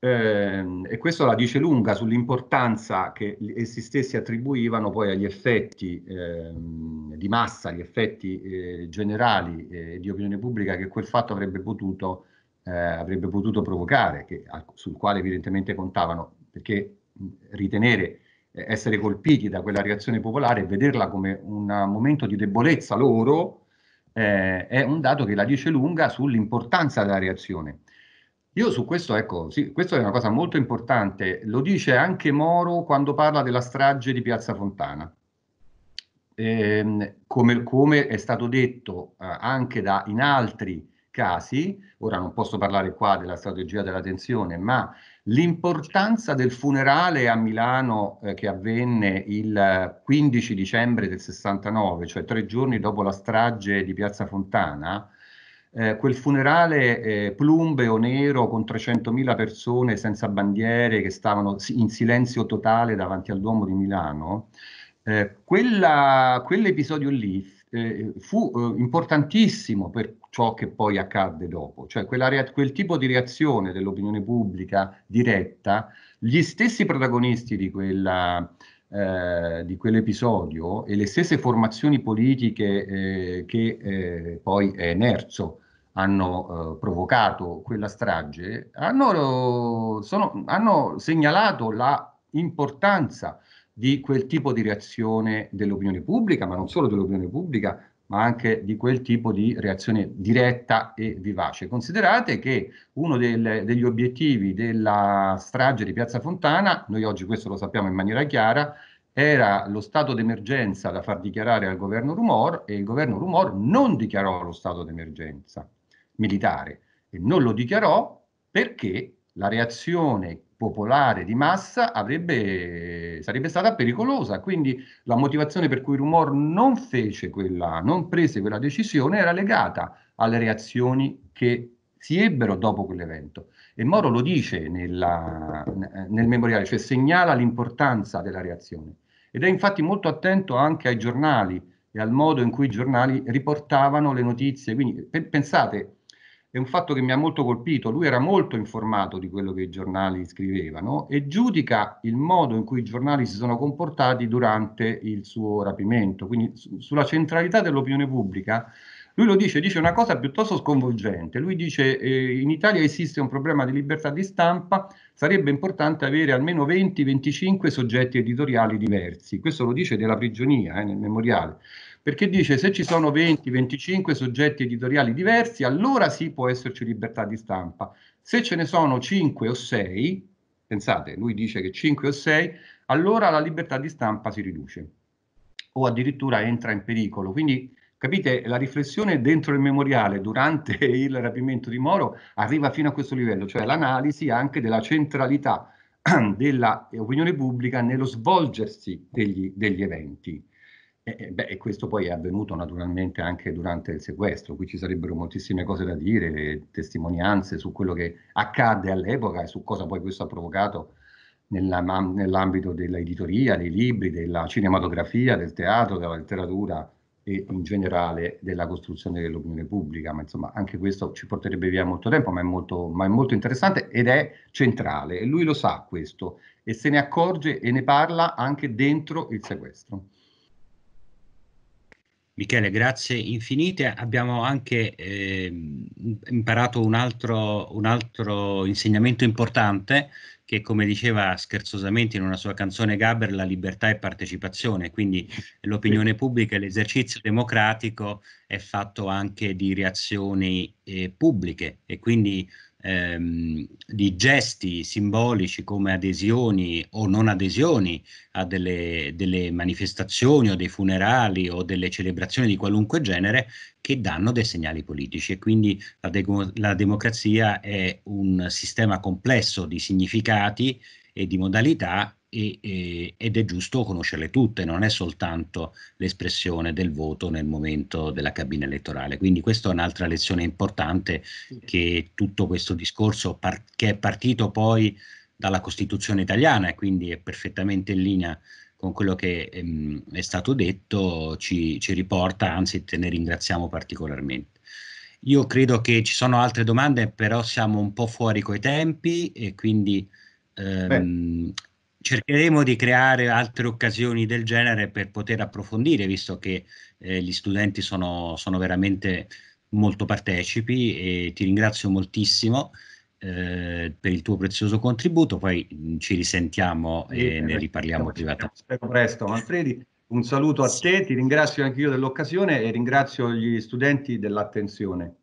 Eh, e questo la dice lunga sull'importanza che essi stessi attribuivano poi agli effetti eh, di massa, agli effetti eh, generali eh, di opinione pubblica che quel fatto avrebbe potuto, eh, avrebbe potuto provocare, che, sul quale evidentemente contavano, perché ritenere eh, essere colpiti da quella reazione popolare e vederla come un momento di debolezza loro eh, è un dato che la dice lunga sull'importanza della reazione. Io su questo, ecco, sì, questa è una cosa molto importante, lo dice anche Moro quando parla della strage di Piazza Fontana. Ehm, come, come, è stato detto eh, anche da, in altri casi, ora non posso parlare qua della strategia della tensione, ma l'importanza del funerale a Milano eh, che avvenne il 15 eh, dicembre del 69, cioè tre giorni dopo la strage di Piazza Fontana, eh, quel funerale eh, plumbeo nero con 300.000 persone senza bandiere che stavano in silenzio totale davanti al Duomo di Milano, eh, quella, quell'episodio lì eh, fu eh, importantissimo per ciò che poi accadde dopo, cioè rea- quel tipo di reazione dell'opinione pubblica diretta, gli stessi protagonisti di quella, eh, di quell'episodio e le stesse formazioni politiche eh, che eh, poi è emerso hanno eh, provocato quella strage, hanno, sono, hanno segnalato la importanza di quel tipo di reazione dell'opinione pubblica, ma non solo dell'opinione pubblica, ma anche di quel tipo di reazione diretta e vivace. Considerate che uno del, degli obiettivi della strage di Piazza Fontana, noi oggi questo lo sappiamo in maniera chiara, era lo stato d'emergenza da far dichiarare al governo Rumor e il governo Rumor non dichiarò lo stato d'emergenza militare e non lo dichiarò perché la reazione popolare di massa avrebbe, sarebbe stata pericolosa, quindi la motivazione per cui Rumor non fece quella, non prese quella decisione era legata alle reazioni che si ebbero dopo quell'evento. E Moro lo dice nella, nel memoriale, cioè segnala l'importanza della reazione. Ed è infatti molto attento anche ai giornali e al modo in cui i giornali riportavano le notizie. Quindi pensate, è un fatto che mi ha molto colpito. Lui era molto informato di quello che i giornali scrivevano e giudica il modo in cui i giornali si sono comportati durante il suo rapimento. Quindi su, sulla centralità dell'opinione pubblica, lui lo dice, dice una cosa piuttosto sconvolgente. Lui dice eh, in Italia esiste un problema di libertà di stampa, sarebbe importante avere almeno 20-25 soggetti editoriali diversi. Questo lo dice della prigionia eh, nel memoriale perché dice se ci sono 20-25 soggetti editoriali diversi, allora sì può esserci libertà di stampa. Se ce ne sono 5 o 6, pensate, lui dice che 5 o 6, allora la libertà di stampa si riduce o addirittura entra in pericolo. Quindi capite, la riflessione dentro il memoriale durante il rapimento di Moro arriva fino a questo livello, cioè l'analisi anche della centralità dell'opinione pubblica nello svolgersi degli, degli eventi. E, beh, e, questo poi è avvenuto naturalmente anche durante il sequestro, qui ci sarebbero moltissime cose da dire, testimonianze su quello che accadde all'epoca e su cosa poi questo ha provocato nella, nell'ambito dell'editoria, dei libri, della cinematografia, del teatro, della letteratura e in generale della costruzione dell'opinione pubblica, ma insomma anche questo ci porterebbe via molto tempo, ma è molto, ma è molto interessante ed è centrale e lui lo sa questo e se ne accorge e ne parla anche dentro il sequestro. Michele, grazie infinite. Abbiamo anche eh, imparato un altro, un altro insegnamento importante che come diceva scherzosamente in una sua canzone Gaber, la libertà è partecipazione, quindi l'opinione pubblica e l'esercizio democratico è fatto anche di reazioni eh, pubbliche e quindi ehm, di gesti simbolici come adesioni o non adesioni a delle, delle manifestazioni o dei funerali o delle celebrazioni di qualunque genere che danno dei segnali politici e quindi la, de la democrazia è un sistema complesso di significati e di modalità e, e, ed è giusto conoscerle tutte, non è soltanto l'espressione del voto nel momento della cabina elettorale. Quindi questa è un'altra lezione importante che tutto questo discorso par- che è partito poi dalla Costituzione italiana e quindi è perfettamente in linea con quello che ehm, è stato detto ci, ci riporta, anzi te ne ringraziamo particolarmente. Io credo che ci sono altre domande, però siamo un po' fuori coi tempi e quindi ehm, Cercheremo di creare altre occasioni del genere per poter approfondire, visto che eh, gli studenti sono, sono, veramente molto partecipi e ti ringrazio moltissimo eh, per il tuo prezioso contributo, poi mm, ci risentiamo sì, e ne riparliamo privatamente. Spero presto, Manfredi. Un saluto a te, ti ringrazio anche io dell'occasione e ringrazio gli studenti dell'attenzione.